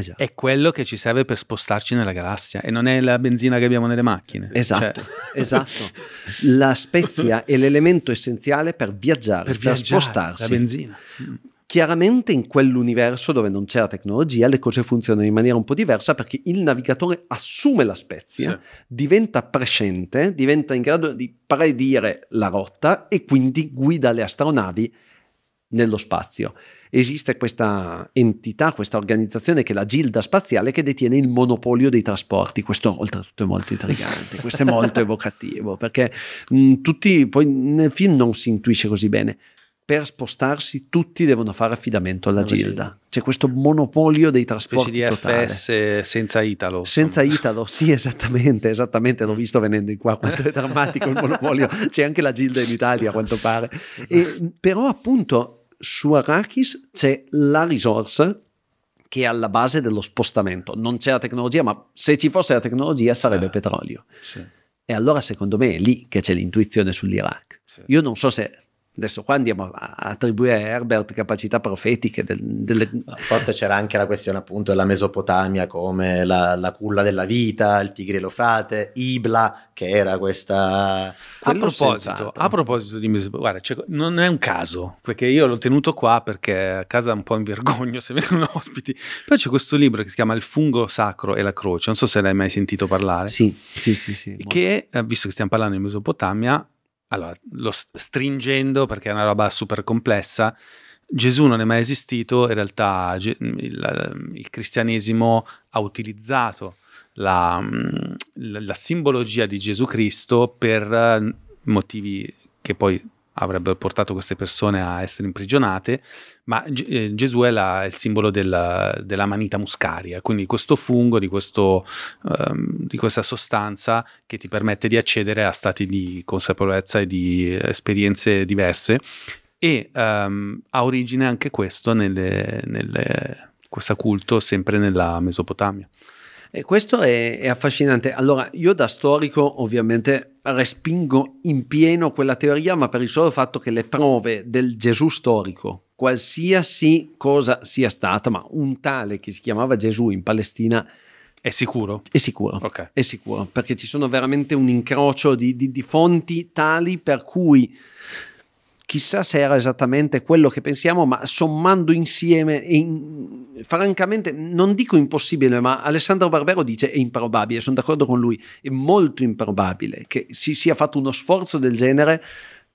esatto. è quello che ci serve per spostarci nella galassia e non è la benzina che abbiamo nelle macchine. Esatto, cioè... esatto. La spezia è l'elemento essenziale per viaggiare, per, viaggiare, per spostarsi. La benzina. Mm. Chiaramente in quell'universo dove non c'è la tecnologia le cose funzionano in maniera un po' diversa perché il navigatore assume la spezia, sì. diventa prescente, diventa in grado di predire la rotta e quindi guida le astronavi nello spazio esiste questa entità, questa organizzazione che è la Gilda Spaziale che detiene il monopolio dei trasporti. Questo oltretutto è molto intrigante, questo è molto evocativo, perché mh, tutti, poi nel film non si intuisce così bene, per spostarsi tutti devono fare affidamento alla Gilda. C'è questo monopolio dei trasporti di FS senza Italo. Senza Italo, sì, esattamente, esattamente, l'ho visto venendo in qua quanto è drammatico il monopolio. C'è anche la Gilda in Italia, a quanto pare. Esatto. E, però appunto su Arrakis c'è la risorsa che è alla base dello spostamento. Non c'è la tecnologia, ma se ci fosse la tecnologia sarebbe eh, petrolio. Sì. E allora secondo me è lì che c'è l'intuizione sull'Iraq. Sì. Io non so se Adesso qua andiamo a attribuire a Herbert capacità profetiche. Del, delle... Forse c'era anche la questione appunto della Mesopotamia come la, la culla della vita, il Tigre e l'Eufrate, Ibla, che era questa... A proposito, a proposito, di Mesopotamia, guarda, non è un caso, perché io l'ho tenuto qua perché a casa un po' in vergogno se vengono ospiti. Poi c'è questo libro che si chiama Il fungo sacro e la croce, non so se l'hai mai sentito parlare. Sì, sì, sì. sì che, molto. Eh, visto che stiamo parlando di Mesopotamia, allora, lo stringendo perché è una roba super complessa, Gesù non è mai esistito, in realtà mm, il, eh, il cristianesimo ha utilizzato la, mm, la, simbologia di Gesù Cristo per eh, motivi che poi avrebbero portato queste persone a essere imprigionate, ma G- eh, Gesù è, la, è, il simbolo della, della, manita muscaria, quindi questo fungo, di, questo, um, di, questa sostanza che ti permette di accedere a stati di consapevolezza e di esperienze diverse e um, ha origine anche questo nelle, questo culto sempre nella Mesopotamia. E questo è, è, affascinante. Allora, io da storico ovviamente respingo in pieno quella teoria, ma per il solo fatto che le prove del Gesù storico, qualsiasi cosa sia stata, ma un tale che si chiamava Gesù in Palestina... È sicuro? È sicuro, okay. è sicuro perché ci sono veramente un incrocio di, di, di fonti tali per cui chissà se era esattamente quello che pensiamo, ma sommando insieme, in, francamente non dico impossibile, ma Alessandro Barbero dice è improbabile, sono d'accordo con lui, è molto improbabile che si sia fatto uno sforzo del genere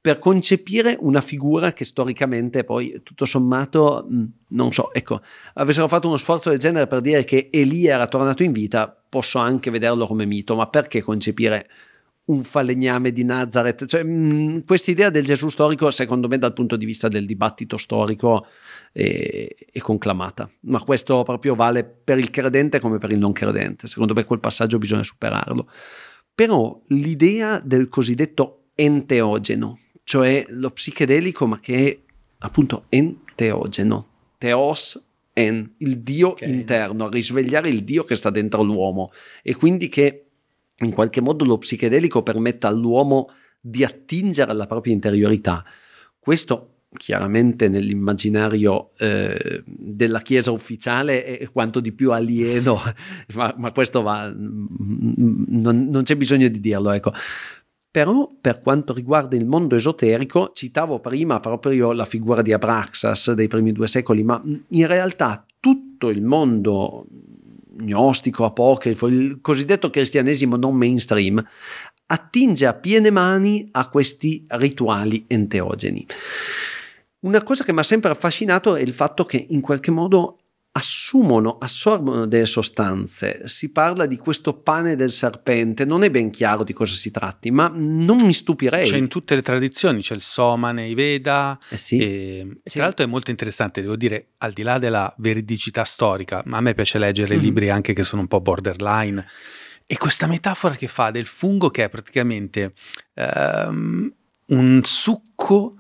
per concepire una figura che storicamente poi tutto sommato, mm, non so, ecco, avessero fatto uno sforzo del genere per dire che Elia era tornato in vita, posso anche vederlo come mito, ma perché concepire un falegname di Nazareth. Cioè, mm, questa idea del Gesù storico, secondo me, dal punto di vista del dibattito storico, è, è, conclamata. Ma questo proprio vale per il credente come per il non credente. Secondo me quel passaggio bisogna superarlo. Però l'idea del cosiddetto enteogeno, cioè lo psichedelico, ma che è appunto enteogeno, teos en, il Dio okay. interno, risvegliare il Dio che sta dentro l'uomo e quindi che in qualche modo lo psichedelico permetta all'uomo di attingere alla propria interiorità. Questo chiaramente nell'immaginario eh, della Chiesa ufficiale è quanto di più alieno, ma, ma, questo va, mm, mm, non, non, c'è bisogno di dirlo. Ecco. Però per quanto riguarda il mondo esoterico, citavo prima proprio la figura di Abraxas dei primi due secoli, ma mm, in realtà tutto il mondo gnostico, apocrifo, il cosiddetto cristianesimo non mainstream, attinge a piene mani a questi rituali enteogeni. Una cosa che mi ha sempre affascinato è il fatto che in qualche modo assumono, assorbono delle sostanze. Si parla di questo pane del serpente, non è ben chiaro di cosa si tratti, ma non mi stupirei. C'è in tutte le tradizioni, c'è il Soma nei Veda. Eh sì. E, sì. Tra l'altro è molto interessante, devo dire, al di là della veridicità storica, ma a me piace leggere mm-hmm. libri anche che sono un po' borderline. E questa metafora che fa del fungo che è praticamente ehm, un succo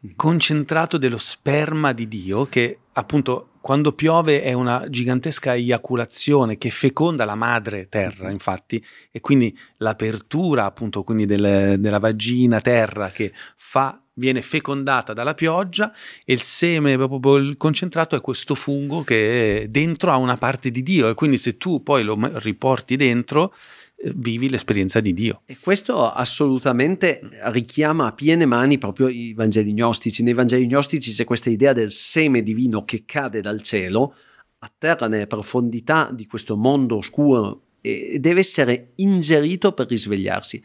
mhm. concentrato dello sperma di Dio che appunto quando piove è una gigantesca eiaculazione che feconda la madre terra, mm-hmm. infatti, e quindi l'apertura appunto quindi del, della vagina terra che fa viene fecondata dalla pioggia e il seme, proprio il concentrato, è questo fungo che è dentro ha una parte di Dio e quindi se tu poi lo riporti dentro vivi l'esperienza di Dio. E questo assolutamente richiama a piene mani proprio i Vangeli gnostici. Nei Vangeli gnostici c'è questa idea del seme divino che cade dal cielo, atterra nelle profondità di questo mondo oscuro e deve essere ingerito per risvegliarsi.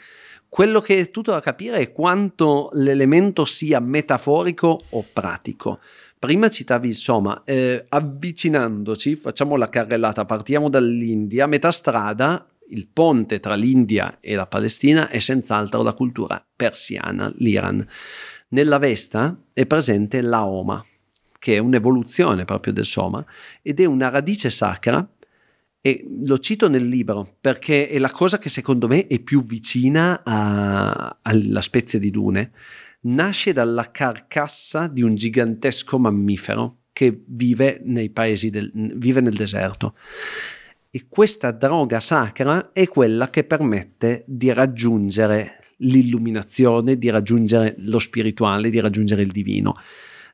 Quello che è tutto da capire è quanto l'elemento sia metaforico o pratico. Prima citavi il Soma, eh, avvicinandoci, facciamo la carrellata, partiamo dall'India, metà strada il ponte tra l'India e la Palestina è senz'altro la cultura persiana, l'Iran. Nella vesta è presente l'aoma, che è un'evoluzione proprio del soma ed è una radice sacra e lo cito nel libro perché è la cosa che secondo me è più vicina a, alla spezia di dune. Nasce dalla carcassa di un gigantesco mammifero che vive, del, vive nel deserto. E questa droga sacra è quella che permette di raggiungere l'illuminazione, di raggiungere lo spirituale, di raggiungere il divino.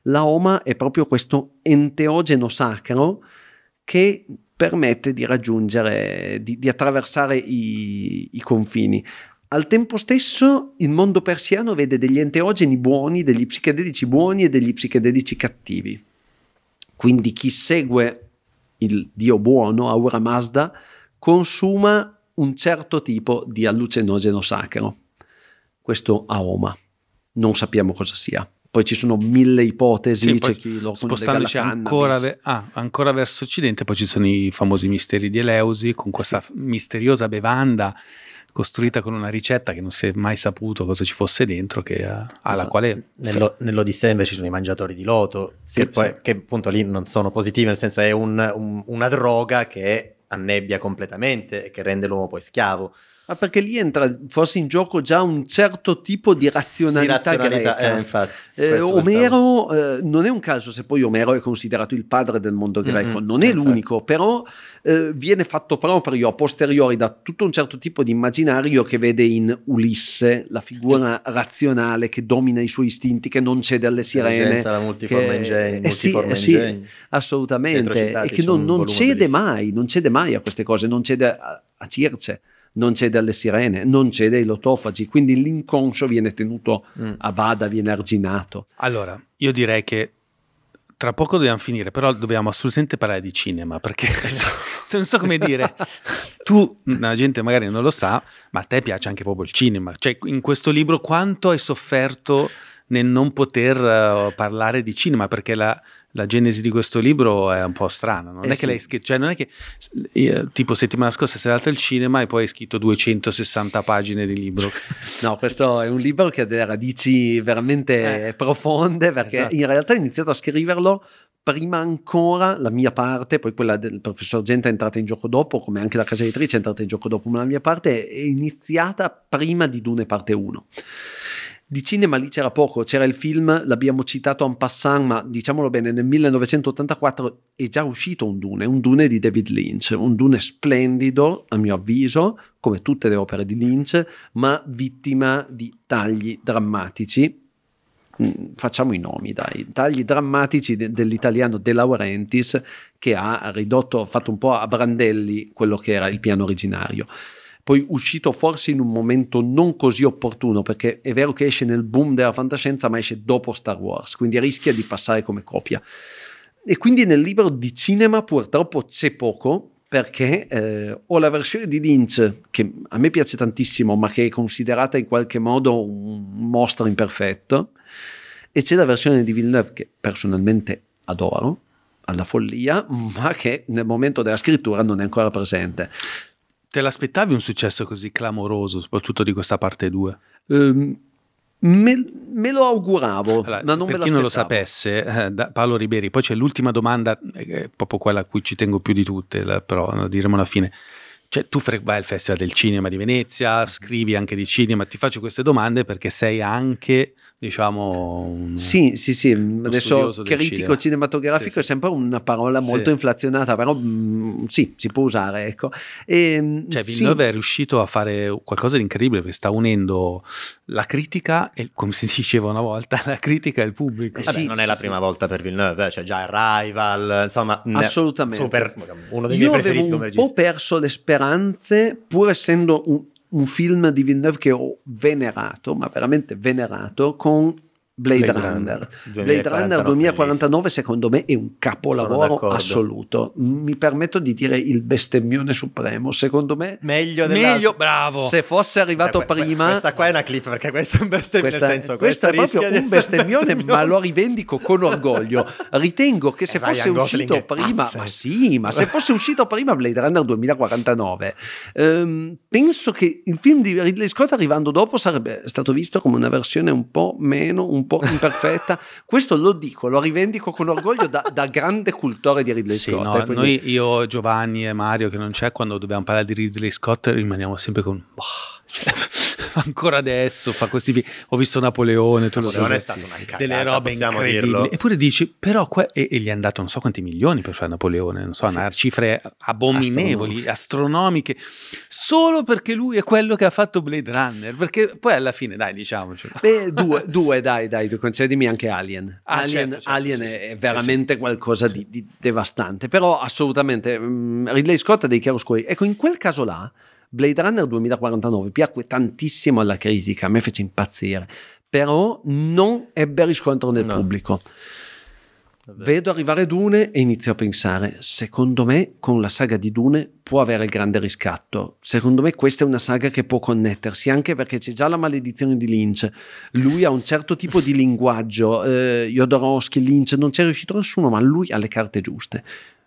La Oma è proprio questo enteogeno sacro che permette di raggiungere, di, di attraversare i, i confini. Al tempo stesso il mondo persiano vede degli enteogeni buoni, degli psichedelici buoni e degli psichedelici cattivi. Quindi chi segue il dio buono, Aura Mazda, consuma un certo tipo di allucinogeno sacro. Questo a Non sappiamo cosa sia. Poi ci sono mille ipotesi, sì, c'è chi lo spostandoci ancora, ve- ah, ancora verso occidente, poi ci sono i famosi misteri di Eleusi con questa sì. misteriosa bevanda costruita con una ricetta che non si è mai saputo cosa ci fosse dentro, che, alla esatto. quale... Nello, nell'Odissea invece ci sono i mangiatori di loto, sì, che, poi, sì. che, appunto lì non sono positivi, nel senso è un, un, una droga che annebbia completamente e che rende l'uomo poi schiavo. Ma perché lì entra forse in gioco già un certo tipo di razionalità, di razionalità greca. Eh, infatti, eh, Omero eh, non è un caso se poi Omero è considerato il padre del mondo greco, mm-hmm, non è infatti. l'unico, però eh, viene fatto proprio a posteriori da tutto un certo tipo di immaginario che vede in Ulisse la figura razionale che domina i suoi istinti, che non cede alle sirene. La multiforme che... ingegno. Eh sì, sì assolutamente. E che diciamo, non, non cede mai, non cede mai a queste cose, non cede a, a Circe non cede alle sirene, non cede ai lotofagi, quindi l'inconscio viene tenuto mm. a bada, viene arginato. Allora, io direi che tra poco dobbiamo finire, però dobbiamo assolutamente parlare di cinema, perché non so come dire, tu, la gente magari non lo sa, ma a te piace anche proprio il cinema, cioè in questo libro quanto hai sofferto nel non poter uh, parlare di cinema, perché la, la genesi di questo libro è un po' strana. Non, eh è, sì. che scritto, cioè non è che tipo settimana scorsa sei andato al cinema e poi hai scritto 260 pagine di libro. no, questo è un libro che ha delle radici veramente eh. profonde perché esatto. in realtà ho iniziato a scriverlo prima ancora la mia parte, poi quella del professor Genta è entrata in gioco dopo, come anche la casa editrice è entrata in gioco dopo, ma la mia parte è iniziata prima di Dune parte 1. Di cinema lì c'era poco, c'era il film, l'abbiamo citato en passant, ma diciamolo bene, nel 1984 è già uscito un Dune, un Dune di David Lynch, un Dune splendido, a mio avviso, come tutte le opere di Lynch, ma vittima di tagli drammatici, mm, facciamo i nomi dai tagli drammatici de- dell'italiano De Laurentiis che ha ridotto, fatto un po' a brandelli quello che era il piano originario poi uscito forse in un momento non così opportuno, perché è vero che esce nel boom della fantascienza, ma esce dopo Star Wars, quindi rischia di passare come copia. E quindi nel libro di cinema purtroppo c'è poco, perché eh, ho la versione di Lynch, che a me piace tantissimo, ma che è considerata in qualche modo un mostro imperfetto, e c'è la versione di Villeneuve, che personalmente adoro, alla follia, ma che nel momento della scrittura non è ancora presente. Te l'aspettavi un successo così clamoroso, soprattutto di questa parte 2? Ehm, me, me, lo auguravo, allora, ma non me Per chi non lo sapesse, eh, da Paolo Riberi, poi c'è l'ultima domanda, eh, eh, proprio quella a cui ci tengo più di tutte, però la diremo alla fine. Cioè, tu vai al Festival del Cinema di Venezia, scrivi anche di cinema, ti faccio queste domande perché sei anche diciamo un, sì sì sì adesso critico cinematografico sì, è sempre una parola molto inflazionata però mh, mm, sì si può usare ecco e, ehm, cioè Villeneuve è riuscito a fare qualcosa di incredibile perché sta unendo la critica e come si diceva una volta la critica e il pubblico eh, Vabbè, non è la prima volta per Villeneuve eh, cioè già Arrival insomma assolutamente super, uno dei Io miei preferiti come regista ho perso le speranze pur essendo un un film di Villeneuve che ho venerato, ma veramente venerato, con Blade, Blade Runner. Runner. Blade Runner 2049 secondo me è un capolavoro assoluto. Mi permetto di dire il bestemmione supremo. Secondo me meglio, della... meglio bravo. Se fosse arrivato eh, prima Questa qua è una clip perché questo è un bestemmione questa, senso, questo questo è proprio un bestemmione, bestemmione, ma lo rivendico con orgoglio. Ritengo che eh, se fosse uscito prima ma sì, ma se fosse uscito prima Blade Runner 2049 ehm, penso che il film di Ridley Scott arrivando dopo sarebbe stato visto come una versione un po' meno un un po' imperfetta. Questo lo dico, lo rivendico con orgoglio da, da grande cultore di Ridley sì, Scott. No, eh, quindi... noi, io, Giovanni e Mario, che non c'è, quando dobbiamo parlare di Ridley Scott rimaniamo sempre con... Boh, cioè ancora adesso fa questi film. Ho visto Napoleone, tu Napoleone lo sai, sì, sì. delle robe incredibili. Dirlo. Eppure dici, però, que- e, e, gli è andato non so quanti milioni per fare Napoleone, non so, sì. una, cifre abominevoli, astronomiche, solo perché lui è quello che ha fatto Blade Runner, perché poi alla fine, dai, diciamoci. Beh, due, due, dai, dai, tu concedimi anche Alien. Ah, certo, Alien, certo, certo, Alien è veramente qualcosa di, di devastante, però assolutamente, mh, mm, Ridley Scott ha dei chiaroscuri. Ecco, in quel caso là Blade Runner 2049 piacque tantissimo alla critica, a me fece impazzire, però non ebbe riscontro nel no. pubblico. Vabbè. Vedo arrivare Dune e inizio a pensare, secondo me con la saga di Dune può avere il grande riscatto. Secondo me questa è una saga che può connettersi anche perché c'è già la maledizione di Lynch. Lui ha un certo tipo di linguaggio, eh, Jodorowsky, Lynch, non c'è riuscito nessuno, ma lui ha le carte giuste.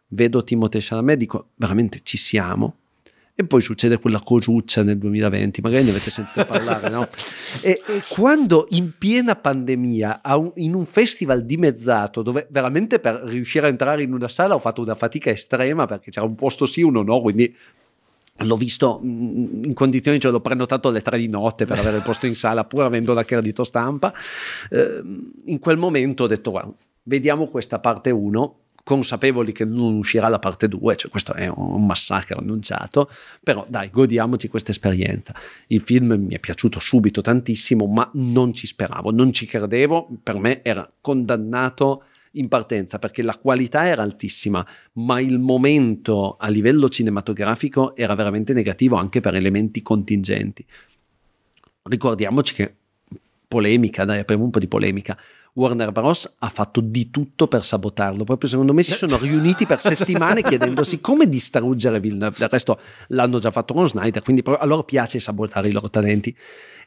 Vedo Timothée Chalamet e dico veramente ci siamo, e poi succede quella cosuccia nel 2020, magari ne avete sentito parlare, no? E, e quando in piena pandemia, un, in un festival dimezzato, dove veramente per riuscire a entrare in una sala ho fatto una fatica estrema perché c'era un posto sì, uno no, quindi l'ho visto mm, in condizioni, cioè l'ho prenotato alle tre di notte per avere il posto in sala, pur avendo credito stampa. Eh, in quel momento ho detto, guarda, vediamo questa parte 1 consapevoli che non uscirà la parte 2, cioè questo è un massacro annunciato, però dai, godiamoci questa esperienza. Il film mi è piaciuto subito tantissimo, ma non ci speravo, non ci credevo, per me era condannato in partenza perché la qualità era altissima, ma il momento a livello cinematografico era veramente negativo anche per elementi contingenti. Ricordiamoci che polemica, dai, apriamo un po' di polemica. Warner Bros. ha fatto di tutto per sabotarlo. Proprio secondo me si eh. sono riuniti per settimane chiedendosi come distruggere Villeneuve. Del resto l'hanno già fatto con Snyder, quindi a loro piace sabotare i loro talenti.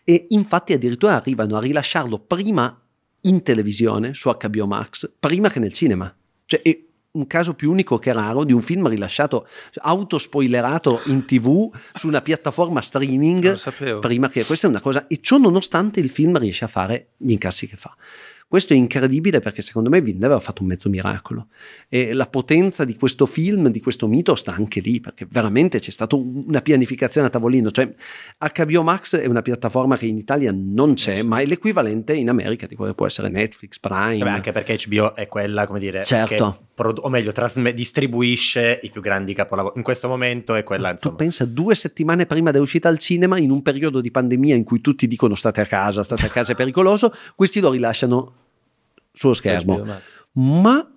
E infatti addirittura arrivano a rilasciarlo prima in televisione su HBO Max, prima che nel cinema. Cioè, e un caso più unico che raro di un film rilasciato autospoilerato in tv su una piattaforma streaming prima che questa è una cosa e ciò nonostante il film riesce a fare gli incassi che fa questo è incredibile perché secondo me Villeneuve ha fatto un mezzo miracolo e la potenza di questo film, di questo mito sta anche lì perché veramente c'è stata una pianificazione a tavolino, cioè HBO Max è una piattaforma che in Italia non c'è ma è l'equivalente in America di quello che può essere Netflix, Prime. Vabbè, anche perché HBO è quella, come dire, certo. Produ- o meglio trasme- distribuisce i più grandi capolavori. In questo momento è quella, insomma. Tu pensa due settimane prima dell'uscita al cinema in un periodo di pandemia in cui tutti dicono state a casa, state a casa è pericoloso, questi lo rilasciano sullo schermo, ma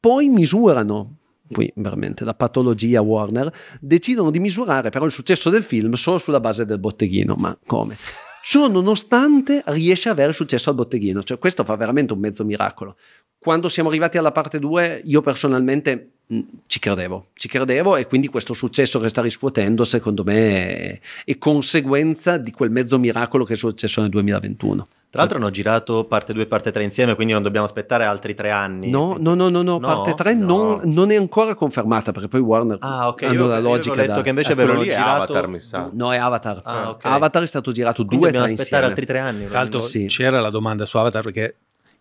poi misurano qui veramente la patologia Warner, decidono di misurare però il successo del film solo sulla base del botteghino, ma come? Ciò nonostante riesce ad avere successo al botteghino, cioè questo fa veramente un mezzo miracolo. Quando siamo arrivati alla parte 2 io personalmente mh, ci credevo, ci credevo e quindi questo successo che sta riscuotendo secondo me è, è conseguenza di quel mezzo miracolo che è successo nel 2021. Tra l'altro hanno girato parte 2 e parte 3 insieme, quindi non dobbiamo aspettare altri tre anni. No, no, no, no, no. parte 3 no. non, non, è ancora confermata perché poi Warner ah, okay. hanno io, la logica. Io ho letto da... che invece eh, avevano girato... Avatar, mi sa. No, è Avatar. Ah, okay. Avatar è stato girato quindi due e tre insieme. Dobbiamo aspettare altri tre anni. Tra l'altro sì. c'era la domanda su Avatar perché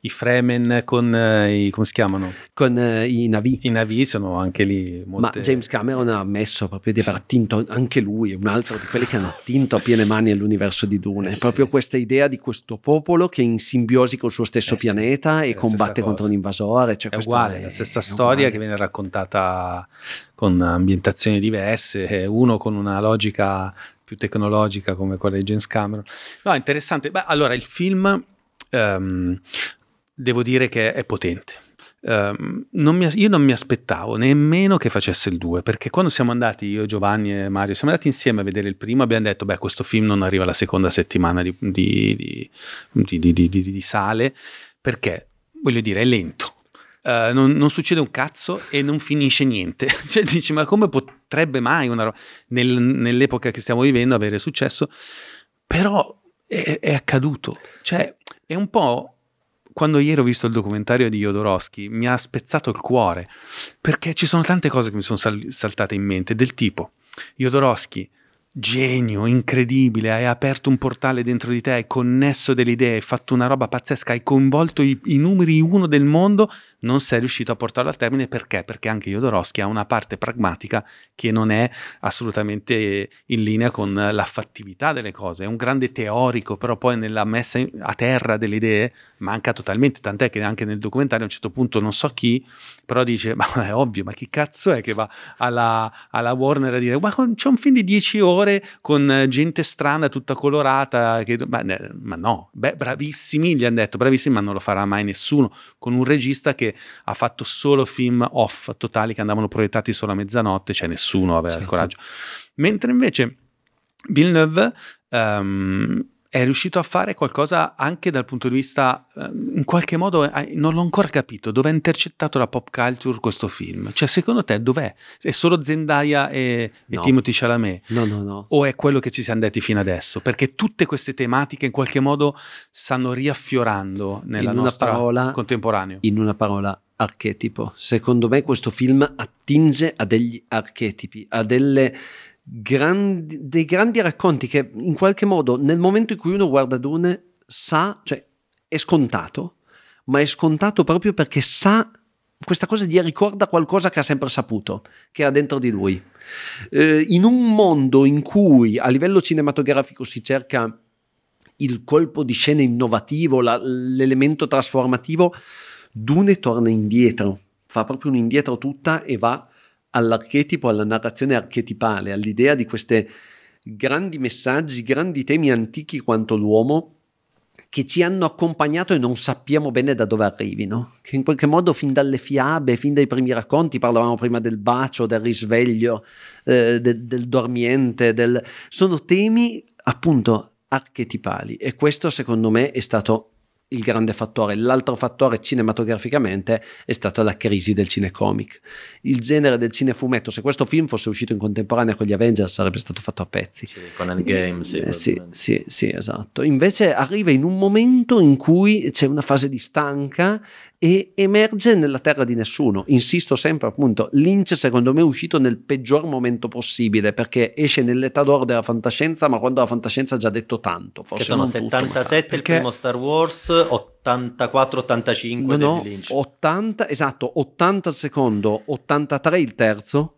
i Fremen con eh, i, come si chiamano? Con eh, i Navi. I Navi sono anche lì molte... Ma James Cameron ha ammesso proprio di aver attinto, anche lui, un altro di quelli che hanno attinto a piene mani all'universo di Dune, eh sì. proprio questa idea di questo popolo che è in simbiosi col suo stesso eh pianeta sì. e combatte contro un invasore. Cioè è uguale, è la stessa è storia uguale. che viene raccontata con ambientazioni diverse, eh, uno con una logica più tecnologica come quella di James Cameron. No, interessante. Beh, allora, il film... Um, devo dire che è potente. Um, non mi, io non mi aspettavo nemmeno che facesse il 2 perché quando siamo andati io, Giovanni e Mario siamo andati insieme a vedere il primo abbiamo detto beh questo film non arriva la seconda settimana di, di, di, di sale perché voglio dire è lento Uh, non, non, succede un cazzo e non finisce niente. cioè dici, ma come potrebbe mai una roba nel, nell'epoca che stiamo vivendo avere successo? Però è, è accaduto. Cioè, è un po' quando ieri ho visto il documentario di Jodorowsky mi ha spezzato il cuore perché ci sono tante cose che mi sono sal- saltate in mente del tipo Jodorowsky genio, incredibile, hai aperto un portale dentro di te, hai connesso delle idee, hai fatto una roba pazzesca, hai coinvolto i, i numeri uno del mondo, non sei riuscito a portarlo al termine perché? Perché anche Jodorowsky ha una parte pragmatica che non è assolutamente in linea con la fattività delle cose, è un grande teorico, però poi nella messa a terra delle idee manca totalmente, tant'è che anche nel documentario a un certo punto non so chi però dice, ma è ovvio, ma chi cazzo è che va alla, alla Warner a dire, ma c'è un film di 10 ore con eh, gente strana, tutta colorata, che, ma, ma, no, beh, bravissimi, gli hanno detto, bravissimi, ma non lo farà mai nessuno, con un regista che ha fatto solo film off totali che andavano proiettati solo a mezzanotte, cioè nessuno aveva certo. il coraggio. Mentre invece Villeneuve... Um, è riuscito a fare qualcosa anche dal punto di vista, ehm, in qualche modo, eh, non l'ho ancora capito, dove ha intercettato la pop culture questo film? Cioè, secondo te dov'è? È solo Zendaya e, no. e Timothy Chalamet? No, no, no. O è quello che ci siamo detti fino adesso? Perché tutte queste tematiche in qualche modo stanno riaffiorando nella nostra parola, contemporanea. In una parola, archetipo. Secondo me questo film attinge a degli archetipi, a delle grandi, dei grandi racconti che in qualche modo nel momento in cui uno guarda Dune sa, cioè è scontato, ma è scontato proprio perché sa questa cosa gli ricorda qualcosa che ha sempre saputo, che era dentro di lui. Eh, in un mondo in cui a livello cinematografico si cerca il colpo di scena innovativo, la, l'elemento trasformativo, Dune torna indietro, fa proprio un indietro tutta e va all'archetipo, alla narrazione archetipale, all'idea di questi grandi messaggi, grandi temi antichi quanto l'uomo che ci hanno accompagnato e non sappiamo bene da dove arrivino, che in qualche modo fin dalle fiabe, fin dai primi racconti, parlavamo prima del bacio, del risveglio, eh, de- del dormiente, del... sono temi appunto archetipali e questo secondo me è stato il grande fattore. L'altro fattore cinematograficamente è stata la crisi del cinecomic. Il genere del cinefumetto, se questo film fosse uscito in contemporanea con gli Avengers, sarebbe stato fatto a pezzi. Sì, con Endgame, sì. Eh, sì, sì, sì, esatto. Invece arriva in un momento in cui c'è una fase di stanca e emerge nella terra di nessuno. Insisto sempre appunto, Lynch secondo me è uscito nel peggior momento possibile perché esce nell'età d'oro della fantascienza ma quando la fantascienza ha già detto tanto. Forse che sono 77 tutto, il primo Star Wars, 84-85 no, no, 80, esatto, 80 il secondo, 83 il terzo,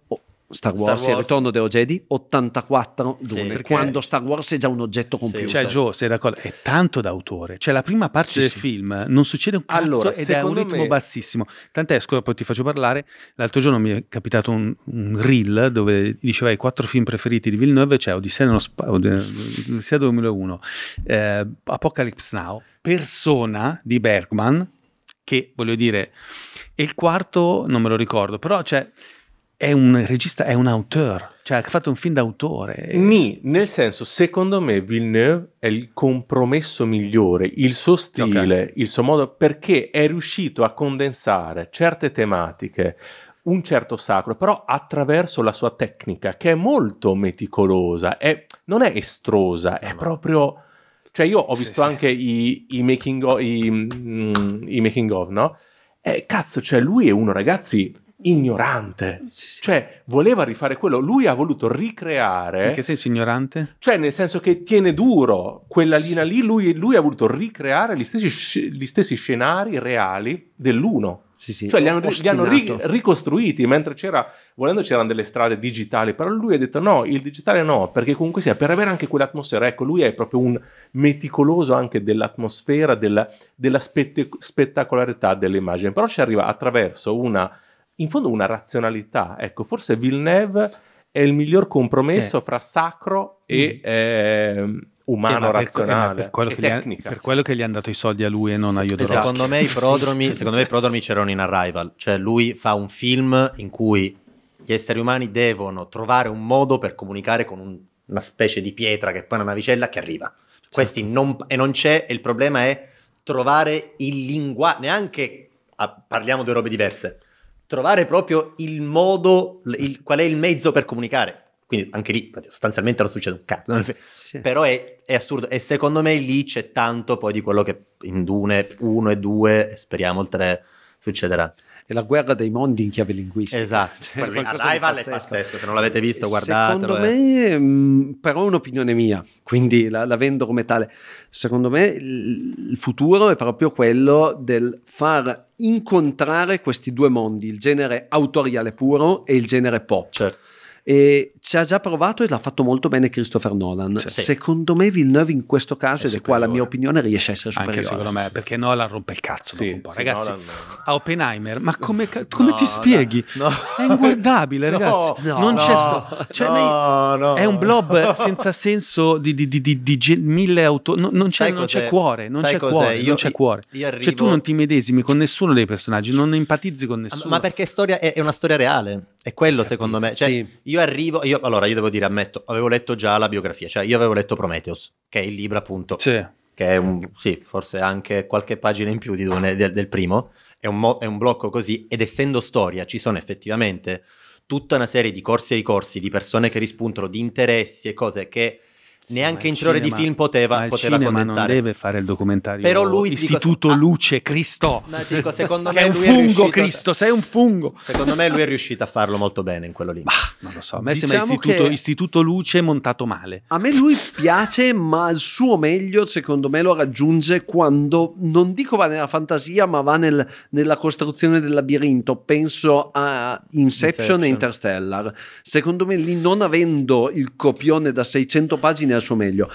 Star Wars, Star Wars, il ritorno dello Jedi 84 dune sì, quando Star Wars è già un oggetto compiuto sì, cioè Joe sei d'accordo è tanto d'autore cioè la prima parte sì, del sì. film non succede un cazzo allora, ed è un ritmo me... bassissimo tant'è scusa poi ti faccio parlare l'altro giorno mi è capitato un, un reel dove diceva i quattro film preferiti di Villeneuve cioè Odissea, nello spa... Odissea 2001 eh, Apocalypse Now Persona di Bergman che voglio dire e il quarto non me lo ricordo però cioè, è un regista, è un auteur, cioè ha fatto un film d'autore. Ni, nel senso, secondo me Villeneuve è il compromesso migliore, il suo stile, okay. il suo modo, perché è riuscito a condensare certe tematiche, un certo sacro, però attraverso la sua tecnica, che è molto meticolosa, è, non è estrosa, è ah, proprio... Cioè io ho visto sì, anche sì. I, I, making of, i, mm, i making of no? E eh, cazzo, cioè lui è uno, ragazzi, ignorante. Sì, sì. Cioè, voleva rifare quello. Lui ha voluto ricreare. In che senso ignorante? Cioè, nel senso che tiene duro quella linea lì. Lui, lui ha voluto ricreare gli stessi, gli stessi scenari reali dell'uno. Sì, sì. Cioè, li hanno, li hanno ri, ricostruiti mentre c'era, volendo c'erano delle strade digitali, però lui ha detto no, il digitale no, perché comunque sia, per avere anche quell'atmosfera, ecco, lui è proprio un meticoloso anche dell'atmosfera, della, della spett- spettacolarità dell'immagine, però ci arriva attraverso una in fondo una razionalità. Ecco, forse Villeneuve è il miglior compromesso eh. fra sacro e mm. eh, umano, eh, eh razionale per quello, gli, per quello, che gli hanno dato i soldi a lui e non a Jodorowsky. Esatto. Secondo me i prodromi, secondo me i prodromi c'erano in Arrival, cioè lui fa un film in cui gli esseri umani devono trovare un modo per comunicare con un, una specie di pietra che poi è una navicella che arriva. Cioè, questi certo. non, e non c'è, e il problema è trovare il linguaggio, neanche a, ah, parliamo due robe diverse trovare proprio il modo, il, qual è il mezzo per comunicare. Quindi anche lì sostanzialmente non succede un cazzo. Sì, Però è, è, assurdo. E secondo me lì c'è tanto poi di quello che in Dune 1 e 2, speriamo il 3, succederà. È la guerra dei mondi in chiave linguistica. Esatto. Cioè, Arrival ah, è pazzesco, se non l'avete visto eh, guardatelo. Secondo eh. me, eh. però è un'opinione mia, quindi la, la vendo come tale. Secondo me il futuro è proprio quello del far incontrare questi due mondi, il genere autoriale puro e il genere pop. Certo. E ci ha già provato e l'ha fatto molto bene Christopher Nolan. Cioè, sì. Secondo me Villeneuve in questo caso, ed è qua la mia opinione, riesce a essere superiore. Anche secondo me, perché Nolan rompe il cazzo sì, un po'. Ragazzi, Nolan... a Oppenheimer, ma come, come no, ti spieghi? No. È inguardabile, ragazzi. No, non c'è sto... Cioè, nei... È un blob senza senso di, di, di, di mille auto... non, non, c'è, non c'è, cuore, non c'è cuore, io, non c'è cuore. Io, io cioè, arrivo... Cioè tu non ti medesimi con nessuno dei personaggi, non empatizzi con ah, nessuno. Ma perché storia, è, è una storia reale. È quello, secondo me. Cioè, sì io arrivo, io, allora io devo dire, ammetto, avevo letto già la biografia, cioè io avevo letto Prometheus, che è il libro appunto, sì. che è un, sì, forse anche qualche pagina in più di, del, del, primo, è un, mo, è un blocco così ed essendo storia ci sono effettivamente tutta una serie di corsi e ricorsi, di persone che rispuntano, di interessi e cose che sì, neanche in tre ore di film poteva, poteva condensare. deve fare il documentario Però lui, Istituto dico, ah. Luce Cristo. Ma dico, secondo me è un fungo, riuscito, Cristo, sei un fungo. Secondo me lui è riuscito a farlo molto bene in quello lì. Ma non lo so, a me diciamo sembra istituto, che... istituto Luce montato male. A me lui spiace, ma il suo meglio secondo me lo raggiunge quando, non dico va nella fantasia, ma va nel, nella costruzione del labirinto. Penso a Inception, Inception e Interstellar. Secondo me lì non avendo il copione da 600 pagine al suo meglio.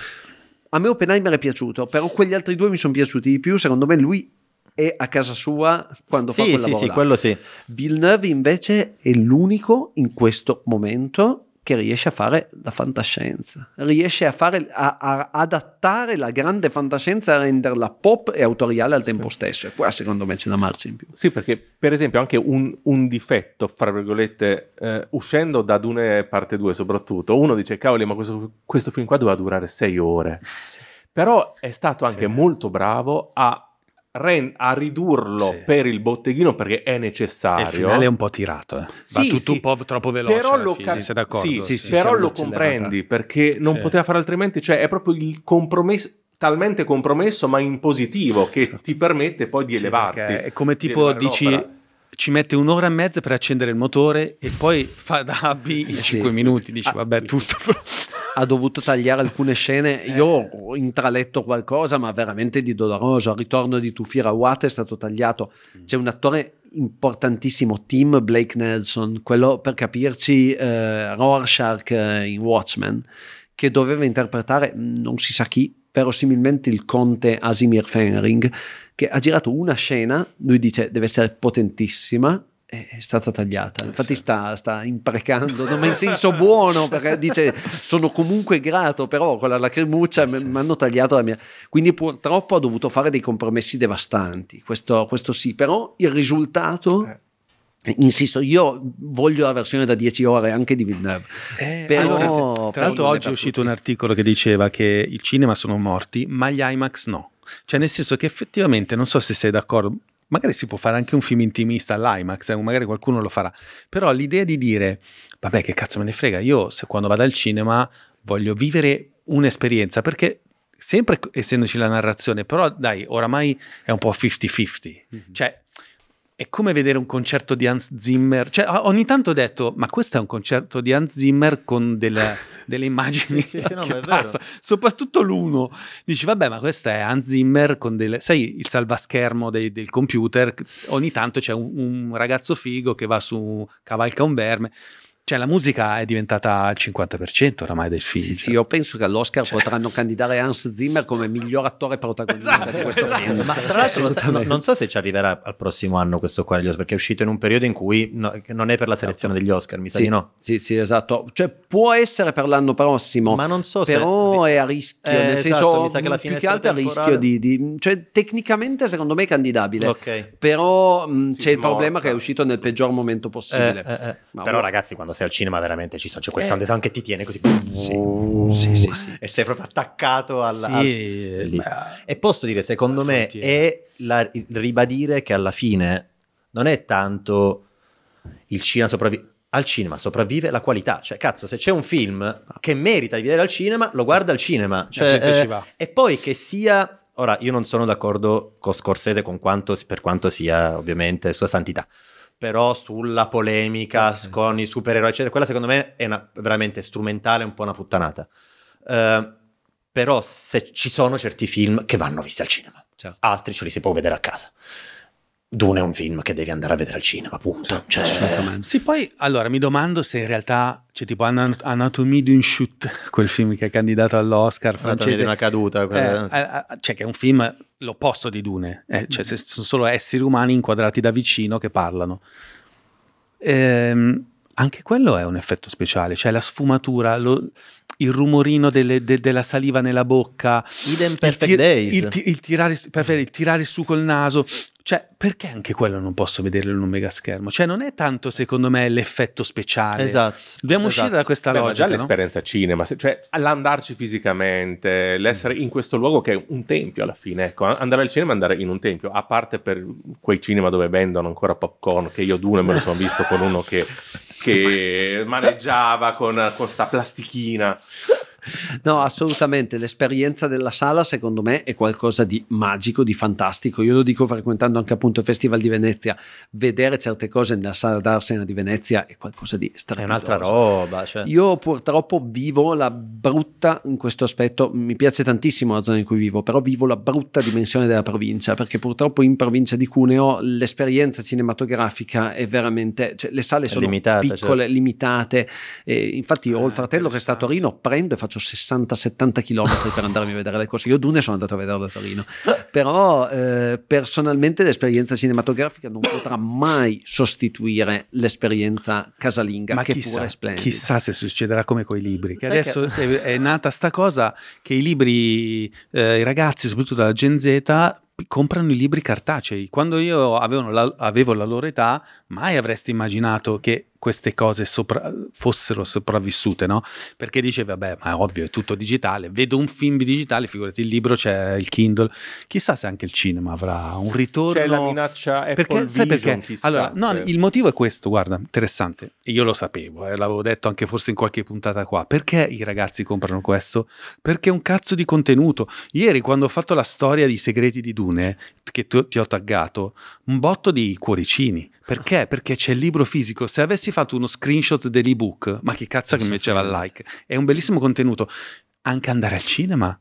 A me Oppenheimer è piaciuto, però quegli altri due mi sono piaciuti di più. Secondo me lui è a casa sua quando sì, fa quella sì, Sì, là. quello sì. Villeneuve invece è l'unico in questo momento che riesce a fare la fantascienza, riesce a, fare, a, a adattare la grande fantascienza a renderla pop e autoriale al tempo stesso. E qua secondo me c'è una marcia in più. Sì, perché per esempio anche un, un difetto, fra virgolette, eh, uscendo da Dune parte 2 soprattutto, uno dice, cavoli, ma questo, questo film qua doveva durare sei ore. Sì. Però è stato anche sì. molto bravo a a ridurlo sì. per il botteghino perché è necessario. Il finale è un po' tirato, eh. va tutto sì. un po' troppo veloce. Però lo, sì, ca- però lo comprendi perché non poteva fare altrimenti, cioè è proprio il compromesso talmente compromesso ma in positivo che certo. ti permette poi di elevarti. È come tipo di dici ci mette un'ora e mezza per accendere il motore e poi fa da Abby sì, in 5 sì, minuti, dici ah. vabbè tutto. ha dovuto tagliare alcune scene. Eh. Io ho intraletto qualcosa, ma veramente di doloroso. Il ritorno di Tufira Watt è stato tagliato. Mm. C'è un attore importantissimo, Tim Blake Nelson, quello per capirci eh, Rorschach eh, in Watchmen, che doveva interpretare non si sa chi, verosimilmente il conte Asimir Fenring, che ha girato una scena, lui dice deve essere potentissima, è stata tagliata. Eh, Infatti sta, sta imprecando, ma in senso buono, perché dice sono comunque grato, però con la lacrimuccia eh, sì. mi hanno tagliato la mia... Quindi purtroppo ha dovuto fare dei compromessi devastanti, questo, questo sì, però il risultato eh. Insisto, io voglio la versione da 10 ore anche di Villeneuve. Eh, però, sì, sì, sì. Tra l'altro, oggi è uscito tutti. un articolo che diceva che i cinema sono morti, ma gli IMAX no. Cioè, nel senso che effettivamente, non so se sei d'accordo, magari si può fare anche un film intimista all'IMAX, eh, magari qualcuno lo farà. Però l'idea di dire, vabbè, che cazzo me ne frega, io se quando vado al cinema voglio vivere un'esperienza, perché sempre essendoci la narrazione, però dai, oramai è un po' 50-50. Mm-hmm. Cioè, è come vedere un concerto di Hans Zimmer. Cioè, ogni tanto ho detto, ma questo è un concerto di Hans Zimmer con delle, delle immagini sì, sì, sì, no, che passa. Soprattutto l'uno. Dici, vabbè, ma questo è Hans Zimmer con delle... Sai, il salvaschermo dei, del computer. Ogni tanto c'è un, un ragazzo figo che va su, cavalca un verme. Cioè la musica è diventata il 50% oramai del film. Sì, cioè. sì, io penso che all'Oscar cioè. potranno candidare Hans Zimmer come miglior attore protagonista esatto, di questo esatto. film. Ma tra l'altro non, non so se ci arriverà al prossimo anno questo qua Oscar, perché è uscito in un periodo in cui no, non è per la esatto. selezione degli Oscar, mi sì, sa di no. Sì, sì, esatto. Cioè può essere per l'anno prossimo, ma non so se... Però è a rischio, eh, nel senso esatto, che la più che altro a rischio di, di, Cioè tecnicamente secondo me è candidabile, okay. però mh, mm, c'è smorza. il problema che è uscito nel peggior momento possibile. Eh, eh, eh. però boh. ragazzi, quando sei al cinema veramente ci sono, c'è cioè, questo eh. che ti tiene così sì. sì, sì, sì. e sei proprio attaccato alla... Sì, al, eh, ma... E posso dire, secondo la me, è la, ribadire che alla fine non è tanto il cinema sopravvive, al cinema sopravvive la qualità. Cioè, cazzo, se c'è un film che merita di vedere al cinema, lo guarda al cinema. Cioè, eh, e poi che sia. Ora, io non sono d'accordo con Scorsese con quanto, per quanto sia, ovviamente, sua santità però sulla polemica okay. con i supereroi, eccetera, quella secondo me è una, veramente strumentale, un po' una puttanata. Uh, però se ci sono certi film che vanno visti al cinema, certo. altri ce li si può vedere a casa. Dune è un film che devi andare a vedere al cinema, punto. Cioè, eh, sì, poi allora mi domando se in realtà, cioè tipo An- Anatomie d'un shoot, quel film che è candidato all'Oscar francese. Anatomia una caduta. Eh, eh, eh, cioè che è un film l'opposto di Dune, eh, cioè mm-hmm. sono solo esseri umani inquadrati da vicino che parlano. Ehm, anche quello è un effetto speciale, cioè la sfumatura, lo, il rumorino delle, de, della saliva nella bocca, idem perfect il, days. Il, il, tirare, perfetto, il tirare su col naso, cioè, perché anche quello non posso vederlo in un megaschermo? schermo? Cioè, non è tanto, secondo me, l'effetto speciale. Esatto. Dobbiamo esatto. uscire da esatto. questa Beh, logica. Ma già no? l'esperienza cinema, cioè l'andarci fisicamente, l'essere in questo luogo che è un tempio alla fine. Ecco, andare al cinema è andare in un tempio, a parte per quei cinema dove vendono ancora popcorn, che io d'uno me lo sono visto con uno che che maneggiava con, con sta plastichina. No, assolutamente. L'esperienza della sala, secondo me, è qualcosa di magico, di fantastico. Io lo dico frequentando anche appunto il Festival di Venezia. Vedere certe cose nella sala d'Arsena di Venezia è qualcosa di strano. È un'altra roba. Cioè. Io purtroppo vivo la brutta in questo aspetto. Mi piace tantissimo la zona in cui vivo, però vivo la brutta dimensione della provincia, perché purtroppo in provincia di Cuneo l'esperienza cinematografica è veramente. Cioè, le sale sono limitata, piccole, certo. limitate. E infatti, ho il ah, fratello che sta a Torino, prendo e faccio faccio 60-70 km per andarmi a vedere le cose. Io Dune sono andato a vederlo da Torino, però eh, personalmente l'esperienza cinematografica non potrà mai sostituire l'esperienza casalinga, Ma che chissà, pure è splendida. Chissà se succederà come con i libri, che adesso che... è nata sta cosa che i libri, eh, i ragazzi, soprattutto dalla Gen Z, comprano i libri cartacei. Quando io avevo la, avevo la loro età, mai avresti immaginato che queste cose sopra- fossero sopravvissute, no? Perché dice, vabbè, ma è ovvio, è tutto digitale, vedo un film digitale, figurati il libro, c'è il Kindle, chissà se anche il cinema avrà un ritorno. C'è la minaccia Apple perché, Vision, sai perché? Chissà, allora, no, cioè... il motivo è questo, guarda, interessante, io lo sapevo, eh, l'avevo detto anche forse in qualche puntata qua, perché i ragazzi comprano questo? Perché è un cazzo di contenuto. Ieri quando ho fatto la storia di Segreti di Dune, che tu, ti ho taggato, un botto di cuoricini perché? Perché c'è il libro fisico. Se avessi fatto uno screenshot dell'ebook, ma che cazzo che mi faceva il like? È un bellissimo contenuto. Anche andare al cinema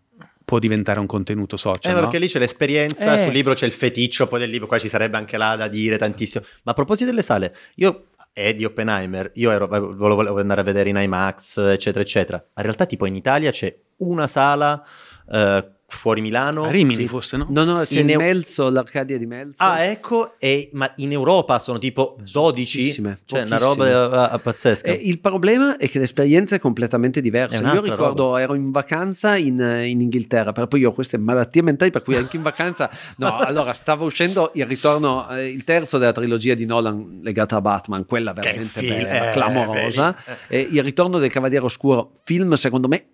può diventare un contenuto social. Eh, perché lì c'è l'esperienza, eh. sul libro c'è il feticcio, poi del libro qua ci sarebbe anche là da dire tantissimo. Ma a proposito delle sale, io è di Oppenheimer, io ero, volevo andare a vedere in IMAX, eccetera, eccetera. In realtà tipo in Italia c'è una sala... Eh, fuori Milano. A Rimini sì. forse, no? No, no, c'è in Melzo, l'Arcadia di Melzo. Ah, ecco, e, ma in Europa sono tipo 12, pochissime, cioè pochissime. una roba pazzesca. E eh, il problema è che l'esperienza è completamente diversa. È io ricordo, roba. ero in vacanza in, in, Inghilterra, però poi io ho queste malattie mentali per cui anche in vacanza... no, allora, stavo uscendo il ritorno, eh, il terzo della trilogia di Nolan legata a Batman, quella veramente bella, eh, clamorosa. Eh. il ritorno del Cavaliere Oscuro, film secondo me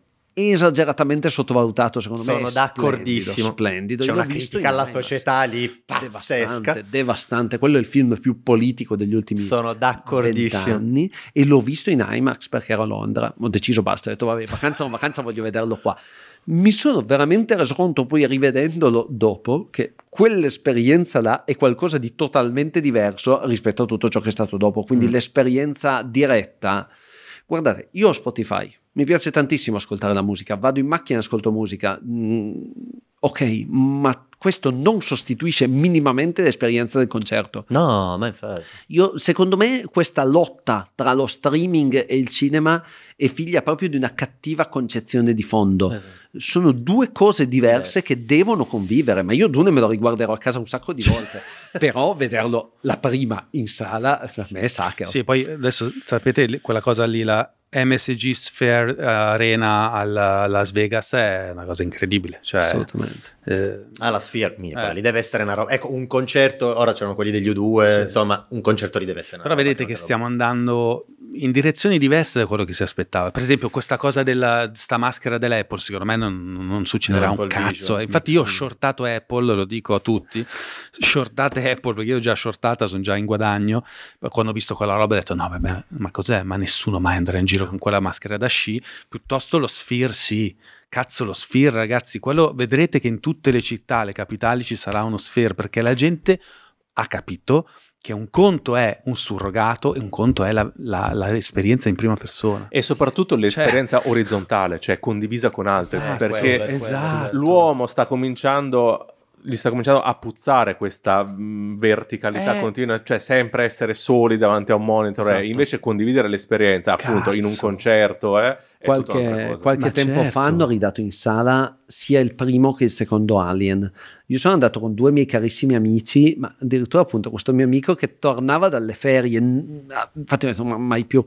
esageratamente sottovalutato secondo Sono me. Sono d'accordissimo. Splendido. C'è Io una critica alla società lì pazzesca. Devastante, devastante. Quello è il film più politico degli ultimi Sono d'accordissimo. anni e l'ho visto in IMAX perché ero a Londra. Ho deciso basta, ho detto vabbè, vacanza o vacanza voglio vederlo qua. Mi sono veramente reso conto poi rivedendolo dopo che quell'esperienza là è qualcosa di totalmente diverso rispetto a tutto ciò che è stato dopo. Quindi mm. l'esperienza diretta Guardate, io ho Spotify, mi piace tantissimo ascoltare la musica, vado in macchina e ascolto musica. Mm, ok, ma questo non sostituisce minimamente l'esperienza del concerto. No, ma infatti. Io, secondo me questa lotta tra lo streaming e il cinema è figlia proprio di una cattiva concezione di fondo. Esatto. Sono due cose diverse yes. che devono convivere, ma io Dune me lo riguarderò a casa un sacco di volte, però vederlo la prima in sala per me è sacro. Sì, poi adesso sapete quella cosa lì, la MSG Sphere eh, Arena a Las Vegas è una cosa incredibile. Cioè, Assolutamente. Eh, ah, la Sphere, mia, eh. lì deve essere una roba. Ecco, un concerto, ora c'erano quelli degli U2, sì. insomma, un concerto lì deve essere una Però roba. Però vedete che roba. stiamo andando in direzioni diverse da quello che si aspettava. Per esempio, questa cosa della maschera dell'Apple, secondo me non, non succederà Apple un cazzo. Vision. Eh. Infatti, io ho shortato Apple, lo dico a tutti: shortate Apple perché io ho già shortata, sono già in guadagno. quando ho visto quella roba, ho detto: no, vabbè, ma cos'è? Ma nessuno mai andrà in giro con quella maschera da sci. Piuttosto lo Sphere, sì. Cazzo, lo Sphere, ragazzi, quello vedrete che in tutte le città, le capitali ci sarà uno Sphere perché la gente ha capito che un conto è un surrogato e un conto è l'esperienza in prima persona. E soprattutto l'esperienza cioè, orizzontale, cioè condivisa con altri, eh, perché quello, esatto. l'uomo sta cominciando gli sta cominciando a puzzare questa mm, verticalità eh, continua, cioè sempre essere soli davanti a un monitor, eh. esatto. eh, invece condividere l'esperienza Cazzo. appunto in un concerto eh, qualche, qualche tempo certo. fa hanno ridato in sala sia il primo che il secondo Alien io sono andato con due miei carissimi amici, ma addirittura appunto questo mio amico che tornava dalle ferie, ah, infatti ho detto mai più,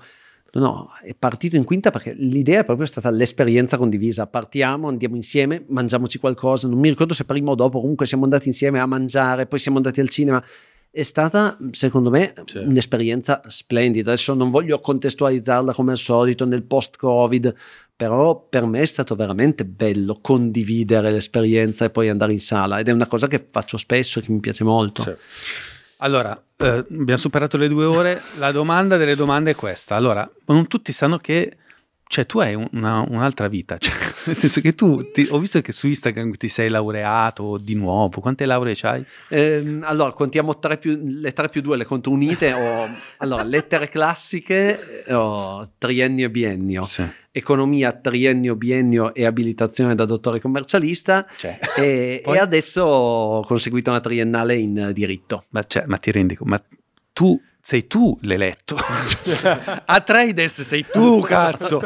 no, no, è partito in quinta perché l'idea è proprio stata l'esperienza condivisa, partiamo, andiamo insieme, mangiamoci qualcosa, non mi ricordo se prima o dopo, comunque siamo andati insieme a mangiare, poi siamo andati al cinema, è stata secondo me sì. un'esperienza splendida adesso non voglio contestualizzarla come al solito nel post covid però per me è stato veramente bello condividere l'esperienza e poi andare in sala ed è una cosa che faccio spesso e che mi piace molto. Sì. Allora, eh, abbiamo superato le due ore, la domanda delle domande è questa. Allora, non tutti sanno che cioè tu hai una, un'altra vita, cioè, nel senso che tu ti, ho visto che su Instagram ti sei laureato di nuovo, quante lauree hai? Eh, allora, contiamo tre più, le tre più due, le conto unite, ho, allora, lettere classiche, ho triennio e biennio. Sì economia triennio, biennio e abilitazione da dottore commercialista cioè, e, poi... e, adesso ho conseguito una triennale in diritto. Ma, cioè, ma ti rendi conto? Ma tu sei tu l'eletto. Atreides sei tu, cazzo.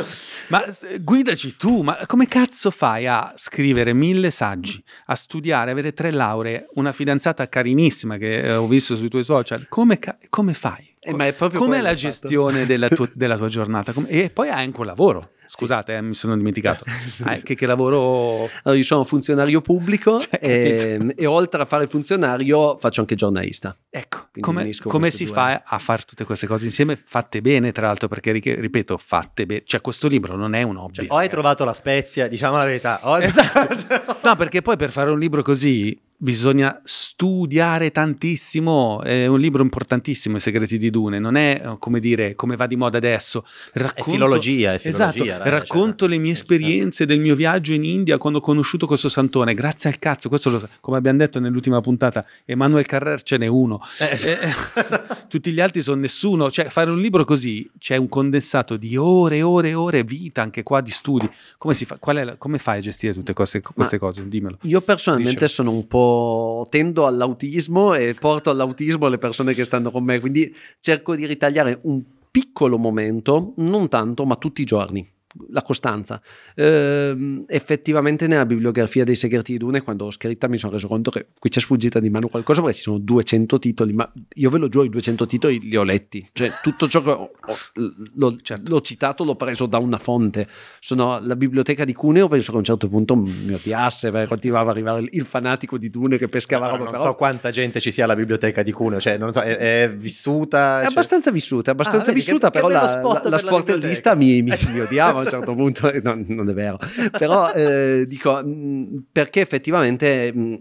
Ma guidaci tu, ma come cazzo fai a scrivere mille saggi, a studiare, avere tre lauree, una fidanzata carinissima che eh, ho visto sui tuoi social? Come, come fai? Eh, Com'è la gestione della, tu della tua giornata? Com e poi hai anche un lavoro. Scusate, sì. eh, mi sono dimenticato. Anche ah, che lavoro... Allora, io sono funzionario pubblico cioè, e, ehm, e, oltre a fare funzionario faccio anche giornalista. Ecco, come, come si due. fa a fare tutte queste cose insieme? Fatte bene, tra l'altro, perché ripeto, fatte bene. Cioè, questo libro non è un hobby. Cioè, o hai trovato la spezia, diciamo la verità. Esatto. no, perché poi per fare un libro così bisogna studiare tantissimo, è un libro importantissimo, I segreti di Dune, non è eh, come dire come va di moda adesso, racconto, è filologia, è filologia, esatto, ragazzi, racconto cioè, le mie esperienze del mio viaggio in India quando ho conosciuto questo santone, grazie al cazzo, questo lo, come abbiamo detto nell'ultima puntata, Emanuel Carrer ce n'è uno, eh, eh, eh tutti gli altri sono nessuno, cioè fare un libro così c'è un condensato di ore e ore e ore, vita anche qua di studi, come, si fa, la, come fai a gestire tutte queste, queste cose? Dimmelo. Io personalmente Dicevo. sono un po' tendo, all'autismo e porto all'autismo le persone che stanno con me, quindi cerco di ritagliare un piccolo momento, non tanto, ma tutti i giorni la costanza. Eh, effettivamente nella bibliografia dei segreti di Dune, quando ho scritta, mi sono reso conto che qui c'è sfuggita di mano qualcosa perché ci sono 200 titoli, ma io ve lo giuro, i 200 titoli li ho letti. Cioè, tutto ciò che ho, ho, l'ho, certo. l'ho, citato l'ho preso da una fonte. Sono la biblioteca di Cuneo, penso che a un certo punto mm, mi odiasse, perché continuava ad arrivare il fanatico di Dune che pescava Ma non però... so quanta gente ci sia alla biblioteca di Cuneo, cioè, non so, è, è vissuta... È cioè... abbastanza vissuta, abbastanza ah, vissuta, che, però che la, la, la sportellista mi, mi, mi odiava un certo punto non, non è vero, però eh, dico mm, perché effettivamente, mm,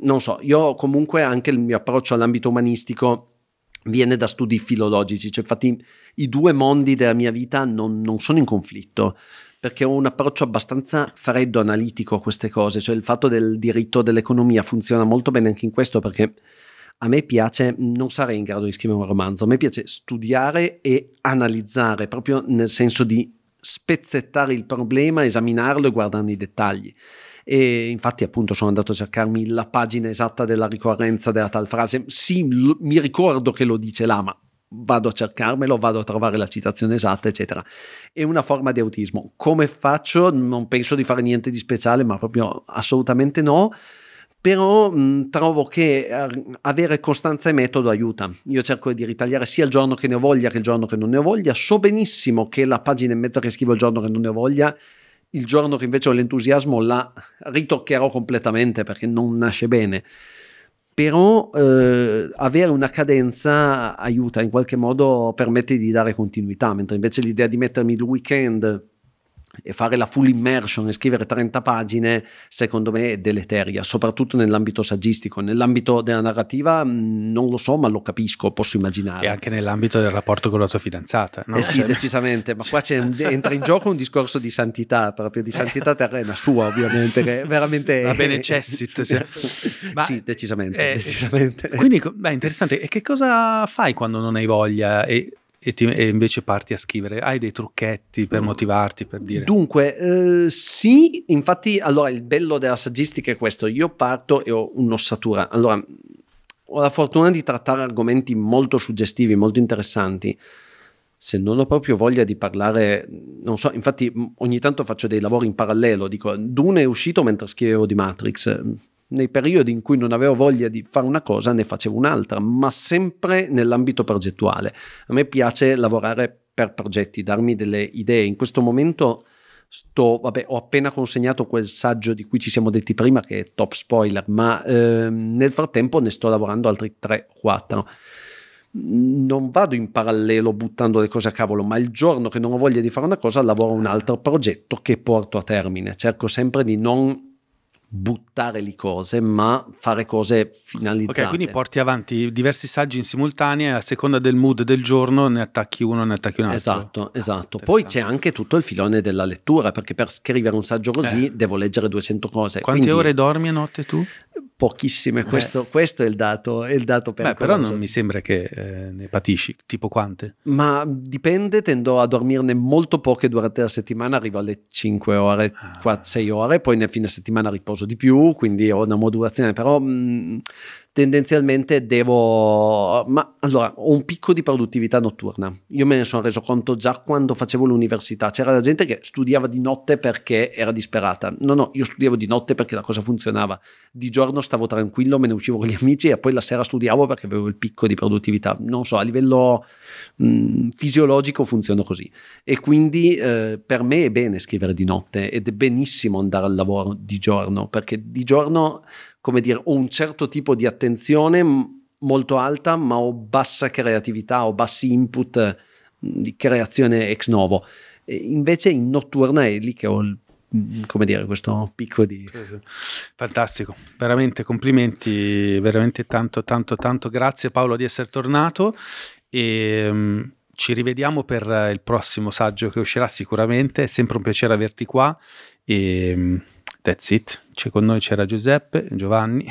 non so, io comunque anche il mio approccio all'ambito umanistico viene da studi filologici, cioè infatti i due mondi della mia vita non, non sono in conflitto perché ho un approccio abbastanza freddo, analitico a queste cose, cioè il fatto del diritto dell'economia funziona molto bene anche in questo perché a me piace, mm, non sarei in grado di scrivere un romanzo, a me piace studiare e analizzare, proprio nel senso di spezzettare il problema, esaminarlo e guardare i dettagli. E infatti, appunto, sono andato a cercarmi la pagina esatta della ricorrenza della tal frase. Sì, l- mi ricordo che lo dice là, ma vado a cercarmelo, vado a trovare la citazione esatta, eccetera. È una forma di autismo. Come faccio? Non penso di fare niente di speciale, ma proprio assolutamente no però mh, trovo che ehm, avere costanza e metodo aiuta. Io cerco di ritagliare sia il giorno che ne ho voglia che il giorno che non ne ho voglia. So benissimo che la pagina e mezza che scrivo il giorno che non ne ho voglia, il giorno che invece ho l'entusiasmo la ritoccherò completamente perché non nasce bene. Però eh, avere una cadenza aiuta, in qualche modo permette di dare continuità, mentre invece l'idea di mettermi il weekend e fare la full immersion e scrivere 30 pagine, secondo me è deleteria, soprattutto nell'ambito saggistico. Nell'ambito della narrativa mm, non lo so, ma lo capisco, posso immaginare. E anche nell'ambito del rapporto con la tua fidanzata. No? Eh sì, cioè, decisamente, ma qua un, entra in gioco un discorso di santità, proprio di santità terrena sua, ovviamente, che veramente... Va bene, cessit. Cioè. Ma, sì, decisamente, eh, decisamente. Quindi, beh, interessante. E che cosa fai quando non hai voglia? E e, ti, e, invece parti a scrivere. Hai dei trucchetti per mm. motivarti, per dire? Dunque, eh, sì, infatti, allora il bello della saggistica è questo. Io parto e ho un'ossatura. Allora, ho la fortuna di trattare argomenti molto suggestivi, molto interessanti. Se non ho proprio voglia di parlare, non so, infatti ogni tanto faccio dei lavori in parallelo, dico, Dune è uscito mentre scrivevo di Matrix, nei periodi in cui non avevo voglia di fare una cosa ne facevo un'altra, ma sempre nell'ambito progettuale. A me piace lavorare per progetti, darmi delle idee. In questo momento sto, vabbè, ho appena consegnato quel saggio di cui ci siamo detti prima che è top spoiler, ma eh, nel frattempo ne sto lavorando altri 3-4 non vado in parallelo buttando le cose a cavolo, ma il giorno che non ho voglia di fare una cosa lavoro un altro progetto che porto a termine. Cerco sempre di non buttare lì cose, ma fare cose finalizzate. Ok, quindi porti avanti diversi saggi in simultanea e a seconda del mood del giorno ne attacchi uno, ne attacchi un altro. Esatto, ah, esatto. Ah, Poi c'è anche tutto il filone della lettura, perché per scrivere un saggio così eh. devo leggere 200 cose. Quante quindi... ore dormi a notte tu? pochissime, eh. questo, questo è, il dato, è il dato Beh, però non mi sembra che eh, ne patisci, tipo quante? Ma dipende, tendo a dormirne molto poche durante la settimana, arrivo alle 5 ore, 4, 6 ah. ore, poi nel fine settimana riposo di più, quindi ho una modulazione, però mh, mm, tendenzialmente devo... Ma allora, ho un picco di produttività notturna. Io me ne sono reso conto già quando facevo l'università. C'era la gente che studiava di notte perché era disperata. No, no, io studiavo di notte perché la cosa funzionava. Di giorno stavo tranquillo, me ne uscivo con gli amici e poi la sera studiavo perché avevo il picco di produttività. Non so, a livello mh, fisiologico funziona così. E quindi eh, per me è bene scrivere di notte ed è benissimo andare al lavoro di giorno perché di giorno come dire, ho un certo tipo di attenzione molto alta, ma ho bassa creatività, ho bassi input eh, di creazione ex novo. E invece in notturna è lì che ho il mm, come dire, questo picco di... Fantastico, veramente complimenti, veramente tanto, tanto, tanto grazie Paolo di essere tornato e um, ci rivediamo per eh, il prossimo saggio che uscirà sicuramente, è sempre un piacere averti qua e um, that's it cioè, con noi c'era Giuseppe, Giovanni.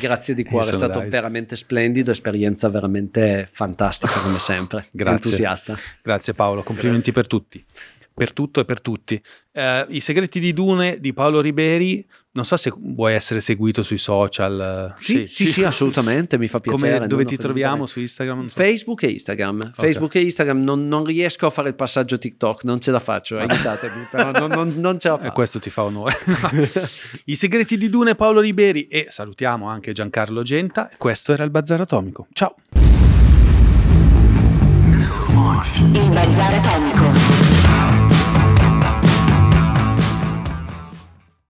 Grazie di cuore, è stato Davide. veramente splendido, esperienza veramente fantastica come sempre. Grazie. Entusiasta. Grazie Paolo, complimenti Grazie. per tutti per tutto e per tutti. Eh, I segreti di Dune di Paolo Riberi non so se vuoi essere seguito sui social. Sì, sì, sì, sì assolutamente, mi fa piacere. Come, dove ti troviamo su Instagram? So. Facebook e Instagram. Okay. Facebook e Instagram, non, non, riesco a fare il passaggio TikTok, non ce la faccio, ah. aiutatemi, però non, non, non, ce la eh, faccio. E questo ti fa onore. I segreti di Dune Paolo Riberi e salutiamo anche Giancarlo Genta. Questo era il Bazar Atomico. Ciao. Il Bazar Atomico.